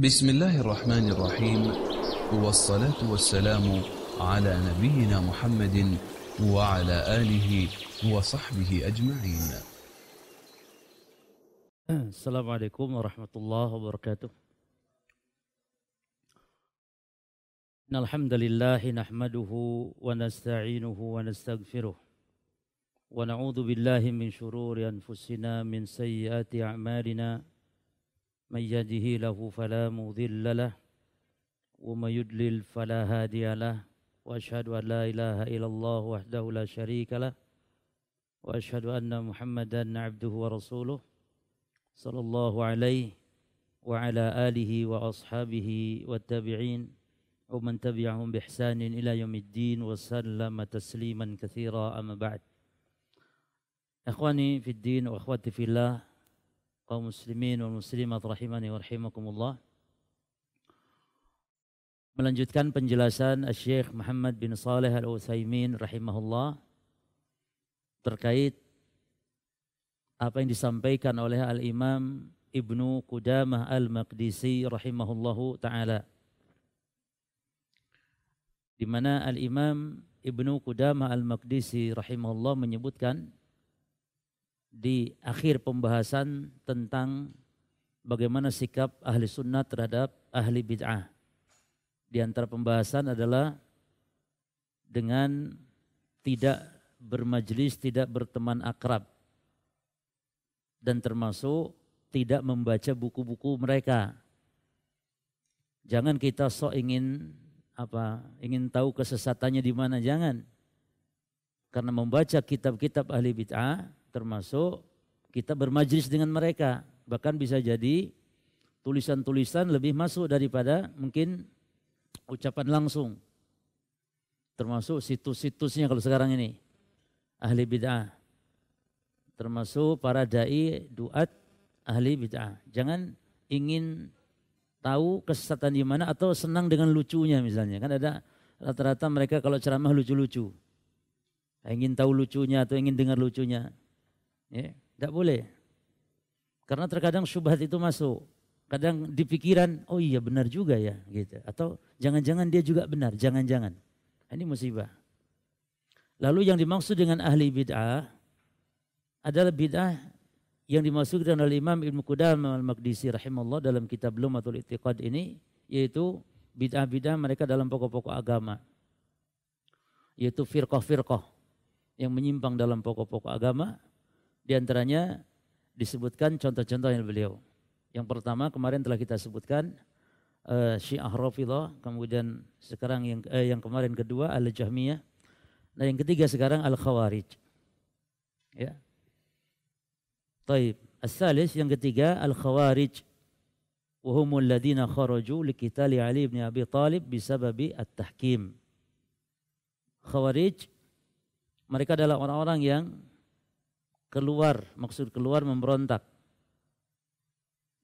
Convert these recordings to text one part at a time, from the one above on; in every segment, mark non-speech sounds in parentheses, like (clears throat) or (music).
بسم الله الرحمن الرحيم والصلاة والسلام على نبينا محمد وعلى آله وصحبه أجمعين السلام عليكم ورحمة الله وبركاته إن الحمد لله نحمده ونستعينه ونستغفره ونعوذ بالله من شرور أنفسنا من سيئات أعمالنا من يهده له فلا مضل له ومن يضلل فلا هادي له واشهد ان لا اله الا الله وحده لا شريك له واشهد ان محمدا عبده ورسوله صلى الله عليه وعلى اله واصحابه والتابعين ومن تبعهم باحسان الى يوم الدين وسلم تسليما كثيرا اما بعد اخواني في الدين واخواتي في الله kaum muslimin wal muslimat rahimani wa rahimakumullah. Melanjutkan penjelasan Syekh Muhammad bin Saleh Al-Utsaimin rahimahullah terkait apa yang disampaikan oleh Al-Imam Ibnu Qudamah Al-Maqdisi rahimahullahu taala. Di mana Al-Imam Ibnu Qudamah Al-Maqdisi rahimahullah menyebutkan di akhir pembahasan tentang bagaimana sikap ahli sunnah terhadap ahli bid'ah. Di antara pembahasan adalah dengan tidak bermajlis, tidak berteman akrab. Dan termasuk tidak membaca buku-buku mereka. Jangan kita sok ingin apa ingin tahu kesesatannya di mana jangan karena membaca kitab-kitab ahli bid'ah termasuk kita bermajlis dengan mereka. Bahkan bisa jadi tulisan-tulisan lebih masuk daripada mungkin ucapan langsung. Termasuk situs-situsnya kalau sekarang ini. Ahli bid'ah. Termasuk para da'i, duat, ahli bid'ah. Jangan ingin tahu kesesatan di mana atau senang dengan lucunya misalnya. Kan ada rata-rata mereka kalau ceramah lucu-lucu. Ingin tahu lucunya atau ingin dengar lucunya. Ya, tidak boleh. Karena terkadang syubhat itu masuk. Kadang di pikiran, oh iya benar juga ya gitu. Atau jangan-jangan dia juga benar, jangan-jangan. Nah, ini musibah. Lalu yang dimaksud dengan ahli bid'ah adalah bid'ah yang dimasukkan oleh Imam Ibn Qudam al-Maqdisi rahimahullah dalam kitab Lumatul Itiqad ini yaitu bid'ah-bid'ah mereka dalam pokok-pokok agama yaitu firqah-firqah yang menyimpang dalam pokok-pokok agama di antaranya disebutkan contoh-contoh yang beliau. Yang pertama kemarin telah kita sebutkan uh, Syiah Rafidhah, kemudian sekarang yang eh, yang kemarin kedua Al-Jahmiyah. Nah, yang ketiga sekarang Al-Khawarij. Ya. Taib. As-salis yang ketiga Al-Khawarij. Wahumul ladina kharaju liqitali Ali bin Abi Talib bisababi at-tahkim. Khawarij mereka adalah orang-orang yang keluar, maksud keluar memberontak.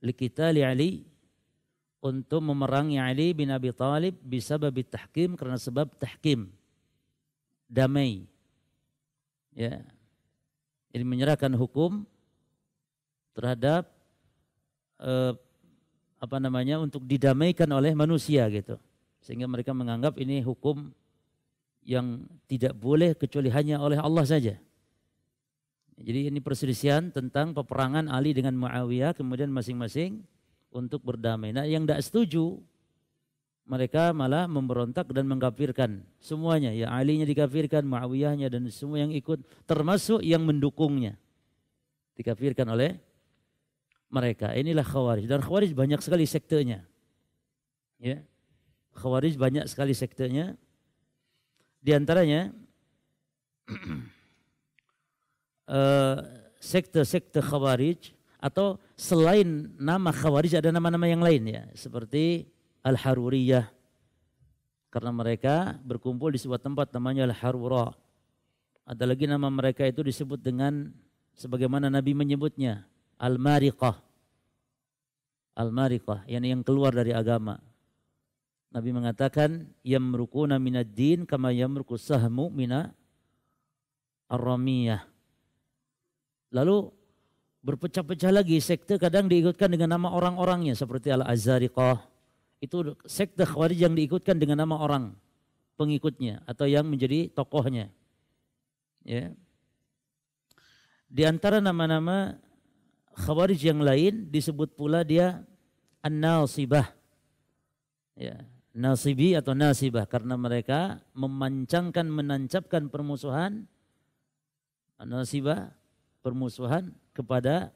Likita li Ali untuk memerangi Ali bin Abi Thalib bisa babi tahkim karena sebab tahkim damai. Ya. ini menyerahkan hukum terhadap eh, apa namanya untuk didamaikan oleh manusia gitu. Sehingga mereka menganggap ini hukum yang tidak boleh kecuali hanya oleh Allah saja. Jadi ini perselisihan tentang peperangan Ali dengan Muawiyah kemudian masing-masing untuk berdamai. Nah, yang tidak setuju mereka malah memberontak dan mengkafirkan semuanya. Ya Ali-nya dikafirkan, Muawiyahnya dan semua yang ikut termasuk yang mendukungnya dikafirkan oleh mereka. Inilah Khawarij dan Khawarij banyak sekali sektornya. Ya. Khawarij banyak sekali sektornya. Di antaranya (clears throat) Eh, sekte-sekte khawarij atau selain nama khawarij ada nama-nama yang lain ya seperti al-haruriyah karena mereka berkumpul di sebuah tempat namanya al-harura ada lagi nama mereka itu disebut dengan sebagaimana Nabi menyebutnya al-mariqah al-mariqah yakni yang keluar dari agama Nabi mengatakan yamruquna minad din kama yamruqu sahmu mina ar-ramiyah Lalu berpecah-pecah lagi sekte kadang diikutkan dengan nama orang-orangnya seperti Al-Azariqah. Itu sekte Khawarij yang diikutkan dengan nama orang pengikutnya atau yang menjadi tokohnya. Ya. Di antara nama-nama Khawarij yang lain disebut pula dia An-Nasibah. Ya, nasibi atau nasibah karena mereka memancangkan menancapkan permusuhan nasibah permusuhan kepada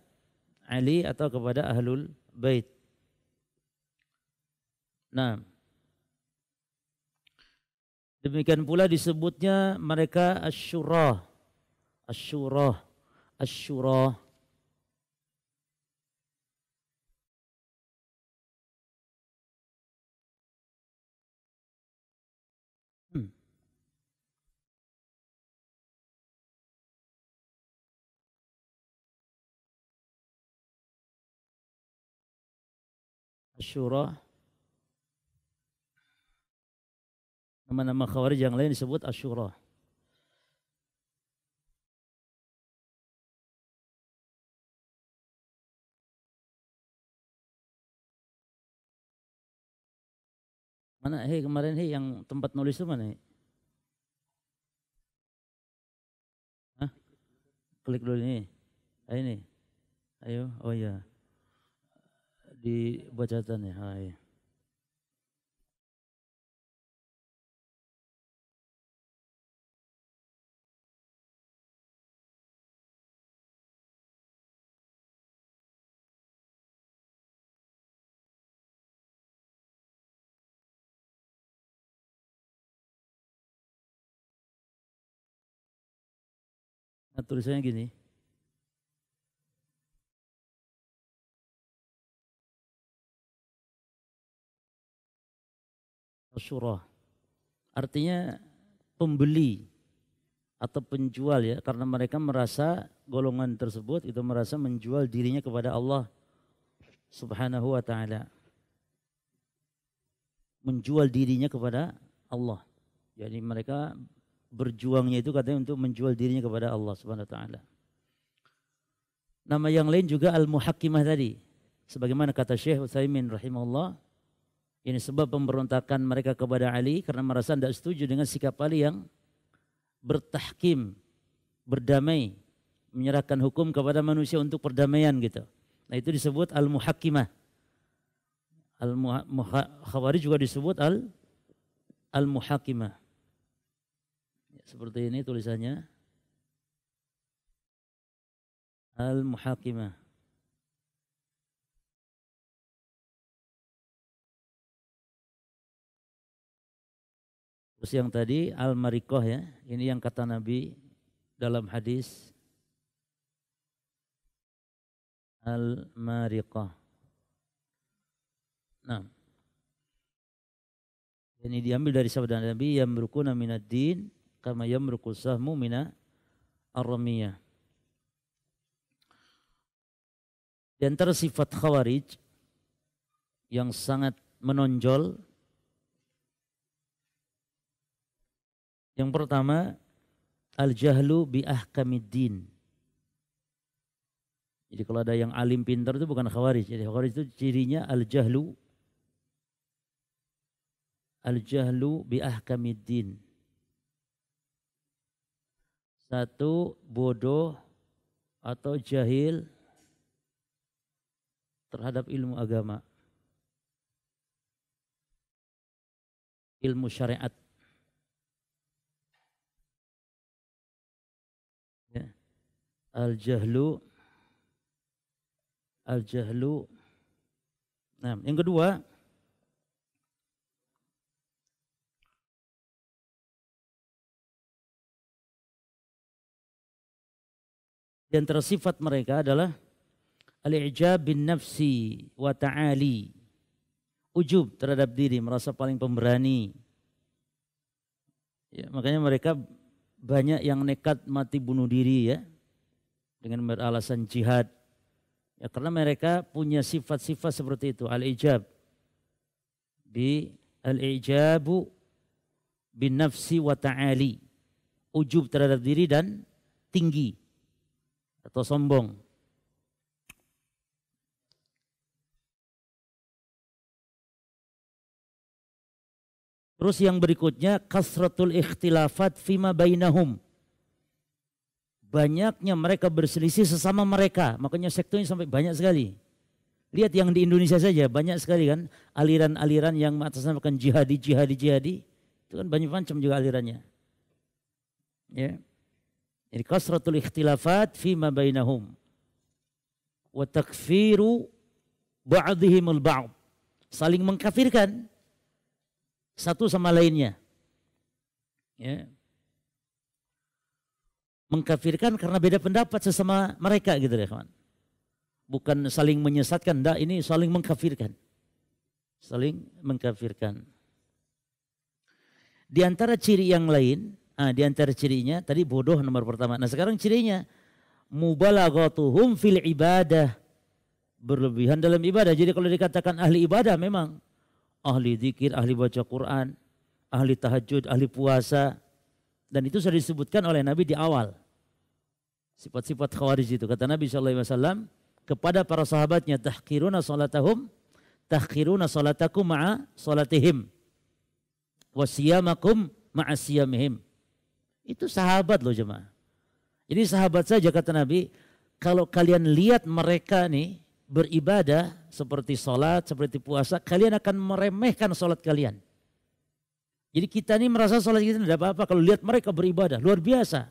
Ali atau kepada Ahlul Bait. Nah, demikian pula disebutnya mereka Ashurah, Ashurah, Ashurah. Asyura. Nama-nama khawarij yang lain disebut Asyura. Mana hei kemarin hei yang tempat nulis itu mana? Hei? Hah? Klik dulu ini. Ini. Ayo, oh ya di ya. Ah, iya. Nah, tulisannya gini. asyurah. Artinya pembeli atau penjual ya karena mereka merasa golongan tersebut itu merasa menjual dirinya kepada Allah Subhanahu wa taala. Menjual dirinya kepada Allah. Jadi mereka berjuangnya itu katanya untuk menjual dirinya kepada Allah Subhanahu wa taala. Nama yang lain juga al-muhakkimah tadi. Sebagaimana kata Syekh Utsaimin rahimahullah, ini sebab pemberontakan mereka kepada Ali karena merasa tidak setuju dengan sikap Ali yang bertahkim, berdamai, menyerahkan hukum kepada manusia untuk perdamaian gitu. Nah itu disebut al muhakimah Al-Khawari juga disebut al al muhakimah. Ya, seperti ini tulisannya. al muhakimah. Terus yang tadi al-marikoh ya, ini yang kata Nabi dalam hadis al marikoh Nah. Ini diambil dari sabda Nabi yang berukun minad din kama berukun sahmu mina armiyah. Di antara sifat khawarij yang sangat menonjol Yang pertama, al-jahlu bi ahkamiddin. Jadi kalau ada yang alim pintar itu bukan khawarij. Jadi khawarij itu cirinya al-jahlu al-jahlu bi ahkamiddin. Satu bodoh atau jahil terhadap ilmu agama. Ilmu syariat Al-jahlu al-jahlu. Nah, yang kedua di tersifat mereka adalah al-i'jab bin nafsi wa ta'ali. Ujub terhadap diri, merasa paling pemberani. Ya, makanya mereka banyak yang nekat mati bunuh diri ya dengan beralasan jihad. Ya, karena mereka punya sifat-sifat seperti itu, al-ijab. di al-ijabu bin nafsi wa ta'ali. Ujub terhadap diri dan tinggi atau sombong. Terus yang berikutnya kasratul ikhtilafat fima bainahum. Banyaknya mereka berselisih sesama mereka. Makanya sektornya sampai banyak sekali. Lihat yang di Indonesia saja banyak sekali kan aliran-aliran yang mengatasnamakan jihadi, jihadi, jihadi. Itu kan banyak macam juga alirannya. Ya. Jadi kasratul ikhtilafat ma bainahum. Wa takfiru ba'dihimul ba'd. Saling mengkafirkan satu sama lainnya. Ya mengkafirkan karena beda pendapat sesama mereka gitu ya kawan. Bukan saling menyesatkan, enggak, ini saling mengkafirkan. Saling mengkafirkan. Di antara ciri yang lain, ah, di antara cirinya, tadi bodoh nomor pertama. Nah sekarang cirinya, mubalaghatuhum fil ibadah. Berlebihan dalam ibadah. Jadi kalau dikatakan ahli ibadah memang ahli zikir, ahli baca Quran, ahli tahajud, ahli puasa. Dan itu sudah disebutkan oleh Nabi di awal. Sifat-sifat khawarij itu. Kata Nabi SAW kepada para sahabatnya, tahkiruna salatahum, tahkiruna salatakum ma'a salatihim. Wasiyamakum ma'a siyamihim. Itu sahabat loh jemaah. Jadi sahabat saja kata Nabi, kalau kalian lihat mereka nih beribadah seperti sholat, seperti puasa, kalian akan meremehkan sholat kalian. Jadi kita ini merasa sholat kita tidak apa-apa kalau lihat mereka beribadah, luar biasa.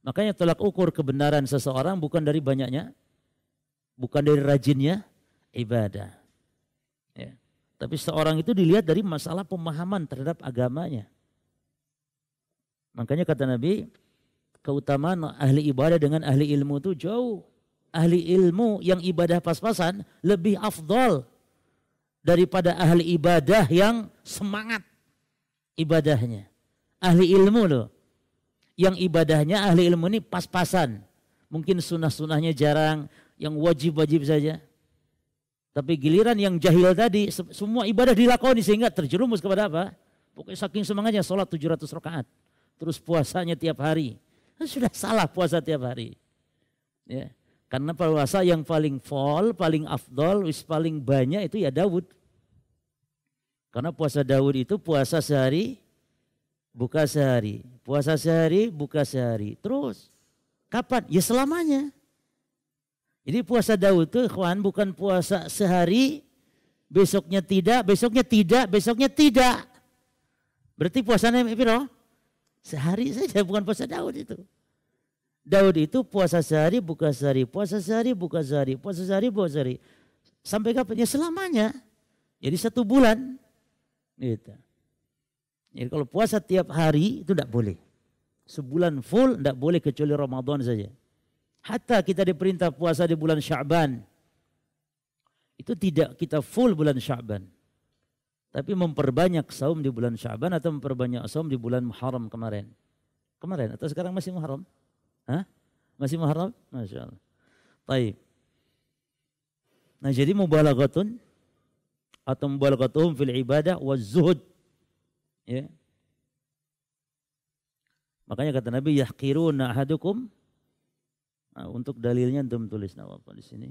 Makanya tolak ukur kebenaran seseorang bukan dari banyaknya, bukan dari rajinnya ibadah. Ya. Tapi seorang itu dilihat dari masalah pemahaman terhadap agamanya. Makanya kata Nabi, keutamaan ahli ibadah dengan ahli ilmu itu jauh. Ahli ilmu yang ibadah pas-pasan lebih afdol daripada ahli ibadah yang semangat ibadahnya. Ahli ilmu loh yang ibadahnya ahli ilmu ini pas-pasan. Mungkin sunnah-sunnahnya jarang, yang wajib-wajib saja. Tapi giliran yang jahil tadi, semua ibadah dilakoni sehingga terjerumus kepada apa? Pokoknya saking semangatnya sholat 700 rakaat. Terus puasanya tiap hari. Kan sudah salah puasa tiap hari. Ya. Karena puasa yang paling fall, paling afdol, paling banyak itu ya Dawud. Karena puasa Dawud itu puasa sehari, buka sehari. Puasa sehari, buka sehari. Terus. Kapan? Ya selamanya. Jadi puasa Daud tuh ikhwan bukan puasa sehari, besoknya tidak, besoknya tidak, besoknya tidak. Berarti puasanya piro? Sehari saja bukan puasa Daud itu. Daud itu puasa sehari, buka sehari, puasa sehari, buka sehari, puasa sehari, buka sehari. Sampai kapan? Ya selamanya. Jadi satu bulan. Gitu. Jadi kalau puasa tiap hari itu tidak boleh. Sebulan full tidak boleh kecuali Ramadan saja. Hatta kita diperintah puasa di bulan Syaban. Itu tidak kita full bulan Syaban. Tapi memperbanyak saum di bulan Syaban atau memperbanyak saum di bulan Muharram kemarin. Kemarin atau sekarang masih Muharram? Hah? Masih Muharram? Masya Allah. Taib. Nah jadi mubalaghatun atau mubalaghatun fil ibadah wa zuhud Ya. Makanya kata Nabi yahqiruna ahadukum. Nah, untuk dalilnya antum tulis apa di sini.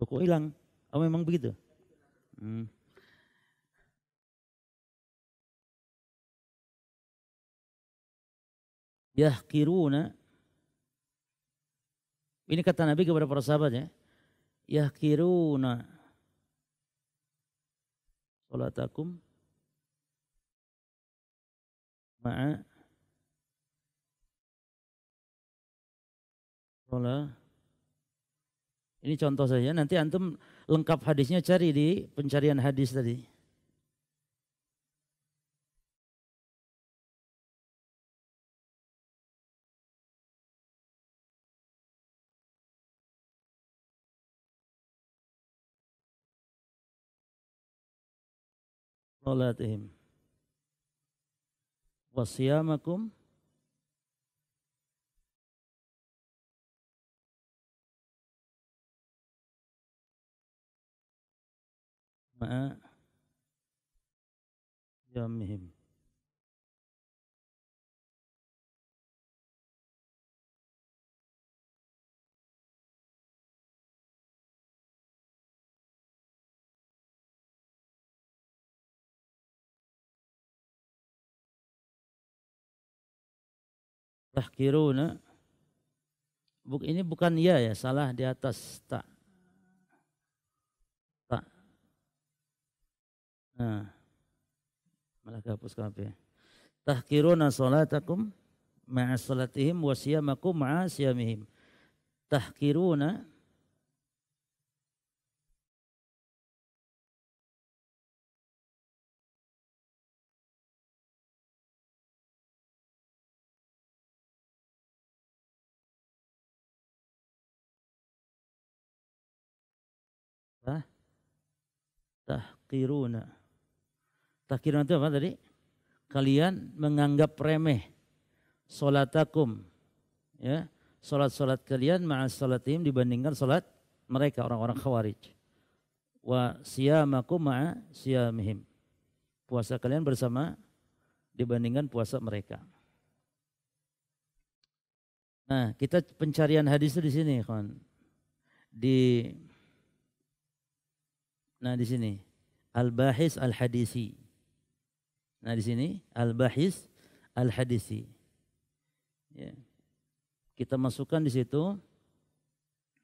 Buku hilang. Oh memang begitu? Hmm. Yahkiruna ini kata Nabi kepada para sahabatnya, yahkiruna salatakum ma'a sholat ini contoh saja, nanti antum lengkap hadisnya cari di pencarian hadis tadi. salatihim wa ma'a yamihim tahkiruna ini bukan ya ya salah di atas tak tak nah malah hapus kafe ya. tahkiruna salatakum ma'a salatihim wa siyamakum ma'a siyamihim tahkiruna tahkiruna. Tahkiruna itu apa tadi? Kalian menganggap remeh solatakum. Ya, solat-solat kalian ma'as solatim dibandingkan solat mereka orang-orang khawarij. Wa siyamakum ma'a siyamihim. Puasa kalian bersama dibandingkan puasa mereka. Nah, kita pencarian hadis di sini, kawan. Di Nah di sini al-bahis al-hadisi. Nah di sini al-bahis al-hadisi. Ya. Kita masukkan di situ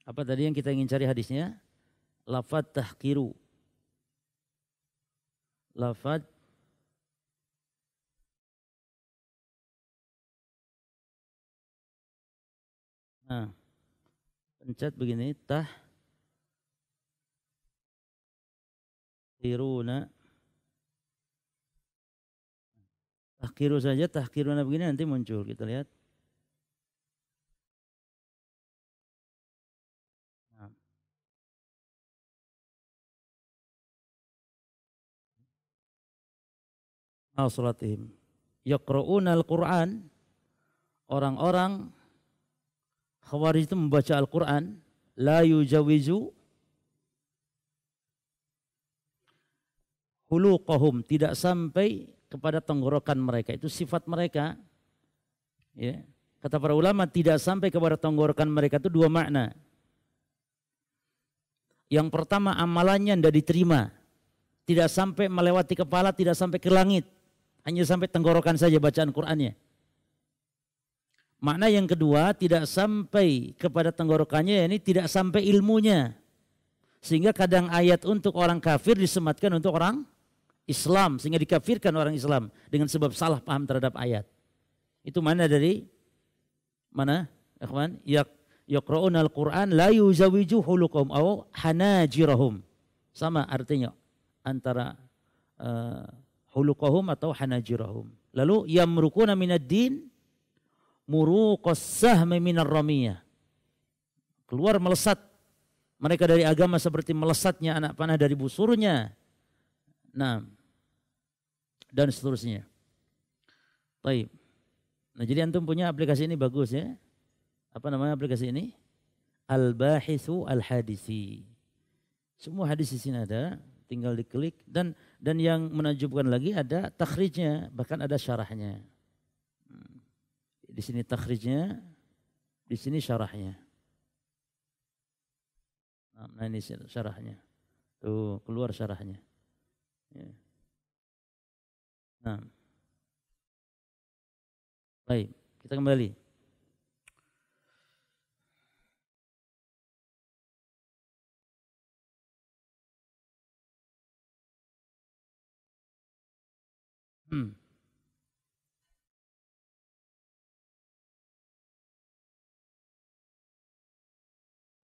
apa tadi yang kita ingin cari hadisnya? Lafat tahkiru. Lafat Nah, pencet begini, tah tahkiruna tahkiru saja tahkiruna begini nanti muncul kita lihat nah. al salatihim yaqra'una al-Qur'an orang-orang khawarij itu membaca Al-Qur'an la yujawizu huluqahum tidak sampai kepada tenggorokan mereka itu sifat mereka ya kata para ulama tidak sampai kepada tenggorokan mereka itu dua makna yang pertama amalannya tidak diterima tidak sampai melewati kepala tidak sampai ke langit hanya sampai tenggorokan saja bacaan Qur'annya makna yang kedua tidak sampai kepada tenggorokannya ini tidak sampai ilmunya sehingga kadang ayat untuk orang kafir disematkan untuk orang Islam sehingga dikafirkan orang Islam dengan sebab salah paham terhadap ayat. Itu mana dari mana? Ikhwan, yak yaqra'unal al-Qur'an la yuzawiju hulukum aw hanajirahum. Sama artinya antara uh, eh, hulukahum atau hanajirahum. Lalu yamrukuna minad din muruqas sahmi minar ramiyah. Keluar melesat mereka dari agama seperti melesatnya anak panah dari busurnya. Nah, dan seterusnya. Baik. Nah, jadi antum punya aplikasi ini bagus ya. Apa namanya aplikasi ini? Al-Bahithu Al-Hadisi. Semua hadis di sini ada, tinggal diklik dan dan yang menajubkan lagi ada takhrijnya, bahkan ada syarahnya. Hmm. Di sini takhrijnya, di sini syarahnya. Nah, nah, ini syarahnya. Tuh, keluar syarahnya. Ya. Nah. Baik, kita kembali. Hmm.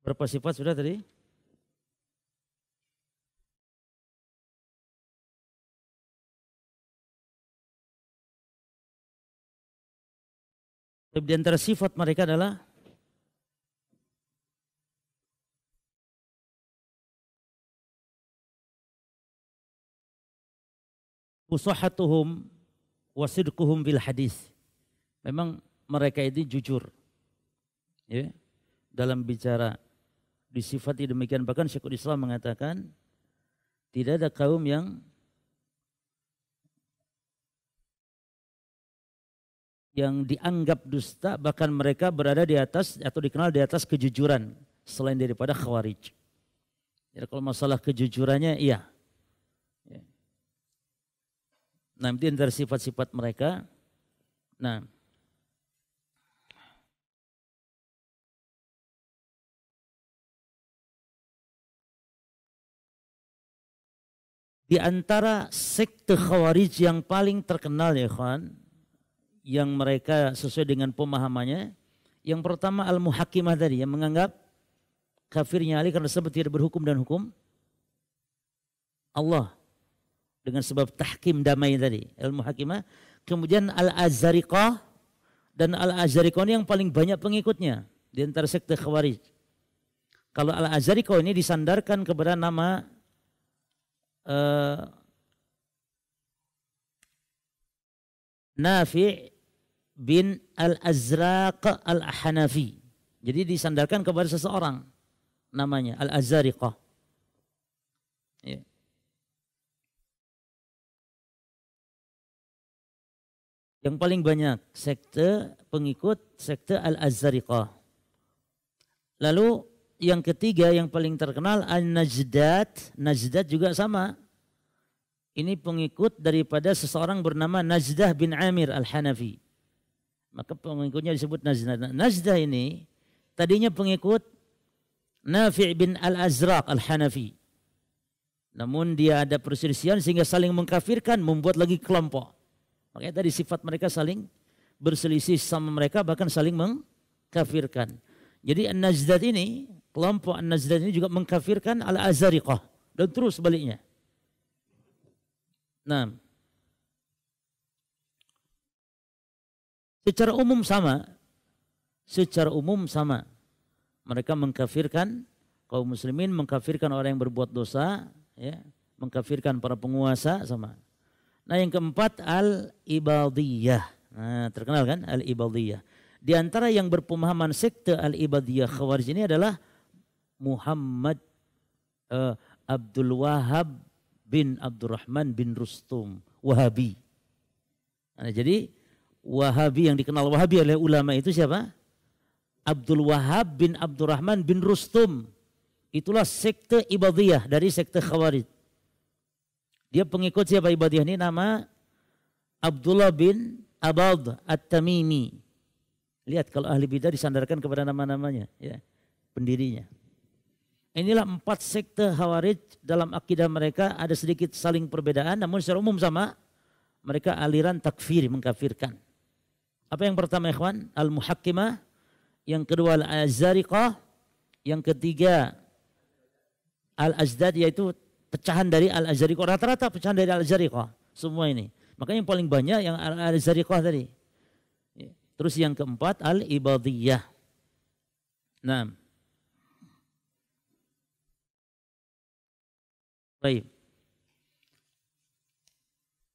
Berapa sifat sudah tadi? Di antara sifat mereka adalah usahatuhum wasidkuhum bil hadis. Memang mereka itu jujur. Ya, dalam bicara disifati demikian bahkan Syekhul Islam mengatakan tidak ada kaum yang yang dianggap dusta bahkan mereka berada di atas atau dikenal di atas kejujuran selain daripada khawarij. Jadi kalau masalah kejujurannya iya. Ya. Nah, itu dari sifat-sifat mereka. Nah, di antara sekte khawarij yang paling terkenal ya kawan yang mereka sesuai dengan pemahamannya. Yang pertama al-muhakimah tadi yang menganggap kafirnya Ali karena sebab tidak berhukum dan hukum Allah dengan sebab tahkim damai tadi al-muhakimah. Kemudian al-azariqah dan al-azariqah ini yang paling banyak pengikutnya di antara sekte khawarij. Kalau al-azariqah ini disandarkan kepada nama uh, Nafi bin Al-Azraq Al-Hanafi. Jadi disandarkan kepada seseorang namanya Al-Azariqah. Ya. Yang paling banyak sekte pengikut sekte Al-Azariqah. Lalu yang ketiga yang paling terkenal Al-Najdat. Najdat juga sama. Ini pengikut daripada seseorang bernama Najdah bin Amir Al-Hanafi. Maka pengikutnya disebut Nazdah. Nah, Nazdah ini tadinya pengikut Nafi' bin Al-Azraq Al-Hanafi. Namun dia ada perselisihan sehingga saling mengkafirkan membuat lagi kelompok. Makanya tadi sifat mereka saling berselisih sama mereka bahkan saling mengkafirkan. Jadi an Najdah ini, kelompok an Najdah ini juga mengkafirkan Al-Azariqah dan terus sebaliknya. Nah, Secara umum sama. Secara umum sama. Mereka mengkafirkan kaum muslimin, mengkafirkan orang yang berbuat dosa, ya, mengkafirkan para penguasa sama. Nah, yang keempat al-ibadiyah. Nah, terkenal kan al-ibadiyah. Di antara yang berpemahaman sekte al-ibadiyah Khawarij ini adalah Muhammad uh, Abdul Wahab bin Abdurrahman bin Rustum Wahabi. Nah, jadi Wahabi yang dikenal Wahabi oleh ulama itu siapa? Abdul Wahab bin Abdurrahman bin Rustum. Itulah sekte Ibadiyah dari sekte Khawarij. Dia pengikut siapa Ibadiyah ini nama Abdullah bin Abad At-Tamimi. Lihat kalau ahli bidah disandarkan kepada nama-namanya, ya, pendirinya. Inilah empat sekte Khawarij dalam akidah mereka ada sedikit saling perbedaan namun secara umum sama mereka aliran takfir mengkafirkan. Apa yang pertama ikhwan? Al-Muhakkimah. Yang kedua Al-Azariqah. Yang ketiga Al-Azdad yaitu pecahan dari Al-Azariqah. Rata-rata pecahan dari Al-Azariqah. Semua ini. Makanya yang paling banyak yang Al-Azariqah tadi. Ya. Terus yang keempat Al-Ibadiyah. Nah. Baik.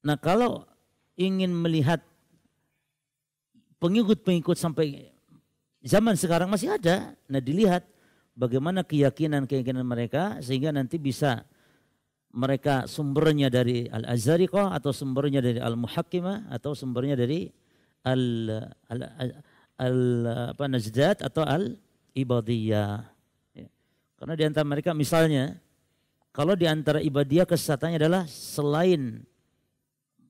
Nah kalau ingin melihat pengikut-pengikut sampai zaman sekarang masih ada. Nah dilihat bagaimana keyakinan-keyakinan mereka sehingga nanti bisa mereka sumbernya dari Al-Azariqah atau sumbernya dari al Muhakimah atau sumbernya dari al, al, al, al apa Najdat atau Al-Ibadiyah. Ya. Karena di antara mereka misalnya kalau di antara ibadiyah kesatannya adalah selain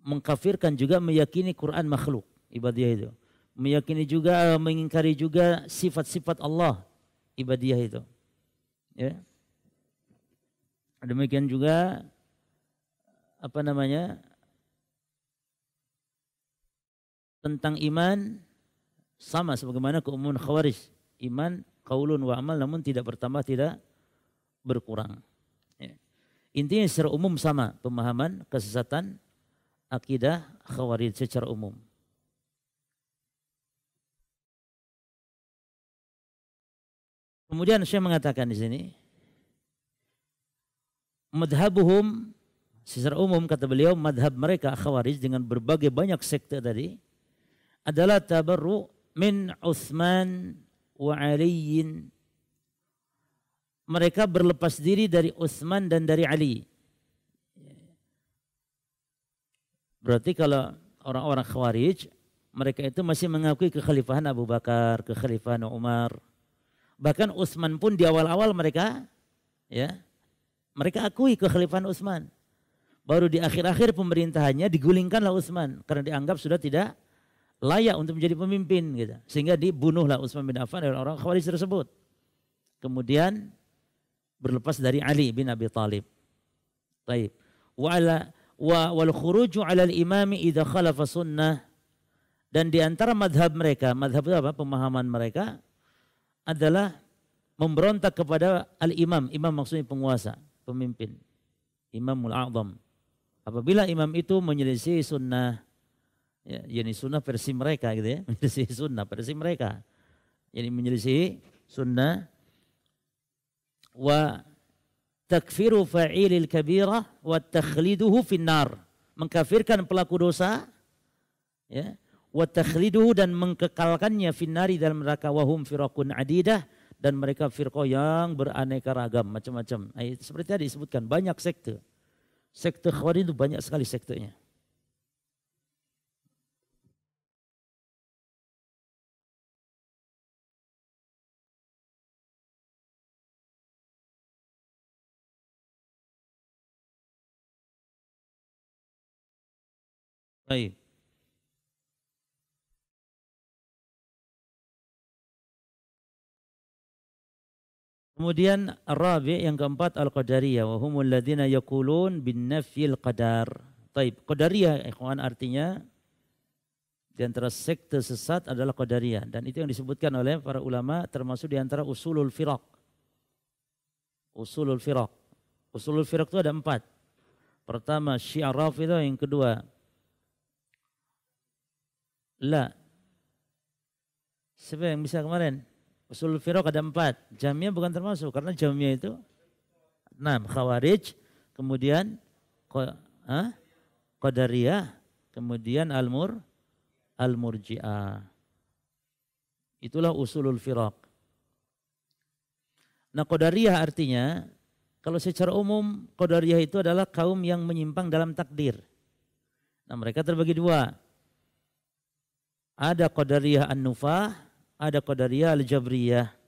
mengkafirkan juga meyakini Quran makhluk ibadiyah itu meyakini juga eh, mengingkari juga sifat-sifat Allah ibadiah itu. Ya. Demikian juga apa namanya? tentang iman sama sebagaimana keumuman khawarij. Iman kaulun wa amal namun tidak bertambah tidak berkurang. Ya. Intinya secara umum sama pemahaman kesesatan akidah khawarij secara umum. Kemudian saya mengatakan di sini, madhabuhum secara umum kata beliau madhab mereka khawarij dengan berbagai banyak sekte tadi adalah tabarru min Uthman wa Aliin. Mereka berlepas diri dari Uthman dan dari Ali. Berarti kalau orang-orang khawarij mereka itu masih mengakui kekhalifahan Abu Bakar, kekhalifahan Umar, Bahkan Utsman pun di awal-awal mereka ya mereka akui kekhalifahan Utsman. Baru di akhir-akhir pemerintahannya digulingkanlah Utsman karena dianggap sudah tidak layak untuk menjadi pemimpin gitu. Sehingga dibunuhlah Utsman bin Affan oleh orang Khawarij tersebut. Kemudian berlepas dari Ali bin Abi Thalib. Taib. Wa ala wa wal khuruju ala al Imam idza khalafa sunnah dan di antara madhab mereka, madhab itu apa? Pemahaman mereka adalah memberontak kepada al-imam. Imam maksudnya penguasa, pemimpin. Imamul A'zam. Apabila imam itu menyelisih sunnah, ya, yani sunnah versi mereka gitu ya, (laughs) menyelisih sunnah versi mereka. Jadi yani menyelisih sunnah wa takfiru fa'ilil kabirah wa takhliduhu finnar. Mengkafirkan pelaku dosa ya, wa takhliduhu dan mengkekalkannya finnari dalam neraka wahum firakun adidah dan mereka firqo yang beraneka ragam macam-macam. Nah, seperti tadi disebutkan banyak sekte. Sekte Khawarij itu banyak sekali sektenya. Baik. Kemudian Rabi yang keempat Al-Qadariyah. Wahumul ladhina yakulun bin nafil qadar. Taib. Qadariyah ikhwan artinya di antara sekte sesat adalah Qadariyah dan itu yang disebutkan oleh para ulama termasuk di antara usulul firaq. Usulul firaq. Usulul firaq itu ada empat. Pertama Syiah Rafidah, yang kedua La. Siapa yang bisa kemarin? Usul firok ada empat. Jamia bukan termasuk karena jamia itu enam. Khawarij, kemudian ha? kemudian almur, mur al Itulah usulul firok. Nah Qadariyah artinya kalau secara umum Qadariyah itu adalah kaum yang menyimpang dalam takdir. Nah mereka terbagi dua. Ada Qadariyah An-Nufah, ada Qadariyah Al-Jabriyah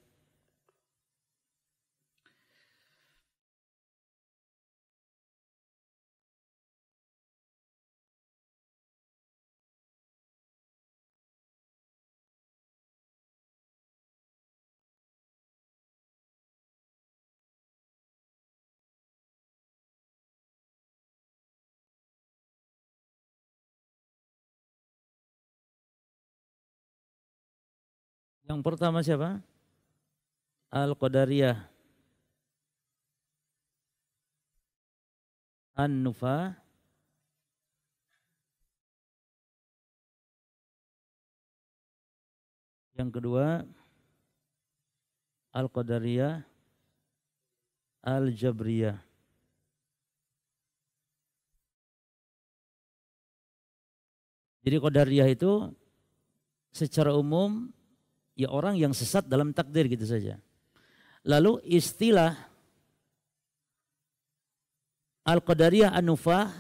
Yang pertama siapa? Al-Qadariyah. An-Nufa. Yang kedua, Al-Qadariyah. Al-Jabriyah. Jadi Qadariyah itu secara umum ya orang yang sesat dalam takdir gitu saja. Lalu istilah Al-Qadariyah An-Nufah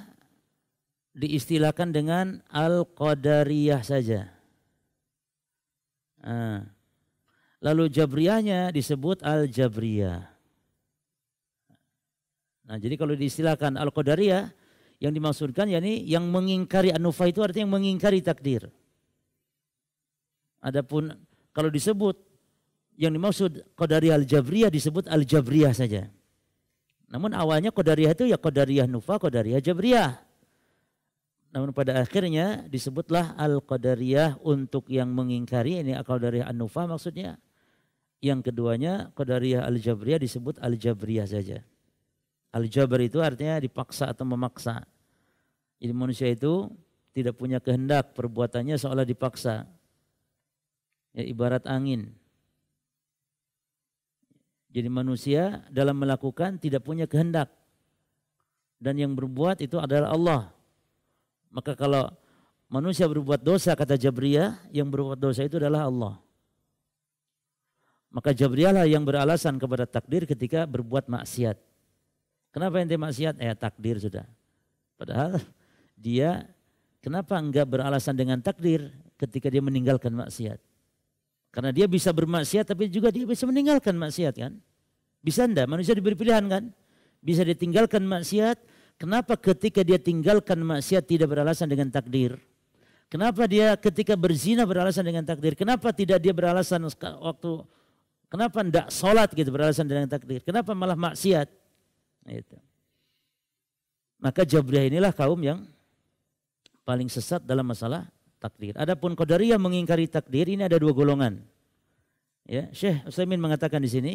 diistilahkan dengan Al-Qadariyah saja. Ah. Lalu Jabriyahnya disebut Al-Jabriyah. Nah, jadi kalau diistilahkan Al-Qadariyah yang dimaksudkan yakni yang mengingkari An-Nufah itu artinya yang mengingkari takdir. Adapun kalau disebut yang dimaksud Qadariyah Al-Jabriyah disebut Al-Jabriyah saja. Namun awalnya Qadariyah itu ya Qadariyah Nufa, Qadariyah Jabriyah. Namun pada akhirnya disebutlah Al-Qadariyah untuk yang mengingkari ini Al-Qadariyah An-Nufa maksudnya. Yang keduanya Qadariyah Al-Jabriyah disebut Al-Jabriyah saja. Al-Jabr itu artinya dipaksa atau memaksa. Jadi manusia itu tidak punya kehendak perbuatannya seolah dipaksa ya, ibarat angin. Jadi manusia dalam melakukan tidak punya kehendak. Dan yang berbuat itu adalah Allah. Maka kalau manusia berbuat dosa kata Jabriyah, yang berbuat dosa itu adalah Allah. Maka Jabriyahlah yang beralasan kepada takdir ketika berbuat maksiat. Kenapa ente maksiat? Eh takdir sudah. Padahal dia kenapa enggak beralasan dengan takdir ketika dia meninggalkan maksiat? Karena dia bisa bermaksiat tapi juga dia bisa meninggalkan maksiat kan. Bisa enggak? Manusia diberi pilihan kan. Bisa ditinggalkan maksiat. Kenapa ketika dia tinggalkan maksiat tidak beralasan dengan takdir? Kenapa dia ketika berzina beralasan dengan takdir? Kenapa tidak dia beralasan waktu kenapa enggak sholat gitu beralasan dengan takdir? Kenapa malah maksiat? Itu. Maka Jabriyah inilah kaum yang paling sesat dalam masalah takdir. Adapun qadariyah mengingkari takdir ini ada dua golongan. Ya, Syekh Utsaimin mengatakan di sini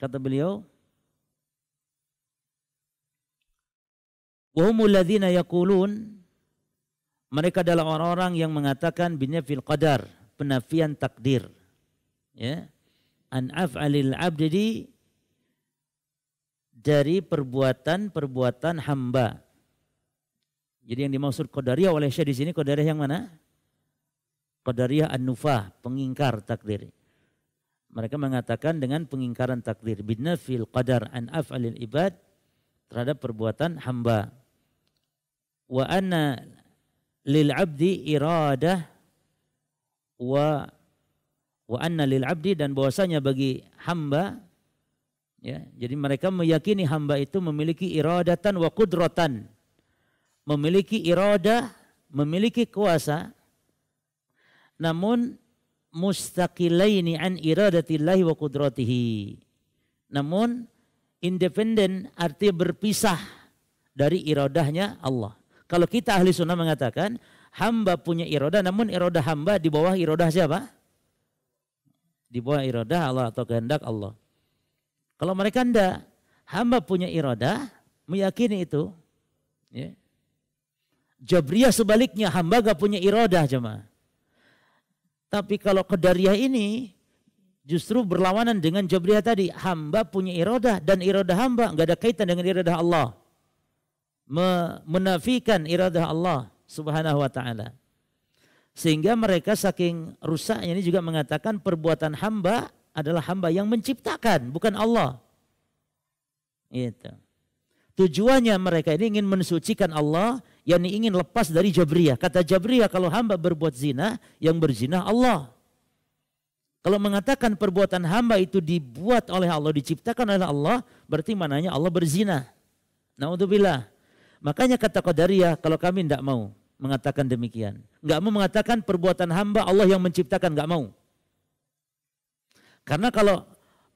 kata beliau Wahumul ladzina yaqulun mereka adalah orang-orang yang mengatakan binafil qadar, penafian takdir. Ya. An af'alil abdi dari perbuatan-perbuatan hamba. Jadi yang dimaksud qadariyah oleh Syekh di sini qadariyah yang mana? Qadariyah An-Nufah, pengingkar takdir. Mereka mengatakan dengan pengingkaran takdir fil qadar an af'alil ibad terhadap perbuatan hamba. Wa anna lil abdi iradah wa wa anna lil abdi dan bahwasanya bagi hamba ya jadi mereka meyakini hamba itu memiliki iradatan wa qudratan memiliki iradah memiliki kuasa namun mustaqilaini an iradatillahi wa kudratihi. Namun independen arti berpisah dari iradahnya Allah. Kalau kita ahli sunnah mengatakan hamba punya irodah namun irodah hamba di bawah irodah siapa? Di bawah irodah Allah atau kehendak Allah. Kalau mereka ndak, hamba punya irodah meyakini itu. Ya. Jabriyah sebaliknya hamba gak punya irodah jemaah. Tapi kalau kedariah ini justru berlawanan dengan Jabriyah tadi. Hamba punya irodah dan irodah hamba nggak ada kaitan dengan irodah Allah. Menafikan irodah Allah subhanahu wa ta'ala. Sehingga mereka saking rusaknya ini juga mengatakan perbuatan hamba adalah hamba yang menciptakan, bukan Allah. Itu. Tujuannya mereka ini ingin mensucikan Allah yang ingin lepas dari Jabriyah. Kata Jabriyah kalau hamba berbuat zina, yang berzina Allah. Kalau mengatakan perbuatan hamba itu dibuat oleh Allah, diciptakan oleh Allah, berarti mananya Allah berzina. Naudzubillah. Makanya kata Qadariyah, kalau kami tidak mau mengatakan demikian. Nggak mau mengatakan perbuatan hamba Allah yang menciptakan, nggak mau. Karena kalau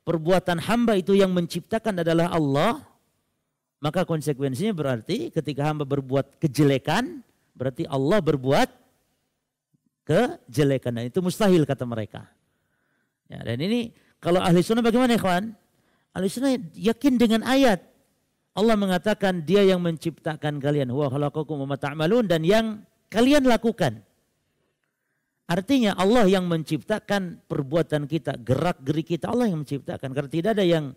perbuatan hamba itu yang menciptakan adalah Allah, maka konsekuensinya berarti ketika hamba berbuat kejelekan, berarti Allah berbuat kejelekan. Dan itu mustahil kata mereka. Ya, dan ini kalau ahli sunnah bagaimana ikhwan? Ahli sunnah yakin dengan ayat. Allah mengatakan dia yang menciptakan kalian. Huwa khalaqakum wa ta'malun dan yang kalian lakukan. Artinya Allah yang menciptakan perbuatan kita, gerak-gerik kita, Allah yang menciptakan. Karena tidak ada yang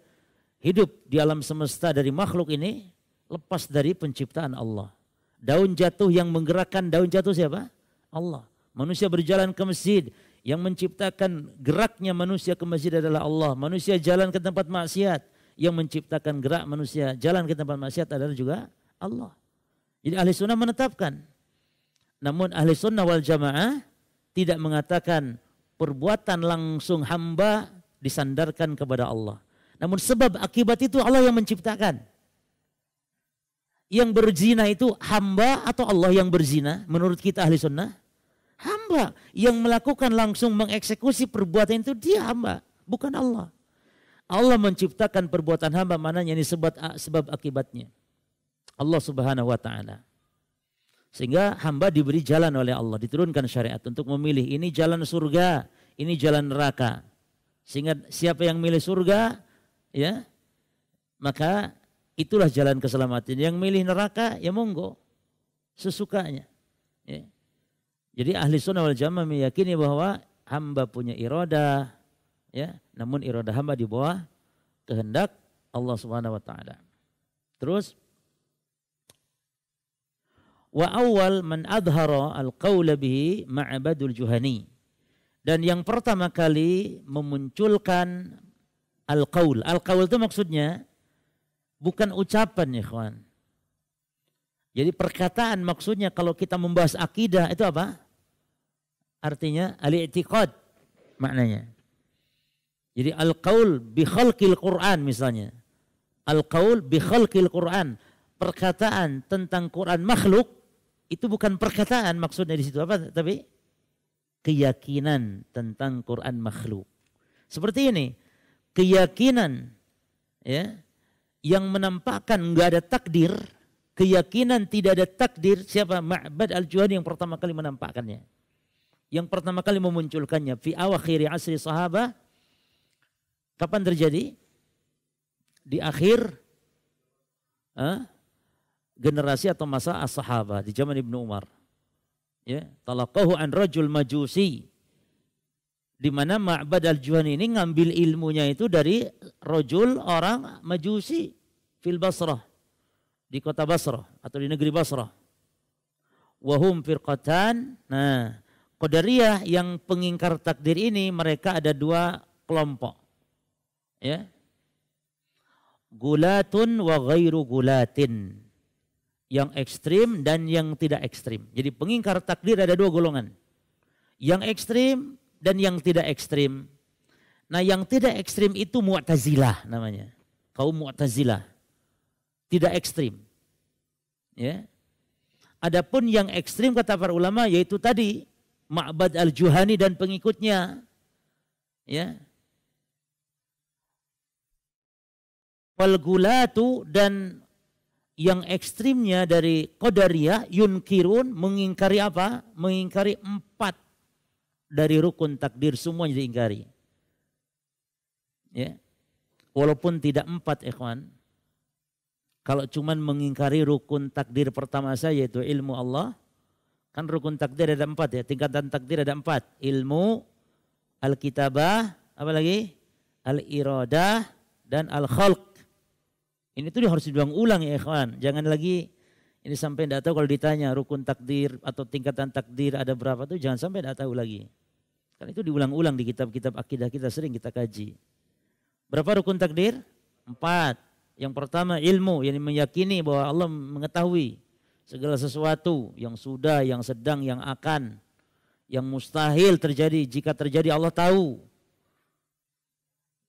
hidup di alam semesta dari makhluk ini lepas dari penciptaan Allah. Daun jatuh yang menggerakkan daun jatuh siapa? Allah. Manusia berjalan ke masjid, yang menciptakan geraknya manusia ke masjid adalah Allah. Manusia jalan ke tempat maksiat, yang menciptakan gerak manusia jalan ke tempat maksiat adalah juga Allah. Jadi ahli sunnah menetapkan. Namun ahli sunnah wal jamaah tidak mengatakan perbuatan langsung hamba disandarkan kepada Allah. Namun sebab akibat itu Allah yang menciptakan. Yang berzina itu hamba atau Allah yang berzina menurut kita ahli sunnah? Hamba yang melakukan langsung mengeksekusi perbuatan itu dia hamba, bukan Allah. Allah menciptakan perbuatan hamba mananya ini sebab sebab akibatnya. Allah Subhanahu wa taala. Sehingga hamba diberi jalan oleh Allah, diturunkan syariat untuk memilih ini jalan surga, ini jalan neraka. Sehingga siapa yang milih surga, ya maka itulah jalan keselamatan. Yang milih neraka ya monggo sesukanya. Ya. Jadi ahli sunnah wal jamaah meyakini bahwa hamba punya iroda, ya, namun iroda hamba di bawah kehendak Allah Subhanahu wa taala. Terus wa awal man adhara al qaul bihi ma'badul juhani. Dan yang pertama kali memunculkan Al-qaul. Al-qaul itu maksudnya bukan ucapan ya kawan. Jadi perkataan maksudnya kalau kita membahas akidah itu apa? Artinya al-i'tiqad maknanya. Jadi al-qaul bi khalqil Qur'an misalnya. Al-qaul bi khalqil Qur'an. Perkataan tentang Quran makhluk itu bukan perkataan maksudnya di situ apa tapi keyakinan tentang Quran makhluk. Seperti ini, keyakinan ya yang menampakkan nggak ada takdir, keyakinan tidak ada takdir, siapa Ma'bad al-Juhani yang pertama kali menampakkannya. Yang pertama kali memunculkannya fi awakhiri asri sahabah kapan terjadi? Di akhir huh, ah, generasi atau masa as-sahabah di zaman Ibnu Umar. Ya, talaqahu an rajul majusi di mana Ma'bad al-Juhani ini ngambil ilmunya itu dari rojul orang Majusi fil Basrah di kota Basrah atau di negeri Basrah. Wahum firqatan. Nah, Qadariyah yang pengingkar takdir ini mereka ada dua kelompok. Ya. Gulatun wa ghairu gulatin. Yang ekstrim dan yang tidak ekstrim. Jadi pengingkar takdir ada dua golongan. Yang ekstrim dan yang tidak ekstrim. Nah yang tidak ekstrim itu mu'tazilah namanya. Kaum mu'tazilah. Tidak ekstrim. Ya. Adapun yang ekstrim kata para ulama yaitu tadi Ma'bad al-Juhani dan pengikutnya. Ya. Walgulatu dan yang ekstrimnya dari Qadariyah yunkirun mengingkari apa? Mengingkari empat dari rukun takdir semuanya diingkari. Ya. Walaupun tidak empat ikhwan. Kalau cuman mengingkari rukun takdir pertama saya yaitu ilmu Allah. Kan rukun takdir ada empat ya. Tingkatan takdir ada empat. Ilmu, alkitabah, kitabah apa lagi? Al-iradah dan al-khalq. Ini tuh harus diulang ulang ya ikhwan. Jangan lagi ini sampai tidak tahu kalau ditanya rukun takdir atau tingkatan takdir ada berapa tuh jangan sampai tidak tahu lagi. Karena itu diulang-ulang di kitab-kitab akidah kita sering kita kaji. Berapa rukun takdir? Empat. Yang pertama ilmu yang meyakini bahwa Allah mengetahui segala sesuatu yang sudah, yang sedang, yang akan, yang mustahil terjadi. Jika terjadi Allah tahu.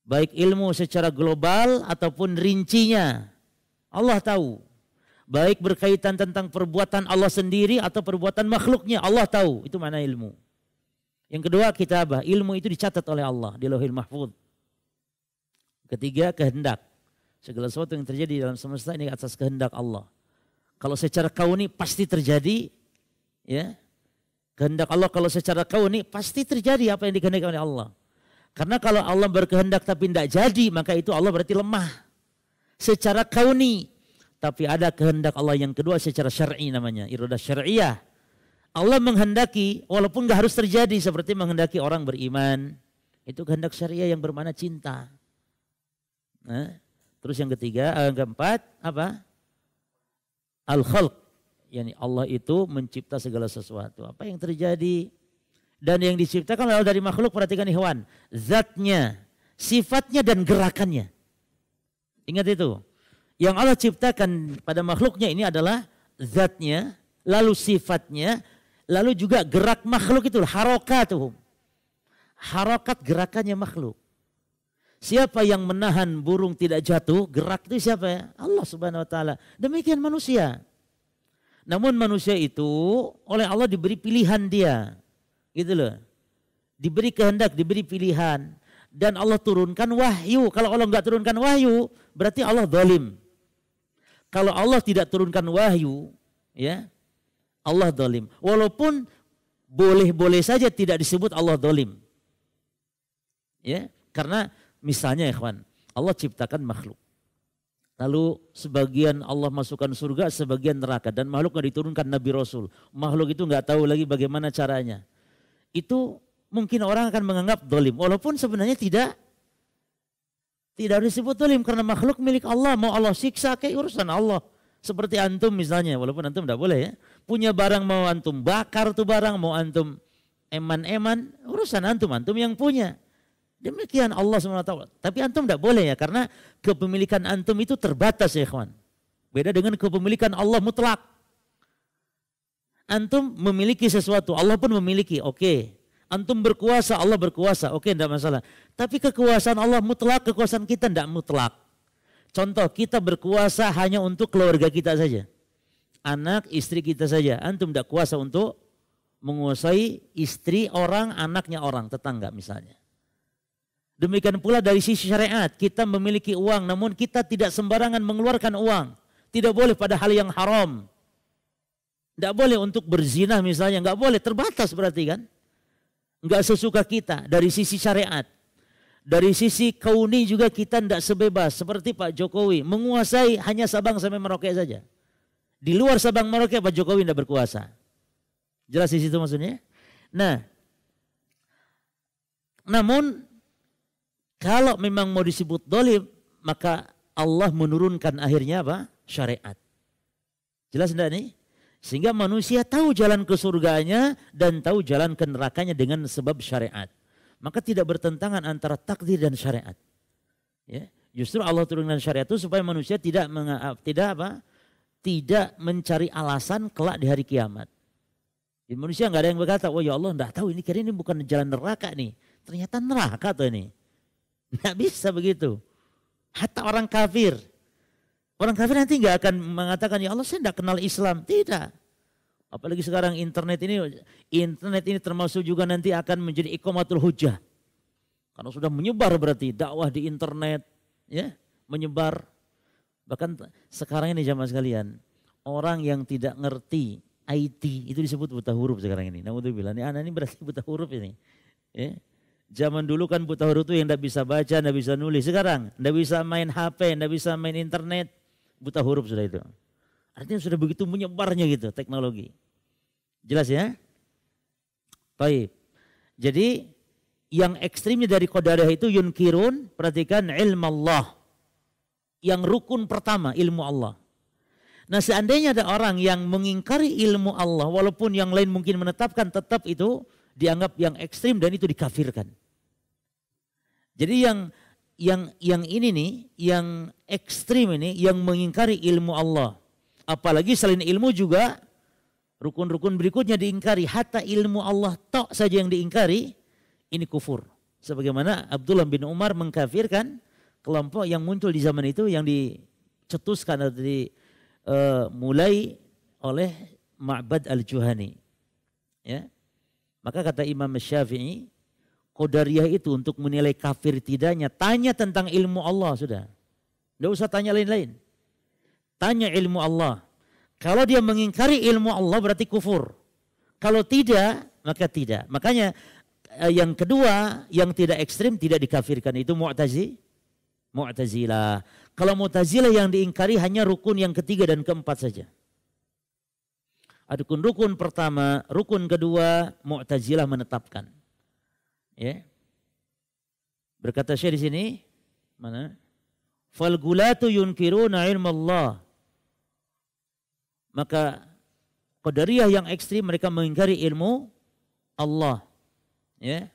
Baik ilmu secara global ataupun rincinya. Allah tahu. Baik berkaitan tentang perbuatan Allah sendiri atau perbuatan makhluknya. Allah tahu. Itu mana ilmu. Yang kedua kitabah. Ilmu itu dicatat oleh Allah di lauhil mahfud. Ketiga kehendak. Segala sesuatu yang terjadi dalam semesta ini atas kehendak Allah. Kalau secara kau ini pasti terjadi. ya Kehendak Allah kalau secara kau ini pasti terjadi apa yang dikehendaki oleh Allah. Karena kalau Allah berkehendak tapi tidak jadi maka itu Allah berarti lemah. Secara kauni tapi ada kehendak Allah yang kedua secara syar'i namanya, iroda syariah. Allah menghendaki walaupun nggak harus terjadi seperti menghendaki orang beriman. Itu kehendak syariah yang bermana cinta. Nah, terus yang ketiga, yang eh, keempat apa? Al-khalq. Yani Allah itu mencipta segala sesuatu. Apa yang terjadi? Dan yang diciptakan oleh dari makhluk perhatikan hewan. Zatnya, sifatnya dan gerakannya. Ingat itu. Yang Allah ciptakan pada makhluknya ini adalah zatnya, lalu sifatnya, lalu juga gerak makhluk itu harokatuhum. Harokat gerakannya makhluk. Siapa yang menahan burung tidak jatuh, gerak itu siapa ya? Allah Subhanahu wa taala. Demikian manusia. Namun manusia itu oleh Allah diberi pilihan dia. Gitu loh. Diberi kehendak, diberi pilihan dan Allah turunkan wahyu. Kalau Allah nggak turunkan wahyu, berarti Allah zalim. Kalau Allah tidak turunkan wahyu, ya Allah dolim. Walaupun boleh-boleh saja tidak disebut Allah dolim. Ya, karena misalnya ikhwan, Allah ciptakan makhluk. Lalu sebagian Allah masukkan surga, sebagian neraka. Dan makhluk nggak diturunkan Nabi Rasul. Makhluk itu nggak tahu lagi bagaimana caranya. Itu mungkin orang akan menganggap dolim. Walaupun sebenarnya tidak tidak disebut tulim karena makhluk milik Allah. Mau Allah siksa kayak urusan Allah. Seperti antum misalnya, walaupun antum tidak boleh ya. Punya barang mau antum bakar tuh barang, mau antum eman-eman, urusan antum, antum yang punya. Demikian Allah SWT. Tapi antum tidak boleh ya, karena kepemilikan antum itu terbatas ya kawan Beda dengan kepemilikan Allah mutlak. Antum memiliki sesuatu, Allah pun memiliki, oke. Antum berkuasa, Allah berkuasa. Oke, tidak masalah. Tapi kekuasaan Allah mutlak, kekuasaan kita tidak mutlak. Contoh, kita berkuasa hanya untuk keluarga kita saja. Anak, istri kita saja. Antum tidak kuasa untuk menguasai istri orang, anaknya orang, tetangga misalnya. Demikian pula dari sisi syariat, kita memiliki uang namun kita tidak sembarangan mengeluarkan uang. Tidak boleh pada hal yang haram. Tidak boleh untuk berzinah misalnya, nggak boleh, terbatas berarti kan nggak sesuka kita dari sisi syariat. Dari sisi kauni juga kita tidak sebebas seperti Pak Jokowi menguasai hanya Sabang sampai Merauke saja. Di luar Sabang Merauke Pak Jokowi tidak berkuasa. Jelas di situ maksudnya. Nah, namun kalau memang mau disebut dolim maka Allah menurunkan akhirnya apa? Syariat. Jelas tidak nih? Sehingga manusia tahu jalan ke surganya dan tahu jalan ke nerakanya dengan sebab syariat. Maka tidak bertentangan antara takdir dan syariat. Ya. Justru Allah turunkan syariat itu supaya manusia tidak eh, tidak apa? tidak mencari alasan kelak di hari kiamat. Di manusia nggak ada yang berkata, wah ya Allah nggak tahu ini kira ini bukan jalan neraka nih. Ternyata neraka tuh ini. Nggak bisa begitu. Hatta orang kafir Orang kafir nanti nggak akan mengatakan ya Allah saya tidak kenal Islam. Tidak. Apalagi sekarang internet ini internet ini termasuk juga nanti akan menjadi ikomatul hujah. Karena sudah menyebar berarti dakwah di internet ya, menyebar. Bahkan sekarang ini zaman sekalian, orang yang tidak ngerti IT itu disebut buta huruf sekarang ini. Namun bilang, ini anak ini berarti buta huruf ini. Ya. Zaman dulu kan buta huruf itu yang tidak bisa baca, tidak bisa nulis. Sekarang tidak bisa main HP, tidak bisa main internet buta huruf sudah itu. Artinya sudah begitu menyebarnya gitu teknologi. Jelas ya? Baik. Jadi yang ekstrimnya dari kodarah itu Yun yunkirun, perhatikan ilmu Allah. Yang rukun pertama ilmu Allah. Nah seandainya ada orang yang mengingkari ilmu Allah walaupun yang lain mungkin menetapkan tetap itu dianggap yang ekstrim dan itu dikafirkan. Jadi yang yang yang ini nih, yang ekstrim ini, yang mengingkari ilmu Allah. Apalagi selain ilmu juga rukun-rukun berikutnya diingkari. Hatta ilmu Allah tok saja yang diingkari, ini kufur. Sebagaimana Abdullah bin Umar mengkafirkan kelompok yang muncul di zaman itu yang dicetuskan atau di, uh, mulai oleh Ma'bad al-Juhani. Ya. Maka kata Imam Syafi'i, kodariah itu untuk menilai kafir tidaknya. Tanya tentang ilmu Allah sudah. Tidak usah tanya lain-lain. Tanya ilmu Allah. Kalau dia mengingkari ilmu Allah berarti kufur. Kalau tidak, maka tidak. Makanya eh, yang kedua, yang tidak ekstrim tidak dikafirkan. Itu mu'tazi. Mu'tazilah. Kalau mu'tazilah yang diingkari hanya rukun yang ketiga dan keempat saja. Adukun rukun pertama, rukun kedua, mu'tazilah menetapkan. Ya. Berkata Syekh di sini, mana? Fal gulatu yunkiruna ilmallah. Maka Qadariyah yang ekstrim mereka mengingkari ilmu Allah. Ya.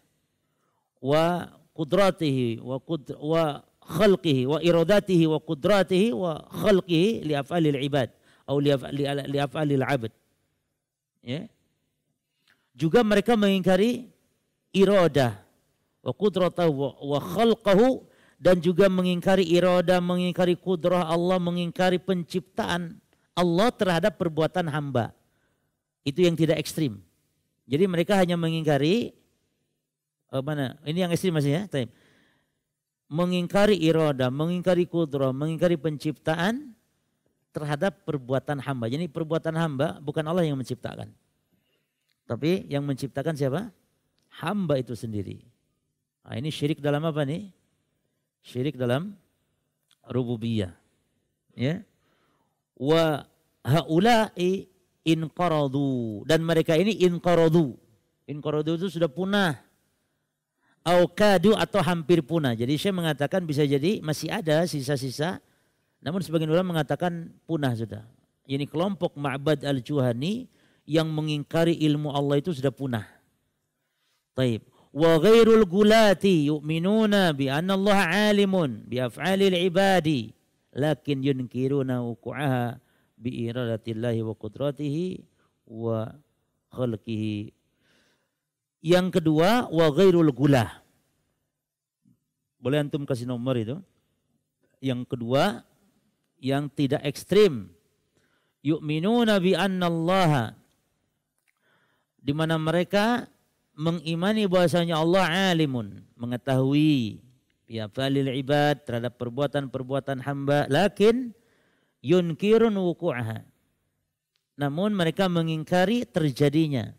Wa qudratihi wa qudr wa khalqihi wa iradatihi wa qudratihi wa khalqihi li af'alil ibad atau li af'alil 'abd. Ya. Juga mereka mengingkari iroda wa kudrata wa khalqahu dan juga mengingkari iroda, mengingkari kudrah Allah, mengingkari penciptaan Allah terhadap perbuatan hamba. Itu yang tidak ekstrim. Jadi mereka hanya mengingkari oh mana? Ini yang ekstrim maksudnya, Taib. Mengingkari iroda, mengingkari kudrah, mengingkari penciptaan terhadap perbuatan hamba. Jadi perbuatan hamba bukan Allah yang menciptakan. Tapi yang menciptakan siapa? hamba itu sendiri. Nah, ini syirik dalam apa nih? Syirik dalam rububiyah. Ya. Wa haula'i inqaradu dan mereka ini inqaradu. Inqaradu itu sudah punah. Au kadu atau hampir punah. Jadi saya mengatakan bisa jadi masih ada sisa-sisa. Namun sebagian ulama mengatakan punah sudah. Ini kelompok Ma'bad al-Juhani yang mengingkari ilmu Allah itu sudah punah طيب وغير الغلاة يؤمنون بأن الله عالم بأفعال العباد لكن ينكرون وقوعها بإرادة الله وقدرته وخلقه yang kedua wa ghairul gulah boleh antum kasih nomor itu yang kedua yang tidak ekstrim yukminu nabi annallaha di mana mereka mengimani bahwasanya Allah alimun, mengetahui kali ibad terhadap perbuatan-perbuatan hamba, lakin yunkirun wuku'aha. Namun mereka mengingkari terjadinya.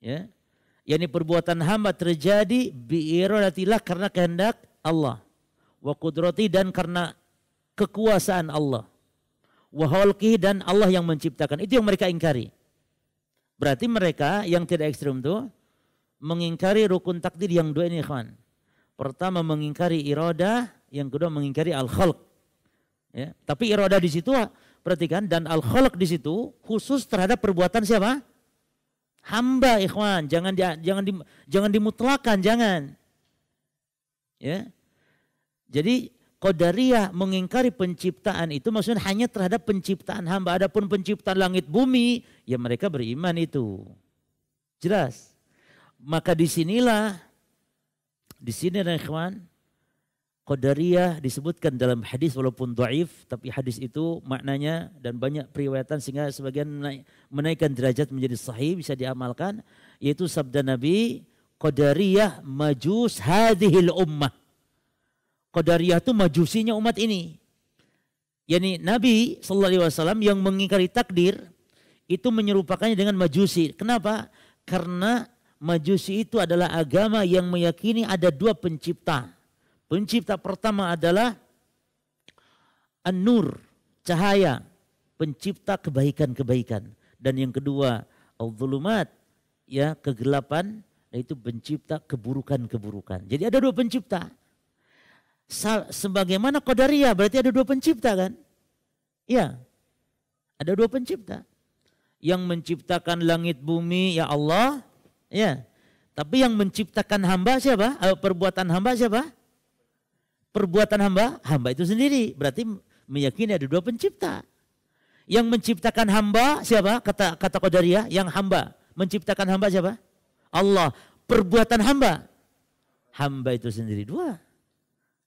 Ya. Yani perbuatan hamba terjadi biirodatillah karena kehendak Allah. Wa kudrati dan karena kekuasaan Allah. Wa dan Allah yang menciptakan. Itu yang mereka ingkari. Berarti mereka yang tidak ekstrim itu mengingkari rukun takdir yang dua ini ikhwan. Pertama mengingkari iroda, yang kedua mengingkari al-khalq. Ya, tapi iroda di situ perhatikan dan al-khalq di situ khusus terhadap perbuatan siapa? Hamba ikhwan, jangan di, jangan di, jangan dimutlakan, jangan. Ya. Jadi Qadariyah mengingkari penciptaan itu maksudnya hanya terhadap penciptaan hamba. Adapun penciptaan langit bumi, ya mereka beriman itu. Jelas. Maka disinilah, disinilah ikhwan, Qadariyah disebutkan dalam hadis walaupun do'if, tapi hadis itu maknanya dan banyak periwayatan sehingga sebagian menaikkan derajat menjadi sahih, bisa diamalkan. Yaitu sabda Nabi, Qadariyah majus hadihil ummah Qadariyah itu majusinya umat ini. Yani Nabi Shallallahu Alaihi Wasallam yang mengingkari takdir itu menyerupakannya dengan majusi. Kenapa? Karena majusi itu adalah agama yang meyakini ada dua pencipta. Pencipta pertama adalah An-Nur, cahaya, pencipta kebaikan-kebaikan. Dan yang kedua, Al-Zulumat, ya kegelapan, yaitu pencipta keburukan-keburukan. Jadi ada dua pencipta sebagaimana kodaria berarti ada dua pencipta kan? Iya. Ada dua pencipta. Yang menciptakan langit bumi ya Allah, ya. Tapi yang menciptakan hamba siapa? Eh, perbuatan hamba siapa? Perbuatan hamba, hamba itu sendiri. Berarti meyakini ada dua pencipta. Yang menciptakan hamba siapa? Kata kata kodaria, yang hamba. Menciptakan hamba siapa? Allah. Perbuatan hamba. Hamba itu sendiri dua.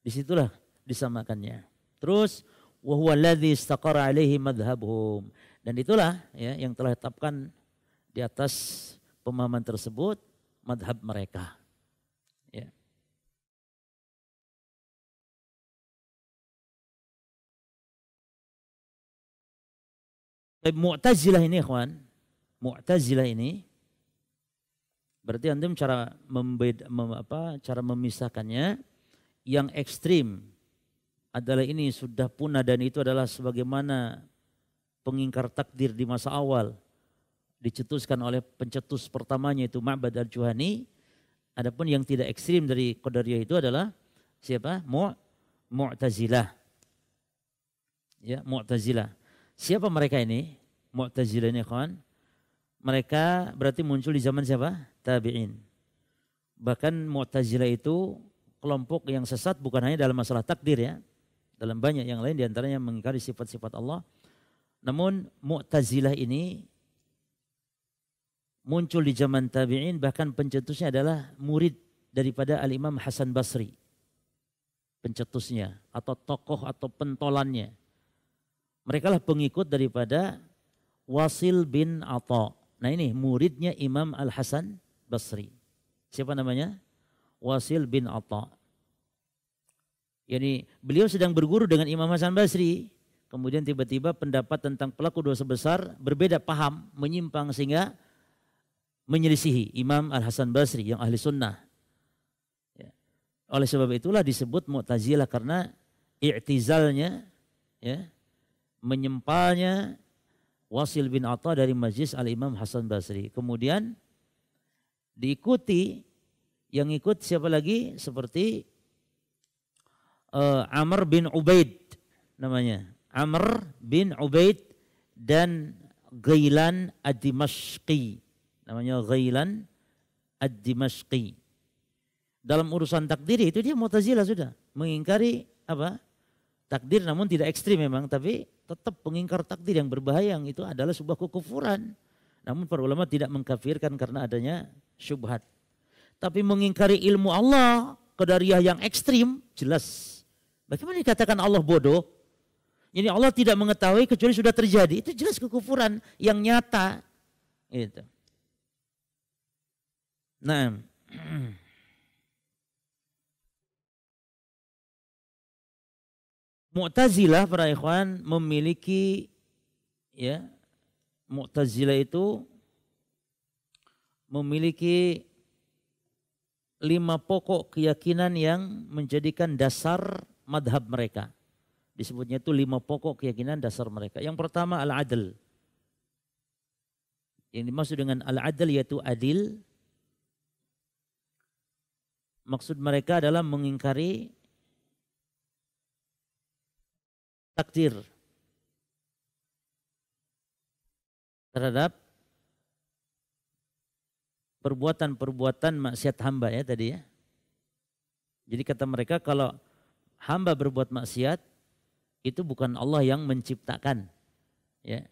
Disitulah disamakannya. Terus Dan itulah ya yang telah tetapkan di atas pemahaman tersebut madhab mereka. Ya. Mu'tazilah ini kawan Mu'tazilah ini berarti antum cara membeda, mem, apa, cara memisahkannya yang ekstrim adalah ini sudah punah dan itu adalah sebagaimana pengingkar takdir di masa awal dicetuskan oleh pencetus pertamanya itu Ma'bad al-Juhani. Adapun yang tidak ekstrim dari Qadariyah itu adalah siapa? Mu'tazilah. Ya, Mu'tazilah. Siapa mereka ini? Mu'tazilah ini kawan. Mereka berarti muncul di zaman siapa? Tabi'in. Bahkan Mu'tazilah itu kelompok yang sesat bukan hanya dalam masalah takdir ya. Dalam banyak yang lain diantaranya mengingkari sifat-sifat Allah. Namun Mu'tazilah ini muncul di zaman tabi'in bahkan pencetusnya adalah murid daripada Al-Imam Hasan Basri. Pencetusnya atau tokoh atau pentolannya. Mereka lah pengikut daripada Wasil bin Atta. Nah ini muridnya Imam Al-Hasan Basri. Siapa namanya? Wasil bin Atta. Yani beliau sedang berguru dengan Imam Hasan Basri. Kemudian tiba-tiba pendapat tentang pelaku dosa besar berbeda paham, menyimpang sehingga menyelisihi Imam Al Hasan Basri yang ahli sunnah. Ya. Oleh sebab itulah disebut Mu'tazilah karena i'tizalnya, ya, menyempalnya Wasil bin Atta dari majlis Al Imam Hasan Basri. Kemudian diikuti yang ikut siapa lagi? Seperti uh, Amr bin Ubaid namanya. Amr bin Ubaid dan Ghailan Ad-Dimashqi. Namanya Ghailan Ad-Dimashqi. Dalam urusan takdir itu dia Mu'tazilah sudah. Mengingkari apa? Takdir namun tidak ekstrim memang. Tapi tetap pengingkar takdir yang berbahaya yang itu adalah sebuah kekufuran. Namun para ulama tidak mengkafirkan karena adanya syubhat. Tapi mengingkari ilmu Allah, kedariah yang ekstrim, jelas. Bagaimana dikatakan Allah bodoh? Jadi Allah tidak mengetahui kecuali sudah terjadi. Itu jelas kekufuran yang nyata. Itu. Nah. (clears throat) Mu'tazilah para ikhwan memiliki ya Mu'tazilah itu memiliki lima pokok keyakinan yang menjadikan dasar madhab mereka. Disebutnya itu lima pokok keyakinan dasar mereka. Yang pertama al-adl. Yang dimaksud dengan al-adl yaitu adil. Maksud mereka adalah mengingkari takdir terhadap perbuatan-perbuatan maksiat hamba ya tadi ya. Jadi kata mereka kalau hamba berbuat maksiat itu bukan Allah yang menciptakan ya.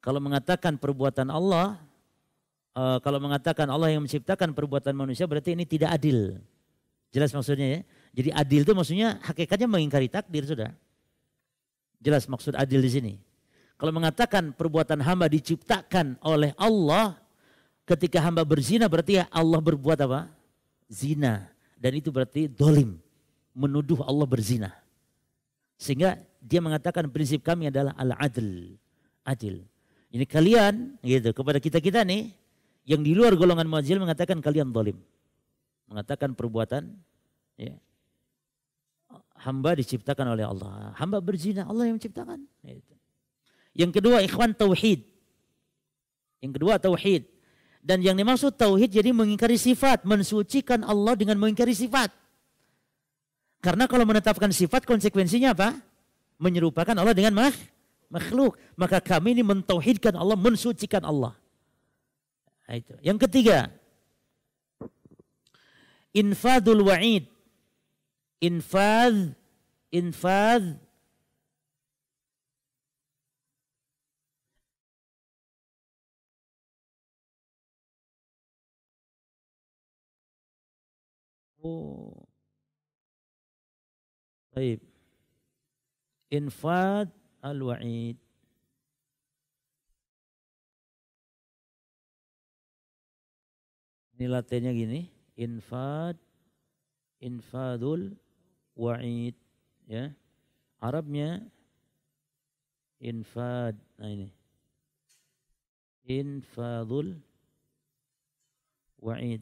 Kalau mengatakan perbuatan Allah eh, kalau mengatakan Allah yang menciptakan perbuatan manusia berarti ini tidak adil. Jelas maksudnya ya. Jadi adil itu maksudnya hakikatnya mengingkari takdir sudah. Jelas maksud adil di sini. Kalau mengatakan perbuatan hamba diciptakan oleh Allah, ketika hamba berzina berarti ya Allah berbuat apa? Zina. Dan itu berarti dolim. Menuduh Allah berzina. Sehingga dia mengatakan prinsip kami adalah al-adl. Adil. Ini kalian gitu kepada kita-kita nih yang di luar golongan muajil mengatakan kalian dolim. Mengatakan perbuatan ya, hamba diciptakan oleh Allah. Hamba berzina Allah yang menciptakan. Gitu. Yang kedua ikhwan tauhid. Yang kedua tauhid. Dan yang dimaksud tauhid jadi mengingkari sifat, mensucikan Allah dengan mengingkari sifat. Karena kalau menetapkan sifat konsekuensinya apa? Menyerupakan Allah dengan makhluk. Maka kami ini mentauhidkan Allah, mensucikan Allah. Nah, itu. Yang ketiga, infadul wa'id. Infad, infad Baik. Infad al-wa'id. Ini latihnya gini, infad infadul wa'id ya. Arabnya infad. Nah ini. Infadul wa'id.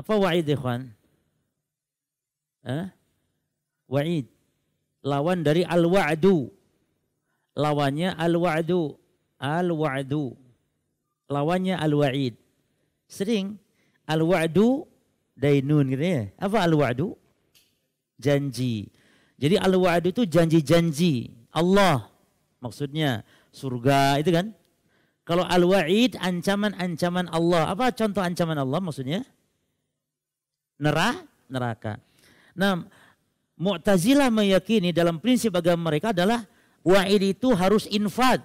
Apa wa'id ya kawan? Wa'id. Lawan dari al-wa'du. Lawannya al-wa'du. Al-wa'du. Lawannya al-wa'id. Sering al-wa'du dainun gitu ya. Apa al-wa'du? Janji. Jadi al-wa'du itu janji-janji. Allah maksudnya surga itu kan. Kalau al-wa'id ancaman-ancaman Allah. Apa contoh ancaman Allah maksudnya? nerah, neraka. Nah, Mu'tazilah meyakini dalam prinsip agama mereka adalah wa'id itu harus infad.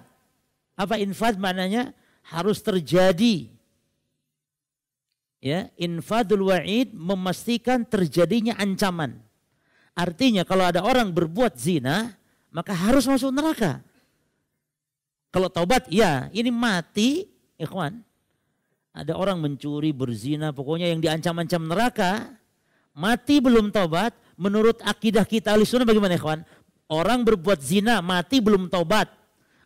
Apa infad maknanya? Harus terjadi. Ya, infadul wa'id memastikan terjadinya ancaman. Artinya kalau ada orang berbuat zina, maka harus masuk neraka. Kalau taubat, ya ini mati, ikhwan ada orang mencuri, berzina, pokoknya yang diancam-ancam neraka, mati belum taubat menurut akidah kita alisuna bagaimana ikhwan? Orang berbuat zina, mati belum taubat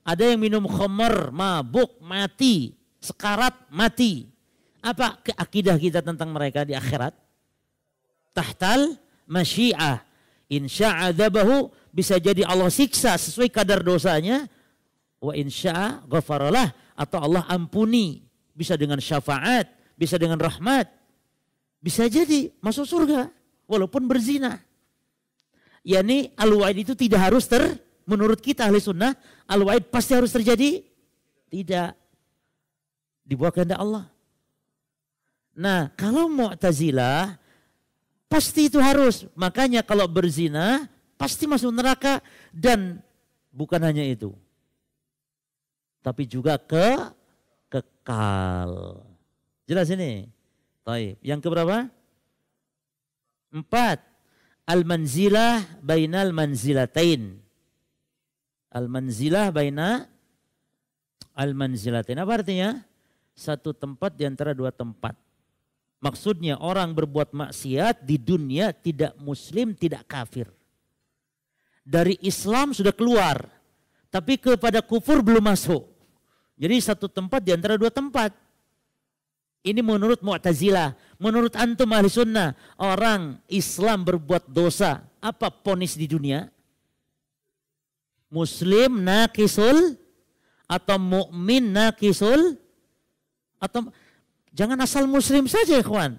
Ada yang minum khomer, mabuk, mati. Sekarat, mati. Apa akidah kita tentang mereka di akhirat? Tahtal masyiah. Insya'adabahu bisa jadi Allah siksa sesuai kadar dosanya. Wa insya'a ghafaralah atau Allah ampuni bisa dengan syafaat, bisa dengan rahmat. Bisa jadi masuk surga walaupun berzina. Yani al-wa'id itu tidak harus ter menurut kita ahli sunnah al-wa'id pasti harus terjadi? Tidak. Dibuat kehendak Allah. Nah, kalau Mu'tazilah pasti itu harus. Makanya kalau berzina pasti masuk neraka dan bukan hanya itu. Tapi juga ke kekal. Jelas ini? Taib. Yang keberapa? Empat. Al-manzilah bainal manzilatain. Al-manzilah baina al-manzilatain. Apa artinya? Satu tempat di antara dua tempat. Maksudnya orang berbuat maksiat di dunia tidak muslim, tidak kafir. Dari Islam sudah keluar, tapi kepada kufur belum masuk. Jadi satu tempat di antara dua tempat. Ini menurut Mu'tazilah, menurut antum ahli sunnah, orang Islam berbuat dosa, apa ponis di dunia? Muslim nakisul atau mukmin nakisul atau jangan asal muslim saja ikhwan.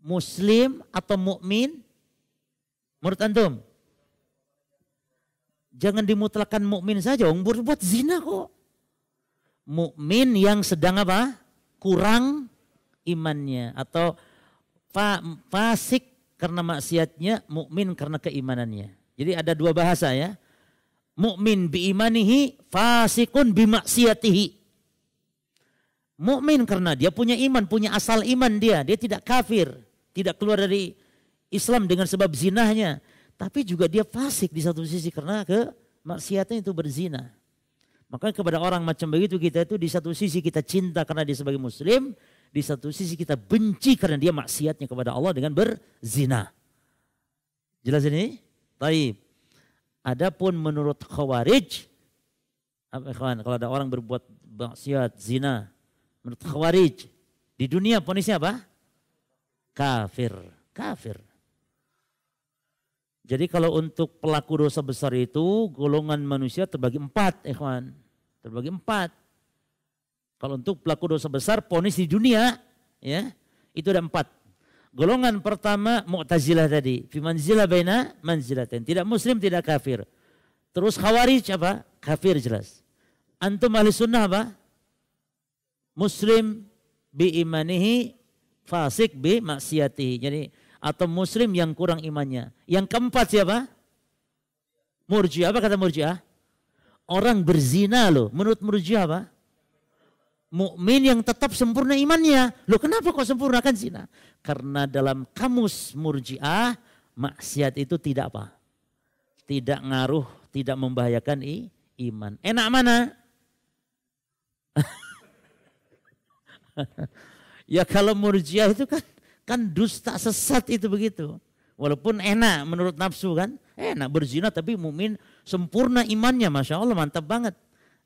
Muslim atau mukmin menurut antum? Jangan dimutlakan mukmin saja, orang berbuat zina kok mukmin yang sedang apa? Kurang imannya atau fasik karena maksiatnya, mukmin karena keimanannya. Jadi ada dua bahasa ya. Mukmin biimanihi, fasikun bimaksiatihi. Mukmin karena dia punya iman, punya asal iman dia, dia tidak kafir, tidak keluar dari Islam dengan sebab zinahnya, tapi juga dia fasik di satu sisi karena ke maksiatnya itu berzina. Maka kepada orang macam begitu kita itu di satu sisi kita cinta karena dia sebagai muslim, di satu sisi kita benci karena dia maksiatnya kepada Allah dengan berzina. Jelas ini? Taib. Adapun menurut Khawarij, kalau ada orang berbuat maksiat, zina, menurut Khawarij, di dunia ponisnya apa? Kafir. Kafir. Jadi kalau untuk pelaku dosa besar itu golongan manusia terbagi empat, ikhwan terbagi empat. Kalau untuk pelaku dosa besar ponis di dunia ya itu ada empat. Golongan pertama Mu'tazilah tadi, fimanzilah baina manzilatain, tidak muslim tidak kafir. Terus Khawarij apa? Kafir jelas. Antum ahli sunnah apa? Muslim bi imanihi fasik bi maksiatihi. Jadi atau muslim yang kurang imannya. Yang keempat siapa? murji Apa kata Murji'ah? orang berzina loh. Menurut merujuk apa? Mukmin yang tetap sempurna imannya. lo kenapa kok sempurnakan zina? Karena dalam kamus Murji'ah maksiat itu tidak apa? Tidak ngaruh, tidak membahayakan i, iman. Enak mana? (laughs) ya kalau Murji'ah itu kan kan dusta sesat itu begitu. Walaupun enak menurut nafsu kan. Enak berzina tapi mukmin sempurna imannya. Masya Allah mantap banget.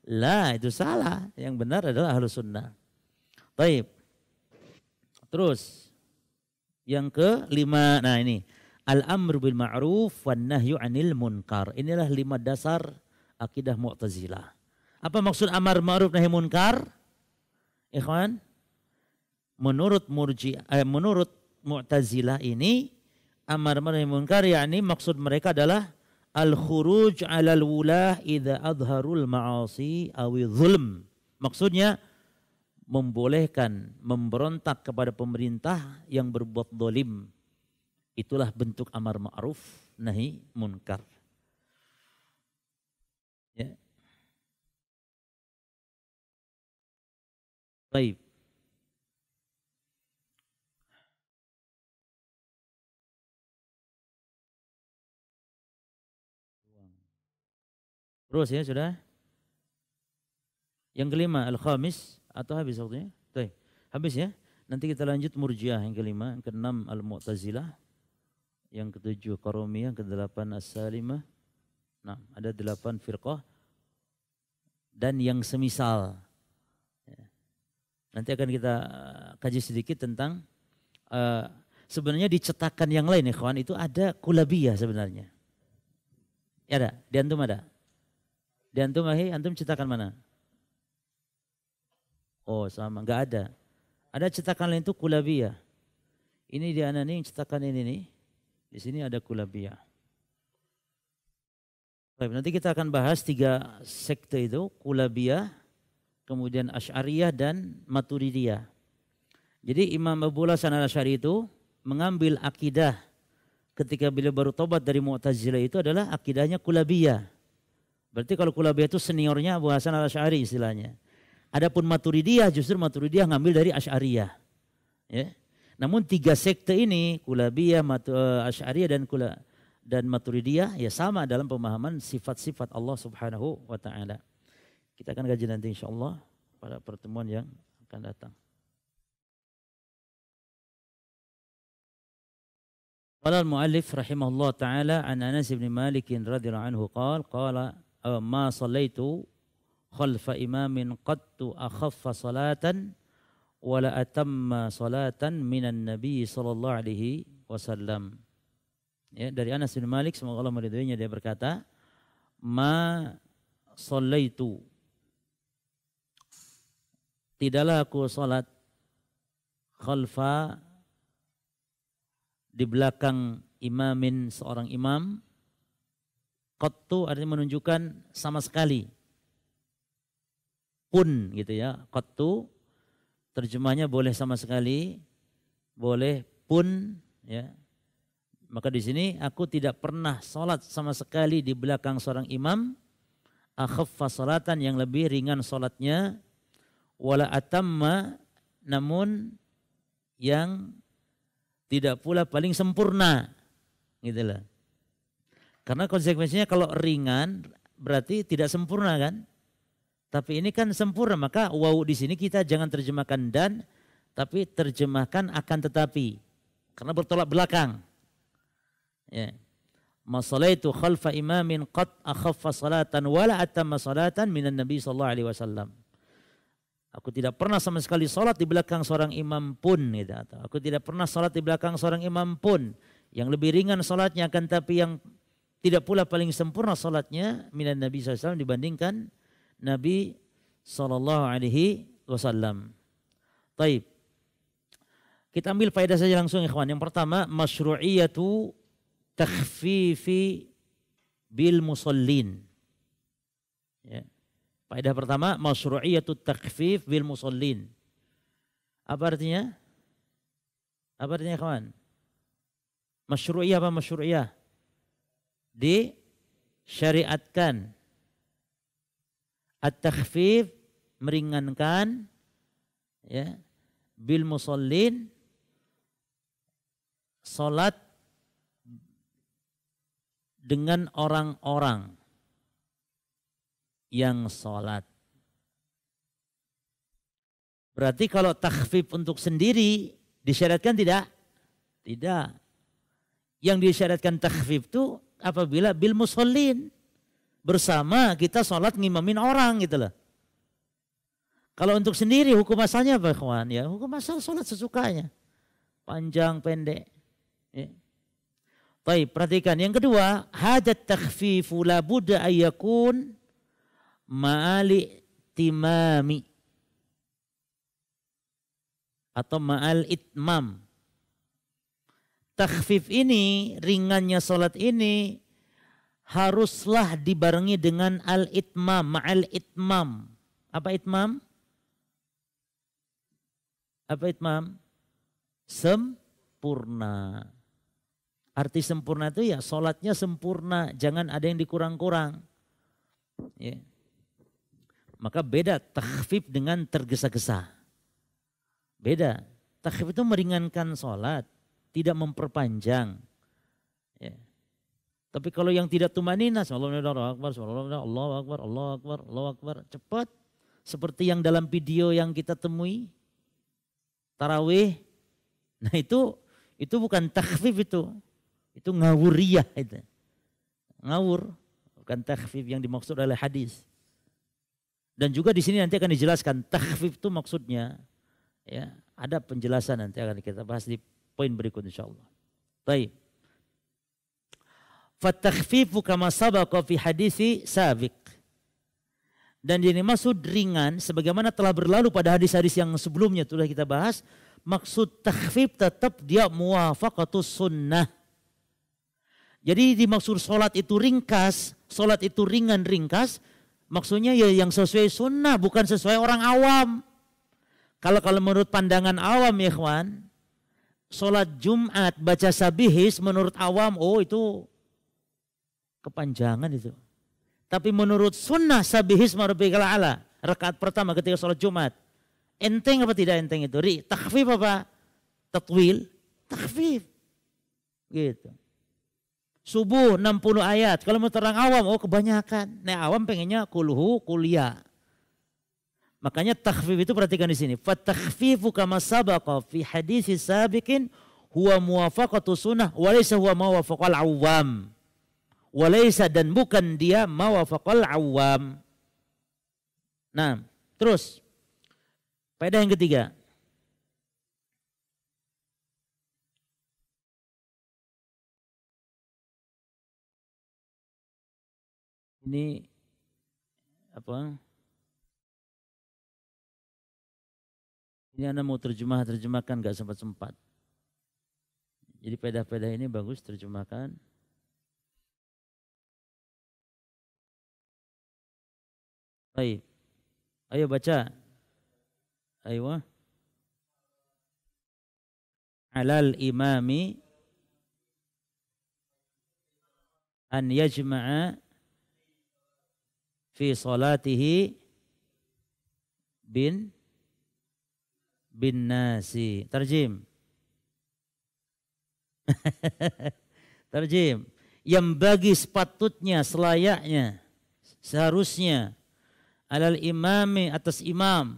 Lah itu salah. Yang benar adalah ahlu sunnah. Taib. Terus. Yang ke lima Nah ini. Al-amru bil ma'ruf wan nahyu anil munkar. Inilah lima dasar akidah mu'tazilah. Apa maksud amar ma'ruf nahi munkar? Ikhwan. Menurut murji, eh, menurut Mu'tazilah ini amar ma'ruf munkar yakni maksud mereka adalah al khuruj 'alal wulah idza adharul ma'asi awi zulm. Maksudnya membolehkan memberontak kepada pemerintah yang berbuat dolim. Itulah bentuk amar ma'ruf nahi munkar. Ya. Baik. Terus ya sudah. Yang kelima al-khamis atau habis waktunya? Baik. Habis ya. Nanti kita lanjut murjiah yang kelima, yang keenam al-mu'tazilah, yang ketujuh qaromiyah, yang kedelapan as-salimah. Nah, ada delapan firqah dan yang semisal. Ya. Nanti akan kita uh, kaji sedikit tentang uh, sebenarnya dicetakan yang lain ya kawan itu ada kulabiyah sebenarnya. Ya ada, diantum ada. Di antum ahi, antum cetakan mana? Oh sama, nggak ada. Ada cetakan lain itu kulabiyah. Ini di anak ini cetakan ini nih. Di sini ada kulabiyah. Baik, nanti kita akan bahas tiga sekte itu, kulabiyah, kemudian asyariyah dan maturidiyah. Jadi Imam Abu Hasan al-Asy'ari itu mengambil akidah ketika beliau baru tobat dari Mu'tazilah itu adalah akidahnya kulabiyah. Berarti kalau Kulabiyah itu seniornya Abu Hasan al-Asy'ari istilahnya. Adapun Maturidiyah justru Maturidiyah ngambil dari Asy'ariyah. Ya. Namun tiga sekte ini Kulabiyah, eh, Asy'ariyah dan Kula dan Maturidiyah ya sama dalam pemahaman sifat-sifat Allah Subhanahu wa taala. Kita akan kaji nanti insyaallah pada pertemuan yang akan datang. قال المؤلف رحمه الله تعالى عن انس بن مالك رضي الله عنه قال Eh, ma salaitu khalfa imamin qattu akhaffa salatan wala atamma salatan minan nabi sallallahu alaihi wasallam. Ya, dari Anas bin Malik semoga Allah meridhoinya dia berkata, "Ma salaitu Tidaklah aku salat khalfa di belakang imamin seorang imam Kotu artinya menunjukkan sama sekali. Pun gitu ya. Kotu terjemahnya boleh sama sekali, boleh pun ya. Maka di sini aku tidak pernah sholat sama sekali di belakang seorang imam. Akhaffa sholatan yang lebih ringan sholatnya. Wala atamma namun yang tidak pula paling sempurna. Gitu lah. Karena konsekuensinya kalau ringan berarti tidak sempurna kan? Tapi ini kan sempurna, maka wow di sini kita jangan terjemahkan dan tapi terjemahkan akan tetapi. Karena bertolak belakang. Ya. Masalaitu khalfa imamin qat akhaffa salatan wala atamma salatan minan Nabi sallallahu alaihi wasallam. Aku tidak pernah sama sekali sholat di belakang seorang imam pun. Gitu. Atau aku tidak pernah sholat di belakang seorang imam pun. Yang lebih ringan sholatnya akan tapi yang tidak pula paling sempurna salatnya minan Nabi SAW dibandingkan Nabi Sallallahu Alaihi Wasallam. Taib. Kita ambil faedah saja langsung ikhwan. Yang pertama, masyru'iyatu takhfifi bil musallin. Ya. Faedah pertama, masyru'iyatu takhfif bil musallin. Apa artinya? Apa artinya kawan? Masyru'iyah apa masyru'iyah? disyariatkan. At-takhfif meringankan ya bil musallin salat dengan orang-orang yang salat. Berarti kalau takhfif untuk sendiri disyaratkan tidak? Tidak. Yang disyaratkan takhfif itu apabila bil musallin bersama kita sholat ngimamin orang gitu loh. Kalau untuk sendiri hukum asalnya apa kawan ya? Hukum asal sholat sesukanya. Panjang pendek. Ya. Baik, perhatikan. Yang kedua, hadat takhfifu la buddha ayyakun ma'ali timami atau ma'al itmam takhfif ini, ringannya salat ini haruslah dibarengi dengan al-itmam, ma'al itmam. Apa itmam? Apa itmam? Sempurna. Arti sempurna itu ya solatnya sempurna, jangan ada yang dikurang-kurang. Ya. Maka beda takhfif dengan tergesa-gesa. Beda. Takhfif itu meringankan solat, tidak memperpanjang. Ya. Tapi kalau yang tidak tumanina, Allah Akbar, Allah Akbar, Allah Akbar, Allah Akbar, cepat. Seperti yang dalam video yang kita temui, tarawih, nah itu itu bukan takhfif itu, itu ngawuriyah itu. Ngawur, bukan takhfif yang dimaksud oleh hadis. Dan juga di sini nanti akan dijelaskan takhfif itu maksudnya ya, ada penjelasan nanti akan kita bahas di poin berikut insyaallah. Baik. Fatakhfifu kama sabaqa fi hadisi sabiq. Dan ini maksud ringan sebagaimana telah berlalu pada hadis-hadis yang sebelumnya sudah kita bahas. Maksud takhfif tetap dia muwafaqatus sunnah. Jadi dimaksud sholat itu ringkas, sholat itu ringan ringkas. Maksudnya ya yang sesuai sunnah bukan sesuai orang awam. Kalau kalau menurut pandangan awam ya kawan, sholat Jumat baca sabihis menurut awam oh itu kepanjangan itu. Tapi menurut sunnah sabihis marbikal ala rekat pertama ketika sholat Jumat enteng apa tidak enteng itu? Ri, takfif apa? Tatwil, takfif. Gitu. Subuh 60 ayat. Kalau mau terang awam, oh kebanyakan. Nah awam pengennya kulhu kuliah. Makanya takhfif itu perhatikan di sini. Fatakhfifu kama sabaqa fi hadis sabiqin huwa muwafaqatu sunnah laysa huwa mawafaqal awam. laysa dan bukan dia mawafaqal awam. Nah, terus. Faedah yang ketiga. Ini apa? Ini anak mau terjemah, terjemahkan nggak sempat-sempat. Jadi pedah-pedah ini bagus terjemahkan. Baik. Ayo baca. Ayo. Alal imami an yajma'a fi salatihi bin bin nasi. terjim (laughs) terjem Yang bagi sepatutnya, selayaknya, seharusnya alal imami atas imam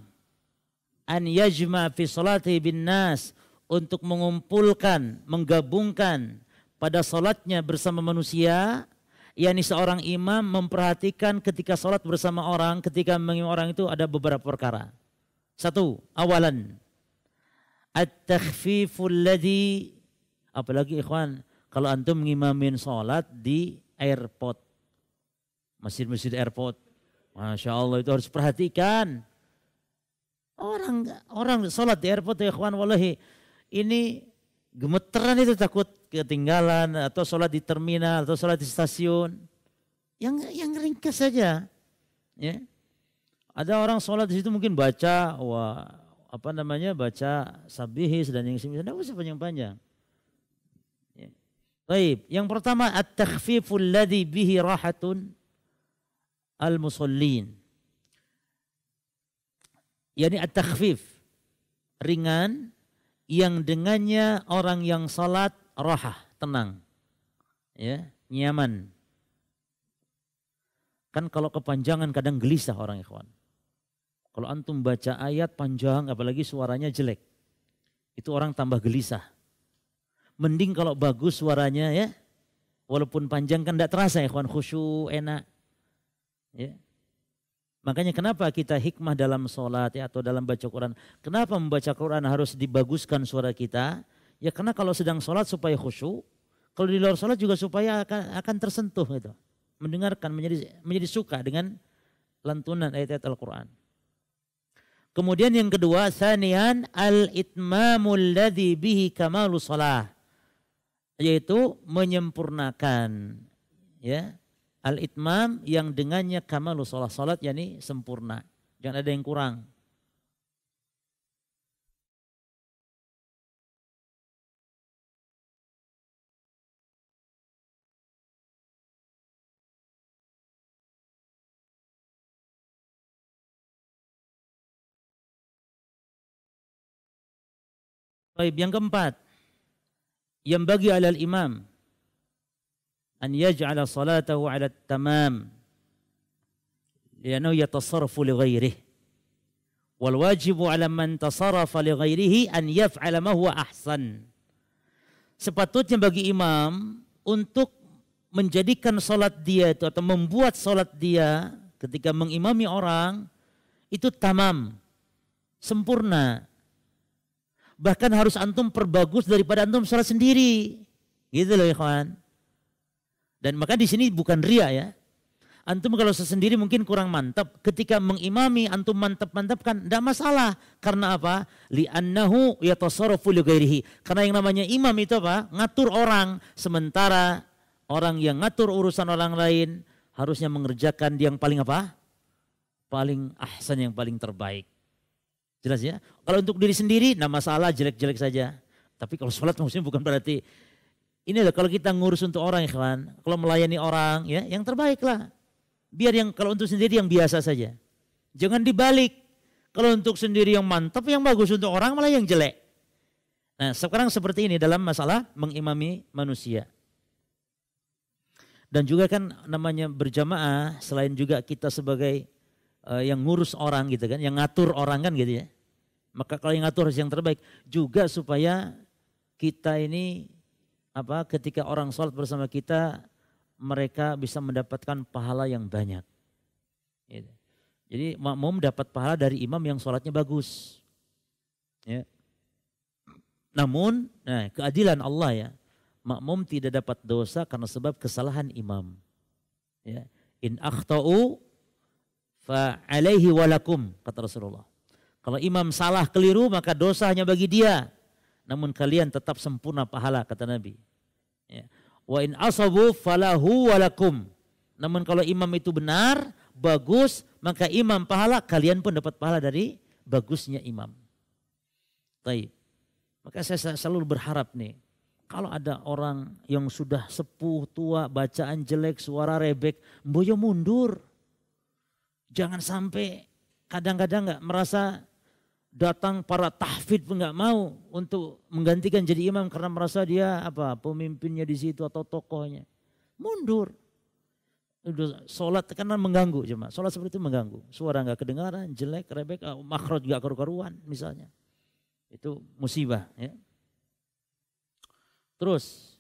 an yajma fi salati bin nas untuk mengumpulkan, menggabungkan pada salatnya bersama manusia, yakni seorang imam memperhatikan ketika salat bersama orang, ketika mengimam orang itu ada beberapa perkara. Satu, awalan At-takhfiful alladhi apalagi ikhwan kalau antum ngimamin sholat di airport masjid-masjid airport Masya Allah itu harus perhatikan orang orang sholat di airport ya ikhwan wallahi ini gemeteran itu takut ketinggalan atau sholat di terminal atau sholat di stasiun yang yang ringkas saja ya ada orang sholat di situ mungkin baca wah apa namanya baca sabihis dan yang semisal tidak usah panjang-panjang. Ya. Baik, yang pertama at-takhfiful ladzi bihi rahatun al-musallin. Yani at-takhfif ringan yang dengannya orang yang salat rahah, tenang. Ya, nyaman. Kan kalau kepanjangan kadang gelisah orang ikhwan. Kalau antum baca ayat panjang apalagi suaranya jelek. Itu orang tambah gelisah. Mending kalau bagus suaranya ya. Walaupun panjang kan tidak terasa ya kawan khusyuk enak. Ya. Makanya kenapa kita hikmah dalam sholat ya, atau dalam baca Quran. Kenapa membaca Quran harus dibaguskan suara kita? Ya karena kalau sedang sholat supaya khusyuk. Kalau di luar sholat juga supaya akan, akan tersentuh gitu. Mendengarkan menjadi menjadi suka dengan lantunan ayat-ayat Al-Quran. Kemudian yang kedua, sanian al-itmamul ladzi bihi kamalu salah. Yaitu menyempurnakan ya. Al-itmam yang dengannya kamalu sholat salat yakni sempurna. Jangan ada yang kurang. Baik, yang keempat. Yang bagi alal imam an yaj'ala salatahu 'ala tamam Lianau yatasarfu li ghairih. wal wajibu 'ala man tasarafa li ghairihi an yaf'ala ma huwa ahsan sepatutnya bagi imam untuk menjadikan salat dia itu atau membuat salat dia ketika mengimami orang itu tamam sempurna Bahkan harus antum perbagus daripada antum secara sendiri. Gitu loh ikhwan. Dan maka di sini bukan ria ya. Antum kalau sendiri mungkin kurang mantap. Ketika mengimami antum mantap mantap kan, tidak masalah. Karena apa? Li'annahu yatasarrafu li Karena yang namanya imam itu apa? Ngatur orang. Sementara orang yang ngatur urusan orang lain harusnya mengerjakan yang paling apa? Paling ahsan yang paling terbaik. Jelas ya? Kalau untuk diri sendiri, nah masalah jelek-jelek saja. Tapi kalau sholat maksudnya bukan berarti ini loh kalau kita ngurus untuk orang ikhwan, kalau melayani orang ya yang terbaik lah. Biar yang kalau untuk sendiri yang biasa saja. Jangan dibalik. Kalau untuk sendiri yang mantap yang bagus untuk orang malah yang jelek. Nah, sekarang seperti ini dalam masalah mengimami manusia. Dan juga kan namanya berjamaah selain juga kita sebagai uh, yang ngurus orang gitu kan, yang ngatur orang kan gitu ya. Maka kalau yang ngatur harus yang terbaik juga supaya kita ini apa ketika orang sholat bersama kita mereka bisa mendapatkan pahala yang banyak. Iya. Jadi makmum dapat pahala dari imam yang sholatnya bagus. Ya. Namun nah, keadilan Allah ya makmum tidak dapat dosa karena sebab kesalahan imam. Ya. In akhtau fa alaihi walakum kata Rasulullah. Kalau imam salah keliru maka dosanya bagi dia. Namun kalian tetap sempurna pahala kata Nabi. Ya. Wa in asabu falahu walakum. Namun kalau imam itu benar, bagus, maka imam pahala kalian pun dapat pahala dari bagusnya imam. Tapi Maka saya selalu berharap nih, kalau ada orang yang sudah sepuh, tua, bacaan jelek, suara rebek, boyo mundur. Jangan sampai kadang-kadang nggak merasa datang para tahfid pun nggak mau untuk menggantikan jadi imam karena merasa dia apa pemimpinnya di situ atau tokohnya mundur Sholat karena mengganggu cuma sholat seperti itu mengganggu suara nggak kedengaran jelek rebek ah, makro juga karu-karuan misalnya itu musibah ya terus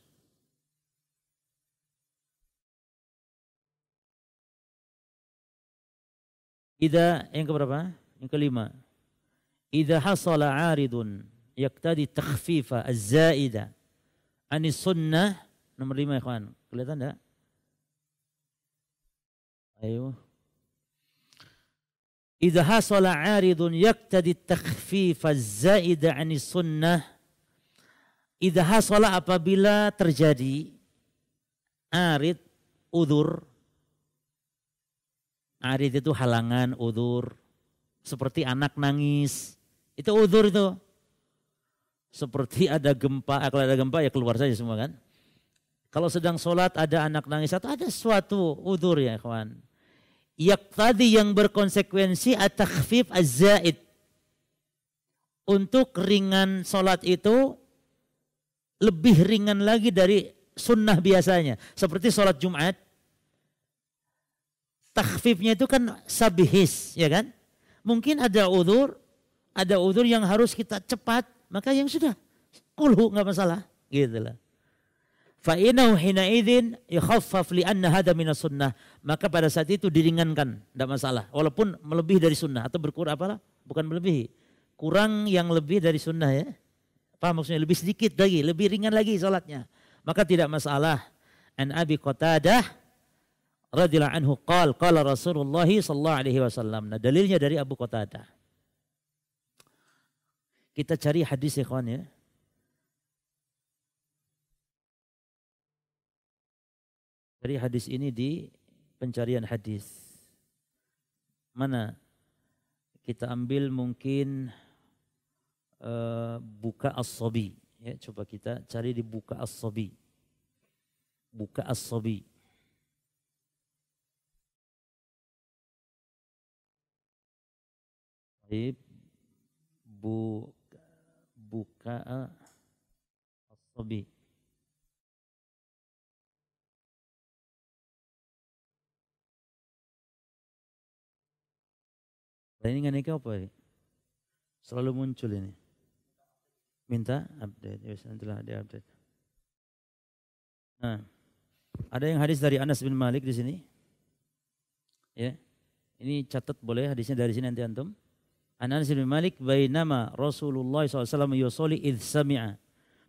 Ida yang keberapa? Yang kelima idza hasala 'aridun yaktadi takhfifa az-zaida ani sunnah nomor lima ya kawan kelihatan enggak ayo idza hasala 'aridun yaktadi takhfifa az-zaida ani sunnah idza hasala apabila terjadi arid udur arid itu halangan udur seperti anak nangis itu udur itu. Seperti ada gempa, kalau ada gempa ya keluar saja semua kan. Kalau sedang sholat ada anak nangis atau ada suatu udur ya kawan. Yak tadi yang berkonsekuensi atakhfif az Untuk ringan sholat itu lebih ringan lagi dari sunnah biasanya. Seperti sholat Jumat. Takhfifnya itu kan sabihis ya kan. Mungkin ada udur ada udur yang harus kita cepat, maka yang sudah kulhu nggak masalah, gitu lah. Fa inahu hina idin yukhaffaf li anna hada minas sunnah. Maka pada saat itu diringankan, tidak masalah. Walaupun melebihi dari sunnah atau berkurang apalah, bukan melebihi. Kurang yang lebih dari sunnah ya. Apa maksudnya? Lebih sedikit lagi, lebih ringan lagi salatnya. Maka tidak masalah. An Abi Qatadah radhiyallahu anhu qala qala Rasulullah sallallahu alaihi wasallam. Nah, dalilnya dari Abu Qatadah kita cari hadis ikhwan ya. Cari hadis ini di pencarian hadis. Mana? Kita ambil mungkin uh, buka as Ya, coba kita cari di buka as Buka as-sabi. Bu buka eh, asobi. sabi Pertandingan ini apa ini? Selalu muncul ini. Minta update. Yes, ya, nantilah dia update. Nah, ada yang hadis dari Anas bin Malik di sini. Ya. Ini catat boleh hadisnya dari sini nanti antum. An Anas bin Malik bainama Rasulullah SAW yusoli idh sami'a.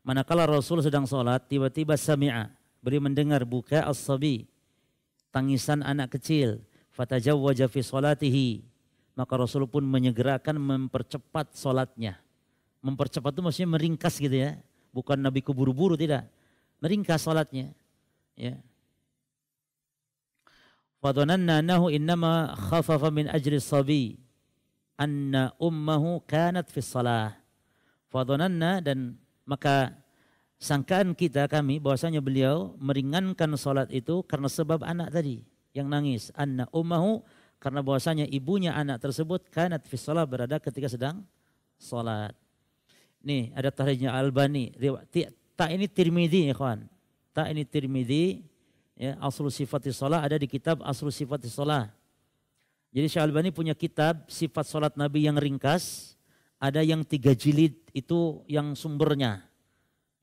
Manakala Rasul sedang sholat, tiba-tiba sami'a. Beri mendengar buka as-sabi. Tangisan anak kecil. Fatajawwaja fi sholatihi. Maka Rasul pun menyegerakan mempercepat sholatnya. Mempercepat itu maksudnya meringkas gitu ya. Bukan Nabi keburu-buru tidak. Meringkas sholatnya. Ya. Fadhananna annahu innama khafafa min ajri sabi anna ummahu kanat fi shalah. Fadhananna dan maka sangkaan kita kami bahwasanya beliau meringankan salat itu karena sebab anak tadi yang nangis anna ummahu karena bahwasanya ibunya anak tersebut kanat fi shalah berada ketika sedang salat. Nih ada tahrijnya Albani. Tak ini Tirmidzi ya kawan. Tak ini Tirmidzi ya aslu sifati shalah ada di kitab aslu sifati shalah jadi Albani punya kitab sifat sholat Nabi yang ringkas, ada yang tiga jilid itu yang sumbernya.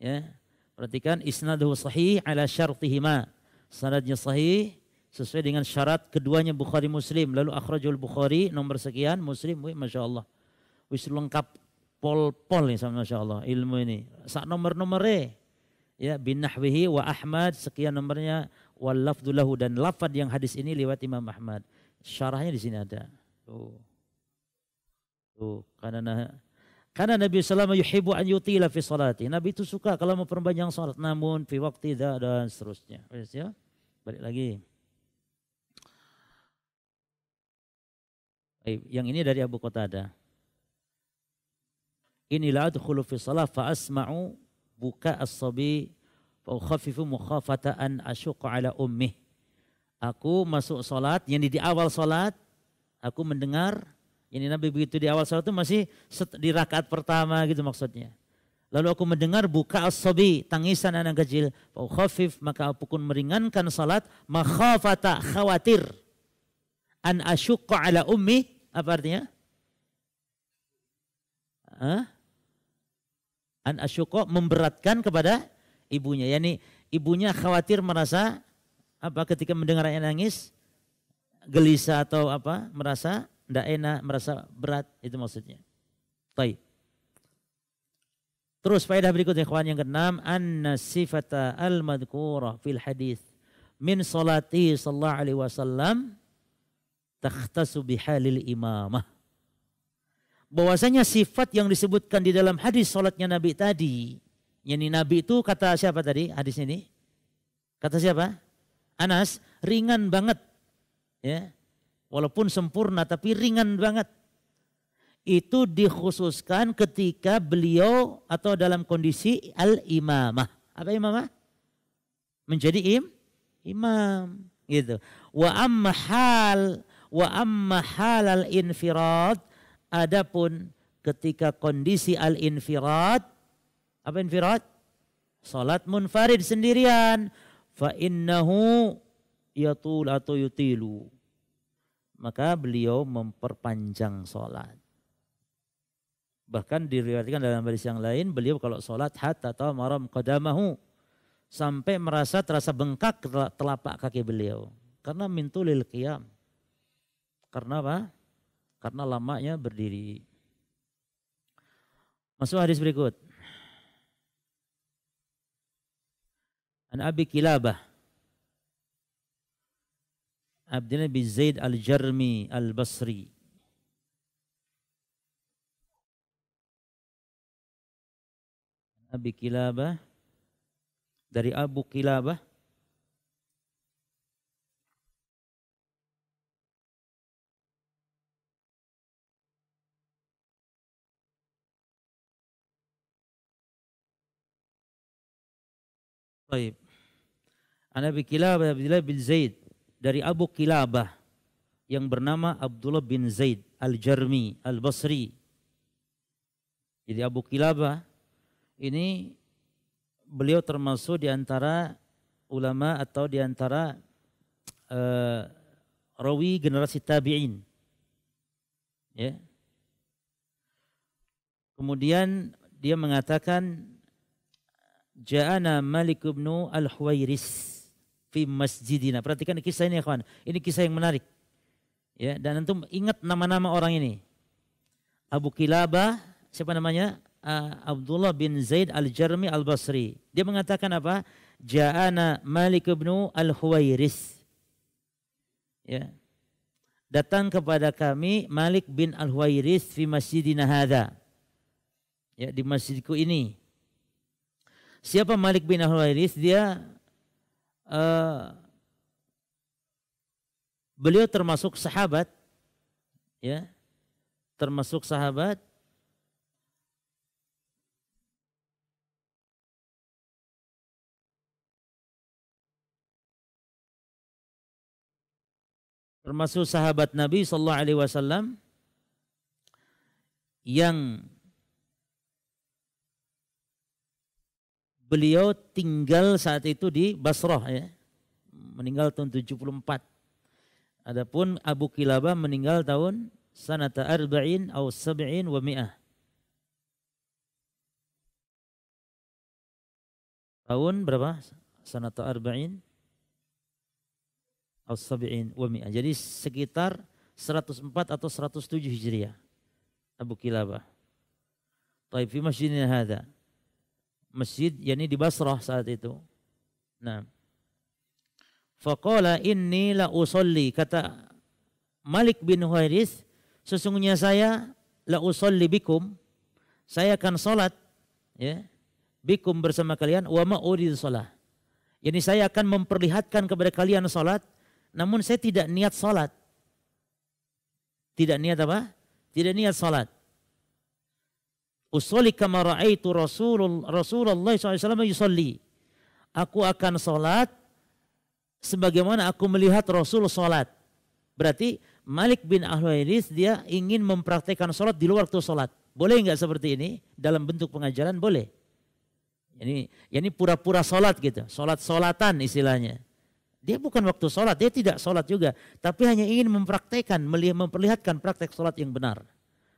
Ya. Perhatikan isnaduhu sahih ala syartihima. Sanadnya sahih sesuai dengan syarat keduanya Bukhari Muslim. Lalu akhrajul Bukhari nomor sekian Muslim. Wih, Masya Allah. Wis lengkap pol-pol nih sama Masya Allah ilmu ini. Saat nomor-nomornya. Ya, bin Nahwihi wa Ahmad sekian nomornya. Wal lafdulahu dan lafad yang hadis ini lewat Imam Ahmad. Syarahnya di sini ada. Tuh. Tuh, karena nah, karena Nabi sallallahu yuhibu an yutila fi salati. Nabi itu suka kalau mau perpanjang salat namun fi tidak dan seterusnya. Oh, ya. Balik lagi. Baik, yang ini dari Abu Qatadah. Inilah adkhulu fi salat fa asma'u buka as-sabi fa ukhaffifu mukhafata an ashuqa ala ummi. Aku masuk sholat, yang di, awal sholat, aku mendengar, yang Nabi begitu di awal sholat itu masih di rakaat pertama gitu maksudnya. Lalu aku mendengar buka as tangisan anak kecil. khafif maka aku pun meringankan salat makhafata khawatir. An asyukka ala ummi. Apa artinya? Hah? An asyukka memberatkan kepada ibunya. Yani ibunya khawatir merasa apa ketika mendengar ayah nangis gelisah atau apa merasa tidak enak merasa berat itu maksudnya. Baik. Terus faedah berikutnya ikhwan yang keenam anna sifata al madkura fil hadis min salati sallallahu alaihi wasallam takhtasu bihalil imamah. Bahwasanya sifat yang disebutkan di dalam hadis salatnya Nabi tadi, yakni Nabi itu kata siapa tadi hadis ini? Kata siapa? Anas ringan banget. Ya. Walaupun sempurna tapi ringan banget. Itu dikhususkan ketika beliau atau dalam kondisi al-imamah. Apa imamah? Menjadi im imam gitu. Wa amma hal wa amma hal al-infirad adapun ketika kondisi al-infirad apa infirad? Salat munfarid sendirian fa innahu yatul atau yutilu maka beliau memperpanjang sholat bahkan diriwayatkan dalam hadis yang lain beliau kalau sholat hat atau maram kodamahu sampai merasa terasa bengkak telapak kaki beliau karena mintulil qiyam karena apa karena lamanya berdiri masuk hadis berikut an Abi Kilabah Abdullah bin Zaid al-Jarmi al-Basri Abi Kilabah dari Abu Kilabah Baik. An Abi Kilabah Abdullah bin Zaid dari Abu Kilabah yang bernama Abdullah bin Zaid Al-Jarmi Al-Basri. Jadi Abu Kilabah ini beliau termasuk di antara ulama atau di antara uh, rawi generasi tabi'in. Ya. Kemudian dia mengatakan Ja'ana Malik ibn Al-Huwairis fi masjidina. Perhatikan kisah ini kawan. Ini kisah yang menarik. Ya, dan antum ingat nama-nama orang ini. Abu Kilabah, siapa namanya? Uh, Abdullah bin Zaid al-Jarmi al-Basri. Dia mengatakan apa? Ja'ana Malik ibn al-Huwairis. Ya. Datang kepada kami Malik bin al-Huwairis fi masjidina hadha. Ya, di masjidku ini. Siapa Malik bin al-Huwairis? Dia Eh, beliau termasuk sahabat ya termasuk sahabat termasuk sahabat Nabi sallallahu alaihi wasallam yang beliau tinggal saat itu di Basrah ya. Meninggal tahun 74. Adapun Abu Kilabah meninggal tahun sanata arba'in atau sab'in wa mi'ah. Tahun berapa? Sanata arba'in atau sab'in wa mi'ah. Jadi sekitar 104 atau 107 Hijriah. Abu Kilabah. Taib fi masjidina masjid yakni di Basrah saat itu. Nah. Faqala inni la usolli kata Malik bin Huairis sesungguhnya saya la usolli bikum saya akan salat ya bikum bersama kalian wa ma urid salat. Yani saya akan memperlihatkan kepada kalian salat namun saya tidak niat salat. Tidak niat apa? Tidak niat salat. Usolli kama ra'aitu Rasulul Rasulullah SAW wasallam Aku akan salat sebagaimana aku melihat Rasul salat. Berarti Malik bin Ahwairis dia ingin mempraktekkan salat di luar waktu salat. Boleh enggak seperti ini? Dalam bentuk pengajaran boleh. Ini, ini pura-pura salat gitu. Salat salatan istilahnya. Dia bukan waktu sholat, dia tidak sholat juga. Tapi hanya ingin mempraktekkan, memperlihatkan praktek sholat yang benar.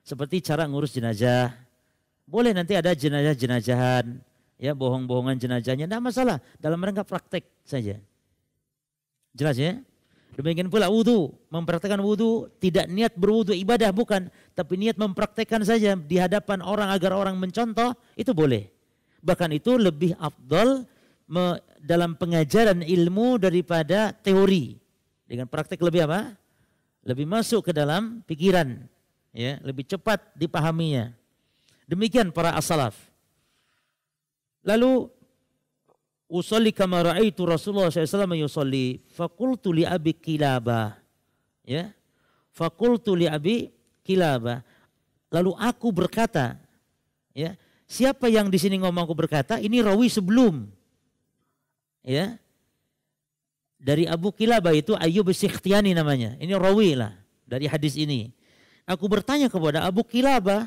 Seperti cara ngurus jenazah, boleh nanti ada jenazah-jenazahan, ya bohong-bohongan jenazahnya, tidak masalah. Dalam rangka praktek saja. Jelas ya? Demikian pula wudhu, mempraktekan wudhu, tidak niat berwudhu ibadah bukan, tapi niat mempraktekan saja di hadapan orang agar orang mencontoh, itu boleh. Bahkan itu lebih afdol dalam pengajaran ilmu daripada teori. Dengan praktek lebih apa? Lebih masuk ke dalam pikiran, ya lebih cepat dipahaminya. Demikian para as Lalu usolli kama ra'aitu Rasulullah SAW yusolli. Fakultu li abi kilaba, Ya. Fakultu li abi kilaba. Lalu aku berkata. Ya. Siapa yang di sini ngomong aku berkata? Ini rawi sebelum. Ya. Dari Abu Kilabah itu Ayyub Sikhtiani namanya. Ini rawi lah dari hadis ini. Aku bertanya kepada Abu Kilabah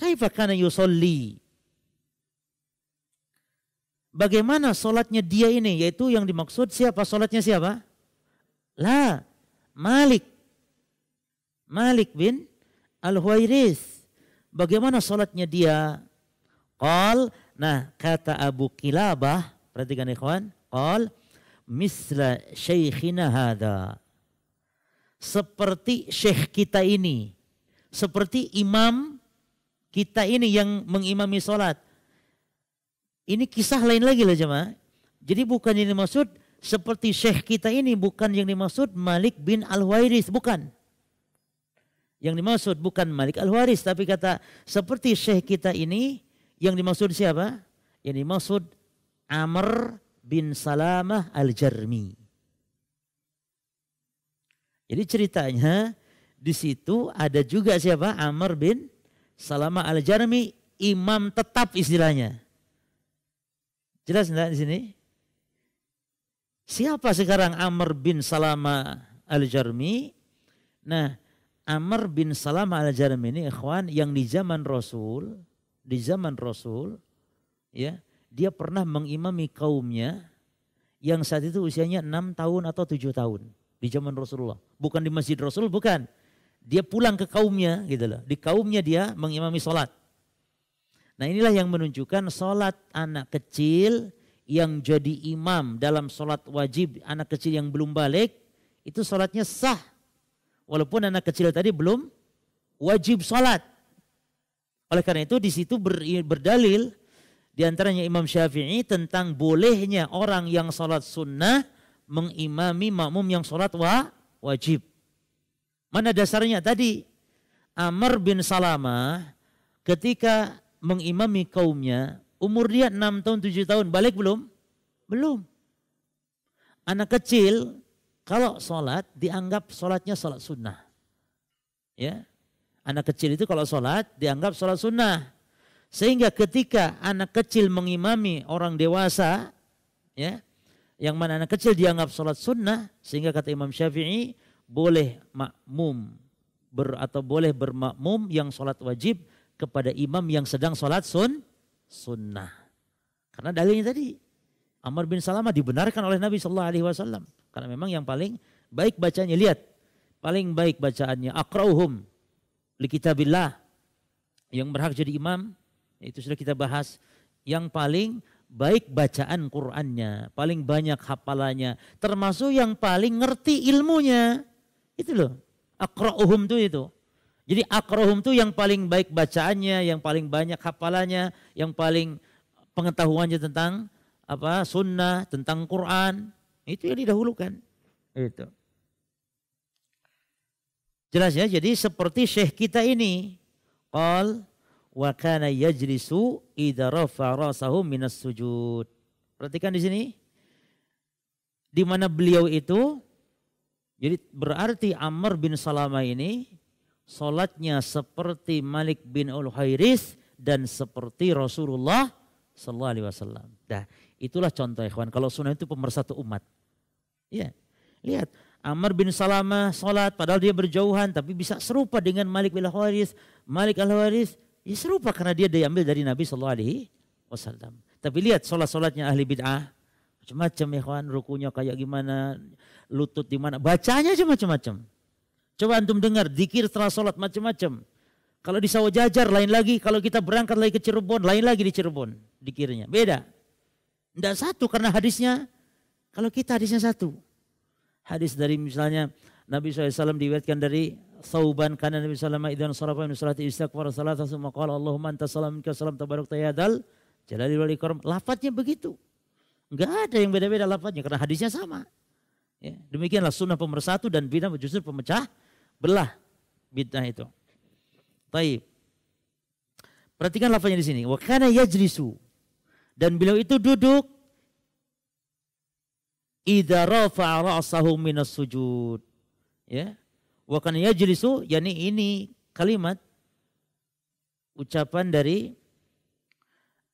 Kaifa kana yusolli? Bagaimana solatnya dia ini? Yaitu yang dimaksud siapa? Solatnya siapa? La, Malik. Malik bin al huairis Bagaimana solatnya dia? Qal, nah kata Abu Kilabah, perhatikan ikhwan, qal, misla syekhina hada. Seperti syekh kita ini. Seperti imam kita ini yang mengimami sholat. Ini kisah lain lagi lah jemaah. Jadi bukan yang dimaksud seperti syekh kita ini bukan yang dimaksud Malik bin al huairis bukan. Yang dimaksud bukan Malik Al-Waris tapi kata seperti syekh kita ini yang dimaksud siapa? Yang dimaksud Amr bin Salamah Al-Jarmi. Jadi ceritanya di situ ada juga siapa? Amr bin Salama al-Jarmi imam tetap istilahnya. Jelas enggak di sini? Siapa sekarang Amr bin Salama al-Jarmi? Nah, Amr bin Salama al-Jarmi ini ikhwan yang di zaman Rasul, di zaman Rasul ya, dia pernah mengimami kaumnya yang saat itu usianya 6 tahun atau 7 tahun di zaman Rasulullah. Bukan di Masjid Rasul, bukan dia pulang ke kaumnya gitu loh. Di kaumnya dia mengimami sholat. Nah inilah yang menunjukkan sholat anak kecil yang jadi imam dalam sholat wajib anak kecil yang belum balik itu sholatnya sah. Walaupun anak kecil tadi belum wajib sholat. Oleh karena itu di situ ber, berdalil di antaranya Imam Syafi'i tentang bolehnya orang yang sholat sunnah mengimami makmum yang sholat wa, wajib. Mana dasarnya tadi? Amr bin Salama ketika mengimami kaumnya, umur dia 6 tahun, 7 tahun, balik belum? Belum. Anak kecil kalau sholat dianggap sholatnya sholat sunnah. Ya, Anak kecil itu kalau sholat dianggap sholat sunnah. Sehingga ketika anak kecil mengimami orang dewasa, ya, yang mana anak kecil dianggap sholat sunnah, sehingga kata Imam Syafi'i, boleh makmum ber, atau boleh bermakmum yang sholat wajib kepada imam yang sedang sholat sun sunnah. Karena dalilnya tadi Amr bin Salamah dibenarkan oleh Nabi Shallallahu Alaihi Wasallam. Karena memang yang paling baik bacanya lihat paling baik bacaannya akrauhum likitabillah yang berhak jadi imam itu sudah kita bahas yang paling baik bacaan Qur'annya paling banyak hafalannya termasuk yang paling ngerti ilmunya itu loh. Akrohum tuh itu. Jadi akrohum tuh yang paling baik bacaannya, yang paling banyak hafalannya, yang paling pengetahuannya tentang apa sunnah, tentang Quran. Itu yang didahulukan. Itu. ya, jadi seperti syekh kita ini. Qal wa kana yajlisu idza rafa rasahu minas sujud. Perhatikan di sini. Di mana beliau itu jadi berarti Amr bin Salama ini solatnya seperti Malik bin Al-Hairis dan seperti Rasulullah Sallallahu Alaihi Wasallam. Nah, itulah contoh ikhwan. Kalau sunnah itu pemersatu umat. Ya, lihat Amr bin Salama solat padahal dia berjauhan tapi bisa serupa dengan Malik bin Al Khairis. Malik Al Khairis ya serupa karena dia diambil dari Nabi Sallallahu Alaihi Wasallam. Tapi lihat solat solatnya ahli bid'ah macam-macam ikhwan rukunya kayak gimana lutut di mana. Bacanya aja macam-macam. Coba antum dengar, dikir setelah sholat macam-macam. Kalau di jajar lain lagi, kalau kita berangkat lagi ke Cirebon, lain lagi di Cirebon dikirnya. Beda. Tidak satu karena hadisnya, kalau kita hadisnya satu. Hadis dari misalnya Nabi SAW diwetkan dari Sauban karena Nabi SAW idan sarafa min salati istighfar salat summa qala Allahumma anta salam minka salam tabarak tayadal jalali wal ikram. Lafadznya begitu. Enggak ada yang beda-beda lafadznya karena hadisnya sama. Ya, demikianlah sunnah pemersatu dan bid'ah justru pemecah belah bid'ah itu. Baik. Perhatikan lafaznya di sini. Wa kana yajlisu. Dan beliau itu duduk idza rafa'a ra'sahu minas sujud. Ya. Wa kana yajlisu yakni ini kalimat ucapan dari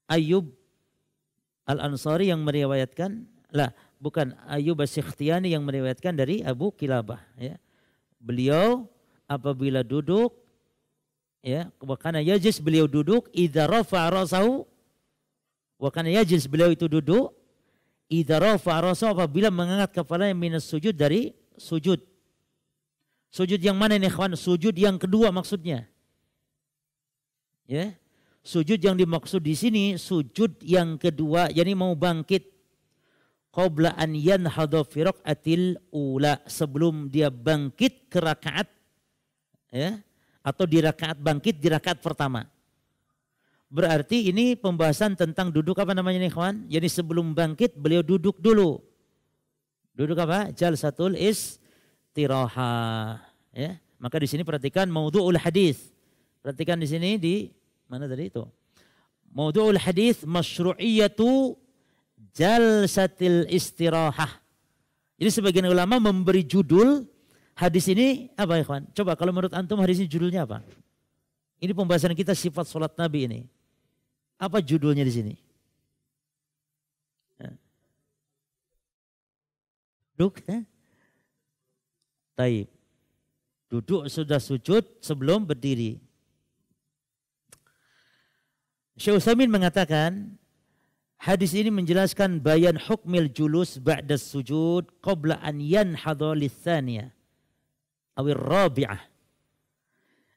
Ayub Al-Ansari yang meriwayatkan lah bukan Ayub Asyikhtiani yang meriwayatkan dari Abu Kilabah ya. Beliau apabila duduk ya wakana yajis beliau duduk idza rafa rasahu wakana yajis beliau itu duduk idza rafa rasahu apabila mengangkat kepalanya minus sujud dari sujud sujud yang mana nih kawan sujud yang kedua maksudnya ya sujud yang dimaksud di sini sujud yang kedua jadi mau bangkit qabla an yanhadha fi rakaatil ula sebelum dia bangkit ke rakaat ya atau di rakaat bangkit di rakaat pertama. Berarti ini pembahasan tentang duduk apa namanya nih kawan? Jadi sebelum bangkit beliau duduk dulu. Duduk apa? Jalsatul istiraha. Ya. Maka di sini perhatikan maudhu'ul hadis. Perhatikan di sini di mana tadi itu? Maudhu'ul hadis masyru'iyatu jalsatil istirahah. Jadi sebagian ulama memberi judul hadis ini apa ikhwan? Coba kalau menurut antum hadis ini judulnya apa? Ini pembahasan kita sifat sholat Nabi ini. Apa judulnya di sini? Ya. Duduk. Ya? Taib. Duduk sudah sujud sebelum berdiri. Syekh Usamin mengatakan Hadis ini menjelaskan bayan hukmil julus ba'das sujud qabla an yanhadha lisania awir rabi'ah.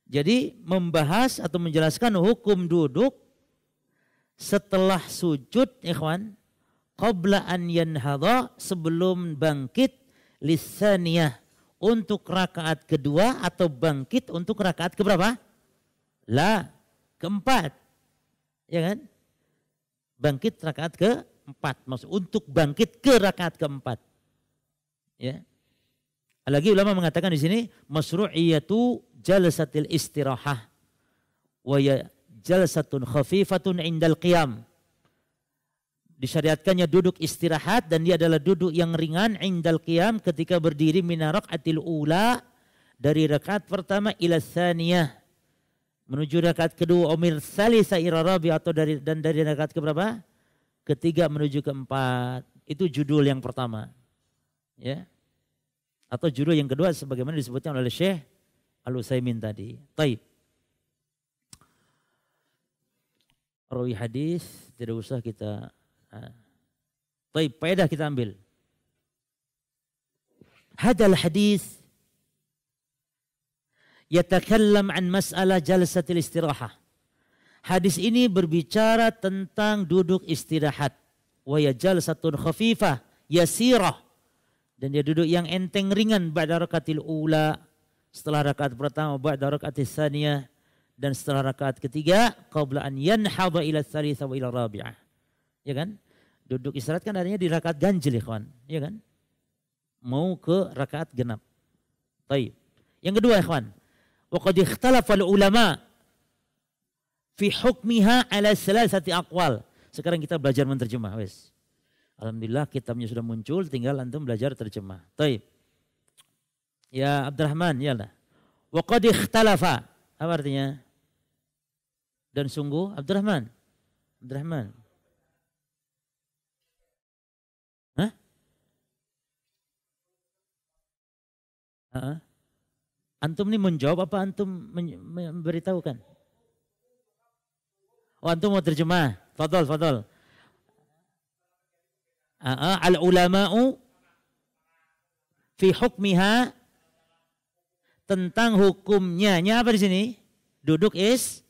Jadi membahas atau menjelaskan hukum duduk setelah sujud ikhwan qabla an yanhadha sebelum bangkit lisania untuk rakaat kedua atau bangkit untuk rakaat keberapa? La keempat. Ya kan? bangkit rakaat keempat. Maksud untuk bangkit ke rakaat keempat. Ya. Lagi ulama mengatakan di sini masru'iyatu jalsatil istirahah wa jalsatun khafifatun indal qiyam. Disyariatkannya duduk istirahat dan dia adalah duduk yang ringan indal qiyam ketika berdiri atil ula dari rakaat pertama ila tsaniyah menuju rakaat kedua omir salisa irarabi atau dari dan dari rakaat keberapa? Ketiga menuju keempat. Itu judul yang pertama. Ya. Atau judul yang kedua sebagaimana disebutkan oleh Syekh Al Utsaimin tadi. Taib. Rawi hadis tidak usah kita Taib, faedah kita ambil. Hadal hadis yatakallam an mas'alah jalsatil istirahah. Hadis ini berbicara tentang duduk istirahat. Wa jalsatun khafifah yasirah. Dan dia duduk yang enteng ringan ba'da rakatil ula. Setelah rakaat pertama ba'da rakatis saniyah. Dan setelah rakaat ketiga qabla an yanhaba ila tsalitsa wa ila rabi'ah. Ya kan? Duduk istirahat kan adanya di rakaat ganjil ikhwan. Ya kan? Mau ke rakaat genap. Baik. Yang kedua ikhwan. وقد اختلف ulama fi hukmiha ala salasati akwal. Sekarang kita belajar menerjemah, wes. Alhamdulillah kitabnya sudah muncul, tinggal antum belajar terjemah. طيب Ya Abdurrahman, ya lah. وقد اختلف Apa artinya? Dan sungguh Abdurrahman. Abdurrahman. Hah? Uh -huh. Antum ini menjawab apa antum memberitahukan? Oh antum mau terjemah? Fadol, fadol. al ulama'u fi hukmiha tentang hukumnya. Nya apa di sini? Duduk is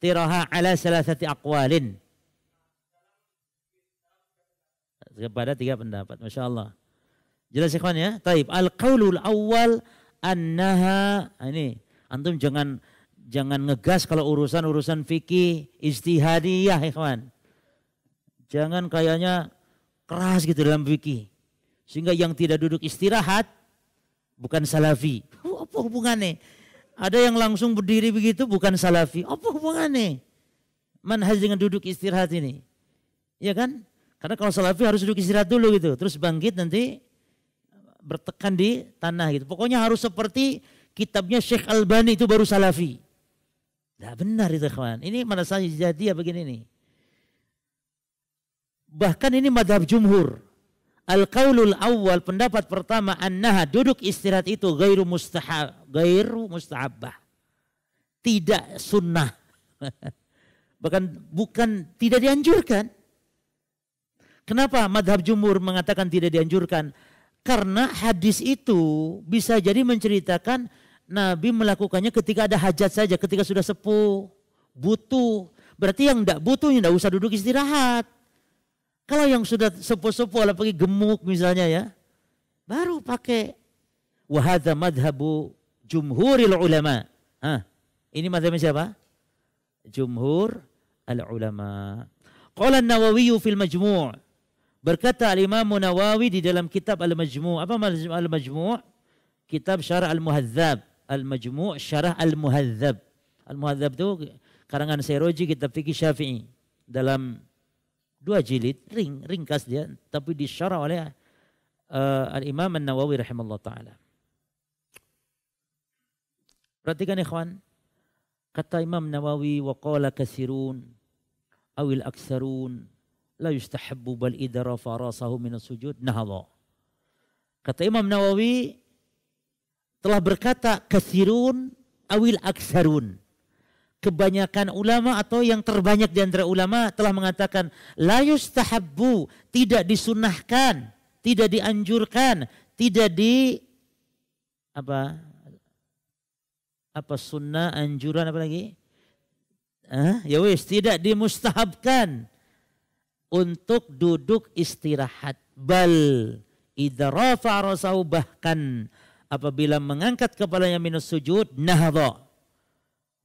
tiraha ala salasati akwalin Kepada tiga pendapat. Masya Allah. Jelas ikhwan ya? Taib. Al-qawlul awal annaha nah, ini antum jangan jangan ngegas kalau urusan-urusan fikih istihadiyah ikhwan. Ya jangan kayaknya keras gitu dalam fikih. Sehingga yang tidak duduk istirahat bukan salafi. Oh, apa hubungannya? Ada yang langsung berdiri begitu bukan salafi. Apa hubungannya? Manhaj dengan duduk istirahat ini. Ya kan? Karena kalau salafi harus duduk istirahat dulu gitu. Terus bangkit nanti bertekan di tanah gitu. Pokoknya harus seperti kitabnya Syekh Albani itu baru salafi. Nah benar itu kawan. Ini saja jadi ya begini nih. Bahkan ini madhab jumhur. al Kaulul awal pendapat pertama annaha duduk istirahat itu gairu mustahab, gairu mustahabah. Tidak sunnah. (laughs) Bahkan bukan tidak dianjurkan. Kenapa madhab jumhur mengatakan tidak dianjurkan? Karena hadis itu bisa jadi menceritakan Nabi melakukannya ketika ada hajat saja, ketika sudah sepuh, butuh. Berarti yang tidak butuh, tidak usah duduk istirahat. Kalau yang sudah sepuh-sepuh, apalagi gemuk misalnya ya, baru pakai wahada madhabu jumhuril ulama. Hah, ini madhabnya siapa? Jumhur al ulama. Qala Nawawi fil Majmu' Berkata Imam Nawawi di dalam kitab Al-Majmu'. Apa Al-Majmu'? Kitab Syarah Al-Muhadzab. Al-Majmu' Syarah Al-Muhadzab. Al-Muhadzab itu karangan Seroji kitab fikih Syafi'i. Dalam dua jilid, ring, ringkas dia, tapi disyarah oleh uh, Al-Imam An-Nawawi rahimahullah taala. Perhatikan ikhwan, kata Imam Nawawi wa qala kasirun awil aksarun la yustahabbu bal idara farasahu min sujud nahadha. Kata Imam Nawawi telah berkata kasirun awil aksarun. Kebanyakan ulama atau yang terbanyak di antara ulama telah mengatakan la yustahabbu, tidak disunahkan, tidak dianjurkan, tidak di apa apa sunnah anjuran apa lagi? Hah? Ya wis, tidak dimustahabkan untuk duduk istirahat. Bal idrafa rasau bahkan apabila mengangkat kepalanya minus sujud nahdha.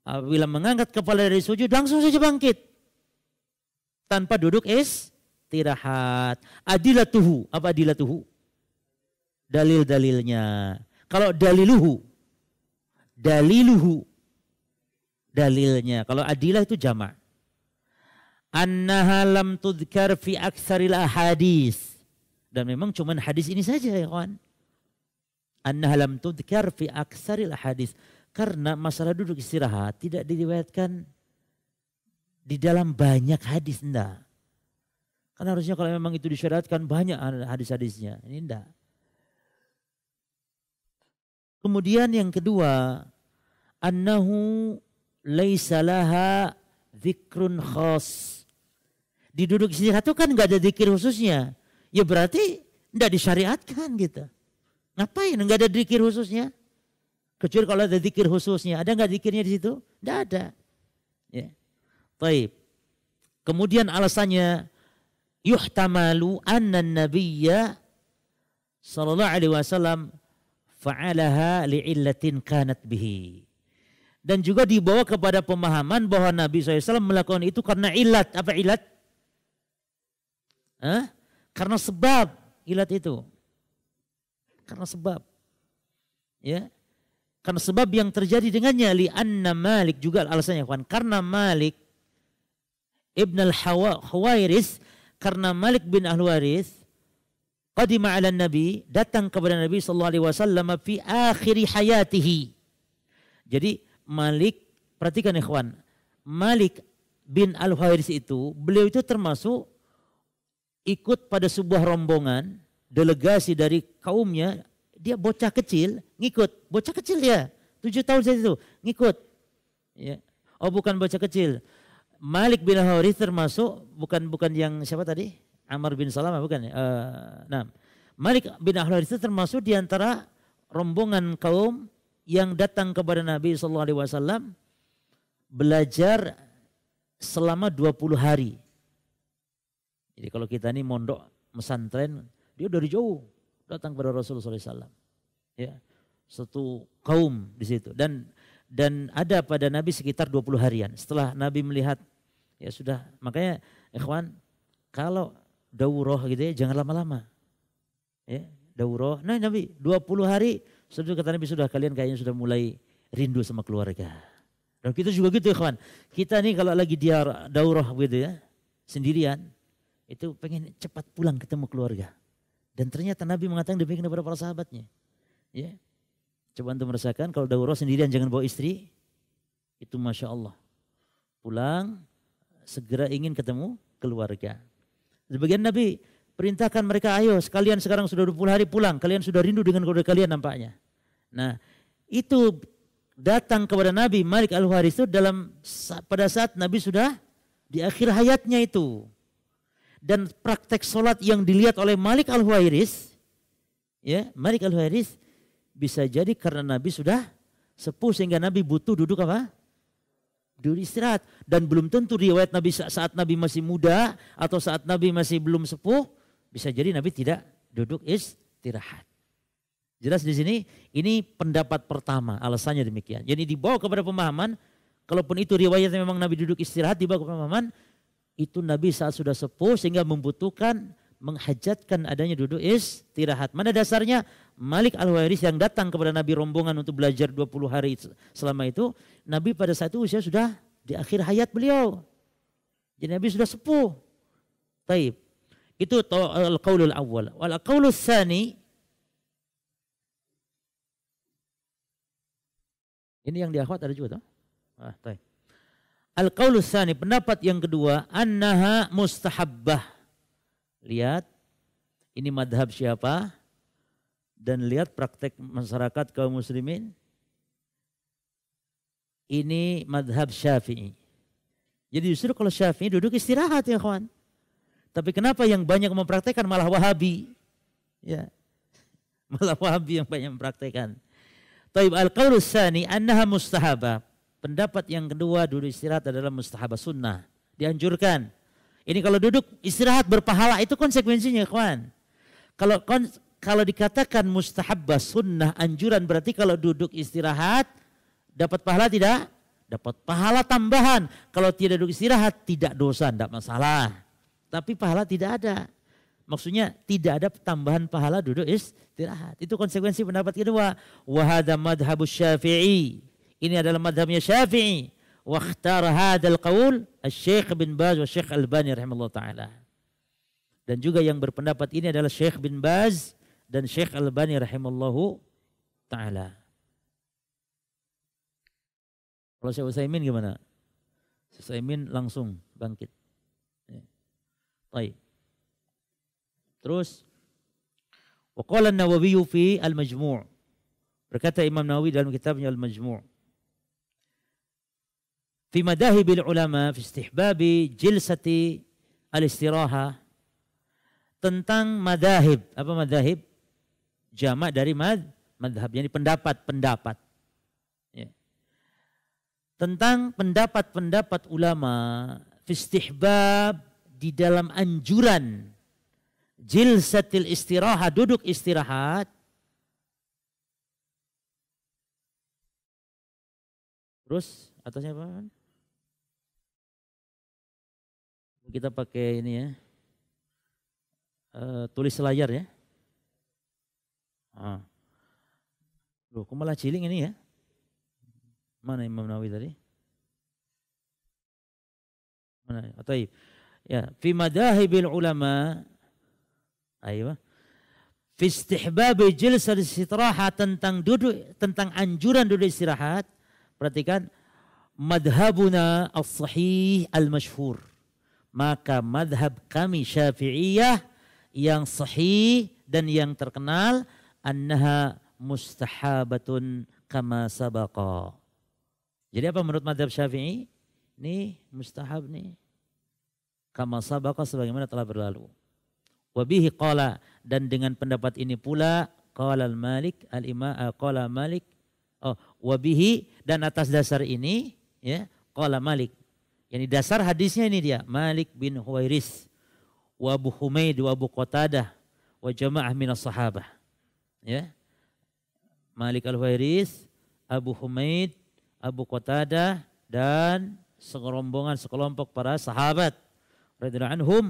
Apabila mengangkat kepala dari sujud langsung saja bangkit. Tanpa duduk istirahat. Adilatuhu, apa adilatuhu? Dalil-dalilnya. Kalau daliluhu, daliluhu dalilnya. Kalau adilah itu jamak annaha lam tudhkar fi aktsaril ahadis. Dan memang cuma hadis ini saja ya kawan. Annaha lam tudhkar fi aktsaril ahadis. Karena masalah duduk istirahat tidak diriwayatkan di dalam banyak hadis enggak. Karena harusnya kalau memang itu disyariatkan banyak hadis-hadisnya. Ini enggak. Kemudian yang kedua, annahu laisa laha dzikrun khas. Di duduk istirahat itu kan nggak ada dikir khususnya. Ya berarti nggak disyariatkan gitu. Ngapain nggak ada dikir khususnya? Kecuali kalau ada dikir khususnya. Ada nggak dikirnya di situ? Nggak ada. Ya. Taib. Kemudian alasannya yuhtamalu anna nabiyya sallallahu alaihi wasallam fa'alaha li'illatin kanat bihi. Dan juga dibawa kepada pemahaman bahwa Nabi SAW melakukan itu karena ilat. Apa ilat? Hah? Karena sebab ilat itu. Karena sebab. Ya. Karena sebab yang terjadi dengannya li anna Malik juga alasannya kawan. Karena Malik Ibn al-Hawairis karena Malik bin Al-Waris qadima 'ala Nabi datang kepada Nabi sallallahu alaihi wasallam fi akhiri hayatihi. Jadi Malik perhatikan ikhwan, Malik bin Al-Hawairis itu beliau itu termasuk ikut pada sebuah rombongan delegasi dari kaumnya dia bocah kecil ngikut bocah kecil ya tujuh tahun saja itu ngikut ya oh bukan bocah kecil Malik bin Hawris termasuk bukan bukan yang siapa tadi Amr bin Salamah bukan ya uh, nah Malik bin Hawris termasuk diantara rombongan kaum yang datang kepada Nabi Shallallahu Alaihi Wasallam belajar selama 20 hari jadi kalau kita ini mondok mesantren, dia dari jauh datang kepada Rasulullah SAW. Ya, satu kaum di situ dan dan ada pada Nabi sekitar 20 harian. Setelah Nabi melihat ya sudah makanya ikhwan kalau daurah gitu ya jangan lama-lama. Ya, daurah. Nah, Nabi 20 hari sudah kata Nabi sudah kalian kayaknya sudah mulai rindu sama keluarga. Dan kita juga gitu ikhwan. Kita nih kalau lagi dia daurah gitu ya sendirian itu pengen cepat pulang ketemu keluarga. Dan ternyata Nabi mengatakan demikian kepada para sahabatnya. Ya. Coba untuk merasakan kalau daurah sendirian jangan bawa istri. Itu Masya Allah. Pulang segera ingin ketemu keluarga. Sebagian Nabi perintahkan mereka ayo sekalian sekarang sudah 20 hari pulang. Kalian sudah rindu dengan keluarga kalian nampaknya. Nah itu datang kepada Nabi Malik Al-Haris itu dalam pada saat Nabi sudah di akhir hayatnya itu dan praktek sholat yang dilihat oleh Malik Al-Huairis, ya Malik Al-Huairis bisa jadi karena Nabi sudah sepuh sehingga Nabi butuh duduk apa? Duduk istirahat dan belum tentu riwayat Nabi saat Nabi masih muda atau saat Nabi masih belum sepuh bisa jadi Nabi tidak duduk istirahat. Jelas di sini ini pendapat pertama alasannya demikian. Jadi dibawa kepada pemahaman kalaupun itu riwayatnya memang Nabi duduk istirahat dibawa kepada pemahaman itu Nabi saat sudah sepuh sehingga membutuhkan menghajatkan adanya duduk istirahat. Mana dasarnya? Malik Al-Waris yang datang kepada Nabi rombongan untuk belajar 20 hari selama itu. Nabi pada saat itu usia sudah di akhir hayat beliau. Jadi Nabi sudah sepuh. Taib. Itu al-qaulul awal. Wal qaulul sani ini yang diakhwat ada juga toh? Ah, taib al Qaulusani, pendapat yang kedua, annaha mustahabbah. Lihat, ini madhab siapa? Dan lihat praktek masyarakat kaum muslimin. Ini madhab syafi'i. Jadi justru kalau syafi'i duduk istirahat ya kawan. Tapi kenapa yang banyak mempraktekkan malah wahabi? Ya. (laughs) Malah wahabi yang banyak mempraktekkan. Taib al Qaulusani, annaha mustahabah. Pendapat yang kedua duduk istirahat adalah mustahab sunnah. Dianjurkan. Ini kalau duduk istirahat berpahala itu konsekuensinya kawan. Kalau kalau dikatakan mustahab sunnah anjuran berarti kalau duduk istirahat dapat pahala tidak? Dapat pahala tambahan. Kalau tidak duduk istirahat tidak dosa, tidak masalah. Tapi pahala tidak ada. Maksudnya tidak ada tambahan pahala duduk istirahat. Itu konsekuensi pendapat kedua. Wahada madhabu syafi'i. Ini adalah madhabnya Syafi'i. Wakhtar hadal qawl Syekh bin Baz wa Syekh Al-Bani rahimahullah ta'ala. Dan juga yang berpendapat ini adalah Syekh bin Baz dan Syekh Al-Bani rahimahullahu ta'ala. Kalau Syekh Usaimin gimana? Syekh Usaimin langsung bangkit. Ya. Baik. Terus Waqala Nawawi fi Al-Majmu' Berkata Imam Nawawi dalam kitabnya Al-Majmu' في مذاهب العلماء في استحباب جلسة al-istiraha tentang madahib. Apa madahib? Jamak dari mad, madhab. Jadi pendapat-pendapat. Ya. Tentang pendapat-pendapat ulama. istihbab di dalam anjuran. Jilsatil istiraha, duduk istirahat. Terus atasnya apa? kita pakai ini ya e, tulis layar ya ah. Loh, kok malah ciling ini ya mana Imam Nawawi tadi mana oh, Taib ya fi madahibil ulama ayo ah, iya, fi istihbab jilsah istirahat tentang duduk tentang anjuran duduk istirahat perhatikan madhabuna as-sahih al-masyhur maka madhab kami syafi'iyah yang sahih dan yang terkenal annaha mustahabatun kama sabaqa. Jadi apa menurut madhab syafi'i? Ini mustahab nih. Kama sabaqa sebagaimana telah berlalu. Wabihi qala dan dengan pendapat ini pula qala al-malik al-imam eh, qala malik oh wabihi dan atas dasar ini ya qala malik Yani dasar hadisnya ini dia. Malik bin Huwairis. Wa Abu Humaid wa Abu Qatadah. Wa jama'ah as sahabah. Ya. Malik al-Huwairis. Abu Humaid. Abu Qatadah. Dan segerombongan sekelompok para sahabat. Radhiallahu anhum.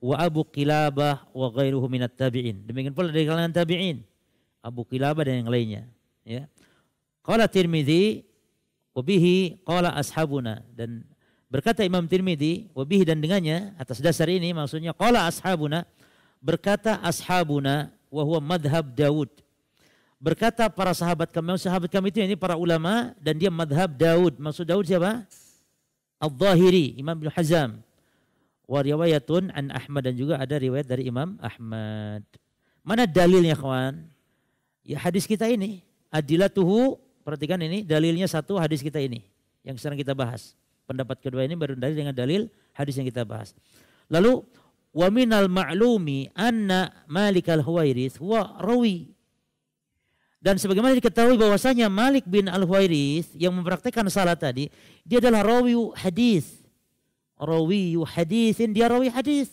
Wa Abu Qilabah wa ghairuhu minat tabi'in. Demikian pula dari kalangan tabi'in. Abu Qilabah dan yang lainnya. Ya. Qala tirmidhi wabihi qala ashabuna dan Berkata Imam Tirmidzi, wabihi dan dengannya atas dasar ini maksudnya qala ashabuna berkata ashabuna wa madhab Daud. Berkata para sahabat kami, sahabat kami itu ini para ulama dan dia madhab Daud. Maksud Daud siapa? Al-Zahiri, Imam bin Hazam. Wa an Ahmad dan juga ada riwayat dari Imam Ahmad. Mana dalilnya kawan? Ya hadis kita ini. Adilatuhu, perhatikan ini dalilnya satu hadis kita ini yang sekarang kita bahas. Pendapat kedua ini baru dari dengan dalil hadis yang kita bahas. Lalu wa minal ma'lumi anna Malik al huwairits huwa rawi. Dan sebagaimana diketahui bahwasanya Malik bin al huwairits yang mempraktekkan salat tadi, dia adalah rawi hadis. Rawi hadisin, dia rawi hadis.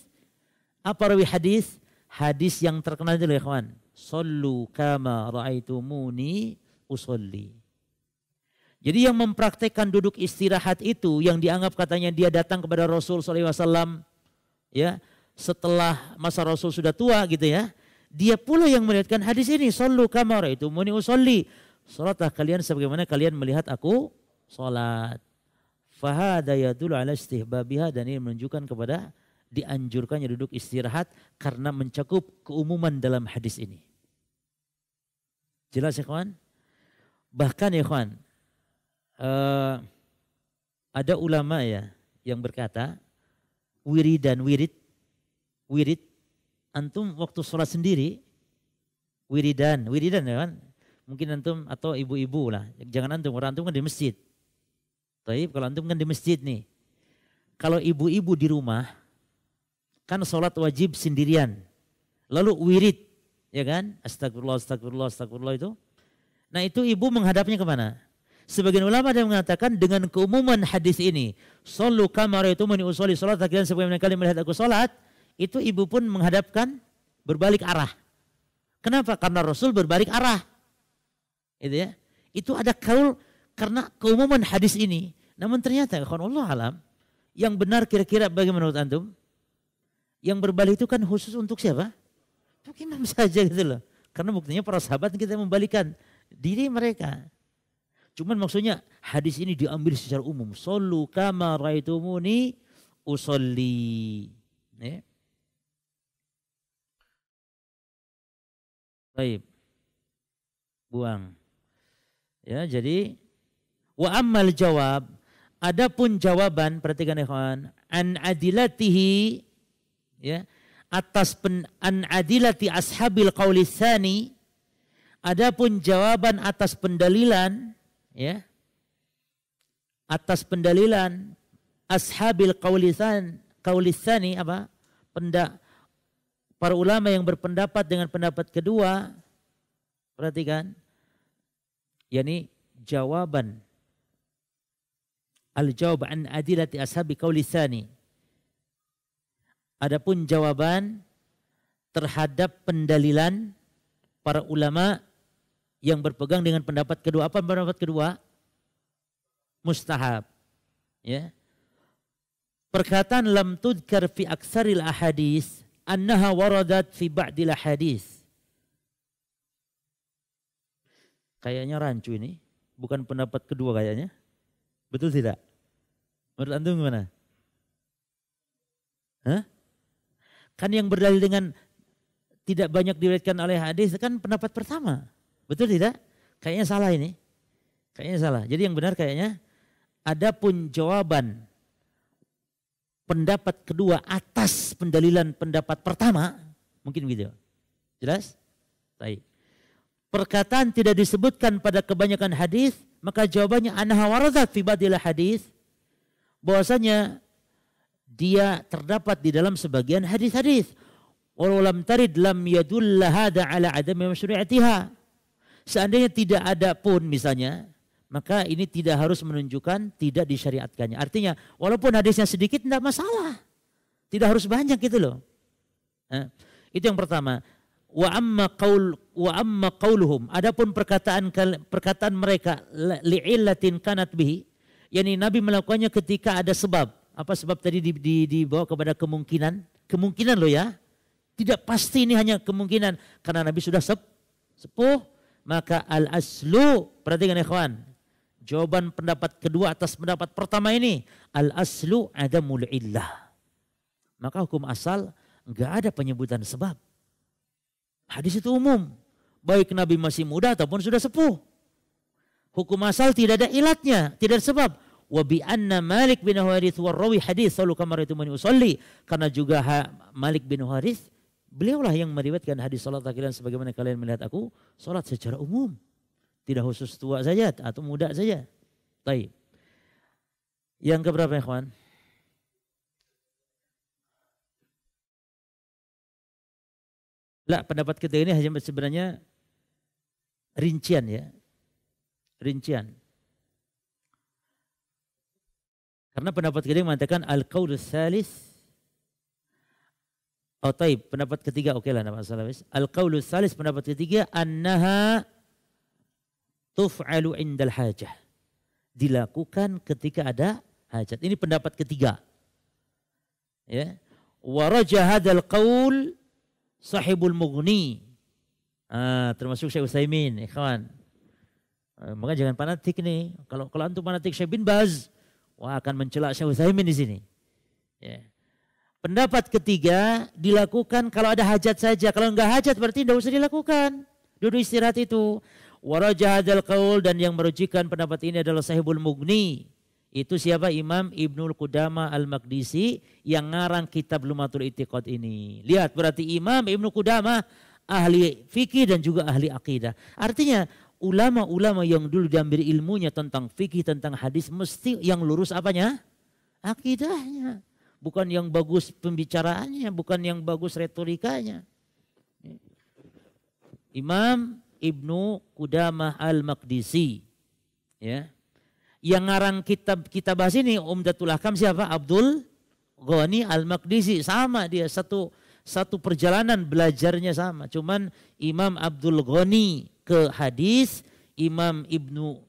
Apa rawi hadis? Hadis yang terkenal itu ya kawan. Sallu kama ra'aitumuni usolli. Jadi yang mempraktekkan duduk istirahat itu yang dianggap katanya dia datang kepada Rasul SAW ya setelah masa Rasul sudah tua gitu ya. Dia pula yang melihatkan hadis ini. Sallu kamar itu muni usalli. Salatah kalian sebagaimana kalian melihat aku salat. Fahada yadul ala istihbabiha dan ini menunjukkan kepada dianjurkannya duduk istirahat karena mencakup keumuman dalam hadis ini. Jelas ya kawan? Bahkan ya kawan, uh, ada ulama ya yang berkata wiri dan wirid wirid antum waktu sholat sendiri wiridan wiridan ya kan mungkin antum atau ibu-ibu lah jangan antum orang antum kan di masjid tapi kalau antum kan di masjid nih kalau ibu-ibu di rumah kan sholat wajib sendirian lalu wirid ya kan astagfirullah astagfirullah astagfirullah itu nah itu ibu menghadapnya kemana Sebagian ulama ada mengatakan dengan keumuman hadis ini, itu kama raitumuni usolli salat," kalian sebagaimana kali melihat aku solat, itu ibu pun menghadapkan berbalik arah. Kenapa? Karena Rasul berbalik arah. Itu ya. Itu ada kaul karena keumuman hadis ini. Namun ternyata kalau Allah alam yang benar kira-kira bagaimana menurut antum? Yang berbalik itu kan khusus untuk siapa? Untuk imam saja gitu loh. Karena buktinya para sahabat kita membalikan diri mereka. Cuman maksudnya hadis ini diambil secara umum. Solu kama raitumuni usolli. Ya. Baik. Buang. Ya, jadi wa ammal jawab adapun jawaban perhatikan ikhwan an adilatihi ya atas pen, an adilati ashabil qauli tsani adapun jawaban atas pendalilan ya atas pendalilan ashabil qaulisan qaulisani apa pendak para ulama yang berpendapat dengan pendapat kedua perhatikan yakni jawaban al jawab an adilati ashabi qaulisani adapun jawaban terhadap pendalilan para ulama yang berpegang dengan pendapat kedua. Apa pendapat kedua? Mustahab. Ya. Perkataan lam tudkar fi aksaril ahadis annaha waradat fi ba'dil hadis. Kayaknya rancu ini. Bukan pendapat kedua kayaknya. Betul tidak? Menurut antum gimana? Hah? Kan yang berdalil dengan tidak banyak diriwayatkan oleh hadis kan pendapat pertama. Betul tidak? Kayaknya salah ini. Kayaknya salah. Jadi yang benar kayaknya ada pun jawaban pendapat kedua atas pendalilan pendapat pertama, mungkin begitu. Ya. Jelas? Baik. Perkataan tidak disebutkan pada kebanyakan hadis, maka jawabannya anha waradat fi hadis bahwasanya dia terdapat di dalam sebagian hadis-hadis. Walau lam tarid lam yadulla hada ala adami masyru'atiha. Seandainya tidak ada pun misalnya, maka ini tidak harus menunjukkan tidak disyariatkannya. Artinya walaupun hadisnya sedikit tidak masalah. Tidak harus banyak gitu loh. Nah, itu yang pertama. Wa amma qaul wa amma qauluhum. Adapun perkataan perkataan mereka li'illatin kanat bihi. Yani Nabi melakukannya ketika ada sebab. Apa sebab tadi di, di, dibawa kepada kemungkinan? Kemungkinan loh ya. Tidak pasti ini hanya kemungkinan karena Nabi sudah sep, sepuh maka al-aslu, perhatikan ikhwan. Jawaban pendapat kedua atas pendapat pertama ini. Al-aslu mulai illah. Maka hukum asal enggak ada penyebutan sebab. Hadis itu umum. Baik Nabi masih muda ataupun sudah sepuh. Hukum asal tidak ada ilatnya, tidak ada sebab wabi anna Malik bin Harith warrawi hadis lalu kamar itu usalli karena juga Malik bin Harith Beliaulah yang meriwayatkan hadis salat takbiran sebagaimana kalian melihat aku salat secara umum. Tidak khusus tua saja atau muda saja. Baik. Yang keberapa ya kawan? Lah pendapat kita ini hanya sebenarnya rincian ya. Rincian. Karena pendapat kita mengatakan al-qaulus salis Oh taib, pendapat ketiga oke okay lah nama masalah. Al-qawlu salis pendapat ketiga annaha tuf'alu indal hajah. Dilakukan ketika ada hajat. Ini pendapat ketiga. Ya. Wa raja hadzal qaul sahibul mughni. Ah, termasuk Syekh Utsaimin, ikhwan. maka jangan panatik nih. Kalau kalau antum panatik Syekh bin Baz, wah akan mencela Syekh Utsaimin di sini. Ya. Pendapat ketiga dilakukan kalau ada hajat saja. Kalau enggak hajat berarti tidak usah dilakukan. Duduk istirahat itu. Waraja hadal qaul dan yang merujikan pendapat ini adalah Sahibul Mugni. Itu siapa Imam Ibnul Qudama Al-Maqdisi yang ngarang kitab Lumatul Itiqad ini. Lihat berarti Imam Ibnul Qudama ahli fikih dan juga ahli akidah. Artinya ulama-ulama yang dulu diambil ilmunya tentang fikih, tentang hadis mesti yang lurus apanya? Akidahnya bukan yang bagus pembicaraannya, bukan yang bagus retorikanya. Imam Ibnu Qudamah al makdisi ya. Yang ngarang kitab kita bahas ini Umdatul Ahkam siapa? Abdul Ghani al makdisi Sama dia satu satu perjalanan belajarnya sama. Cuman Imam Abdul Ghani ke hadis, Imam Ibnu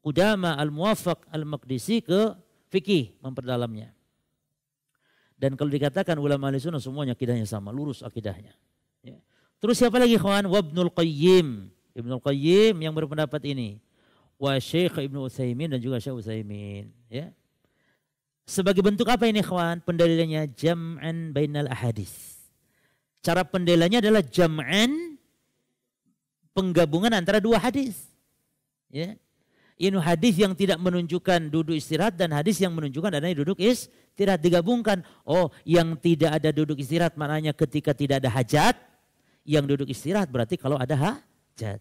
Qudamah Al-Muwaffaq al makdisi ke fikih memperdalamnya. Dan kalau dikatakan ulama ahli sunnah semuanya akidahnya sama, lurus akidahnya. Ya. Terus siapa lagi kawan? Wabnul Qayyim. Ibnul Qayyim yang berpendapat ini. Wa Syekh Ibnu Utsaimin dan juga Syekh Utsaimin. Ya. Sebagai bentuk apa ini kawan? Pendalilannya jam'an bainal ahadis. Cara pendalilannya adalah jam'an penggabungan antara dua hadis. Ya. Ini hadis yang tidak menunjukkan duduk istirahat dan hadis yang menunjukkan adanya duduk is tidak digabungkan. Oh, yang tidak ada duduk istirahat maknanya ketika tidak ada hajat. Yang duduk istirahat berarti kalau ada hajat.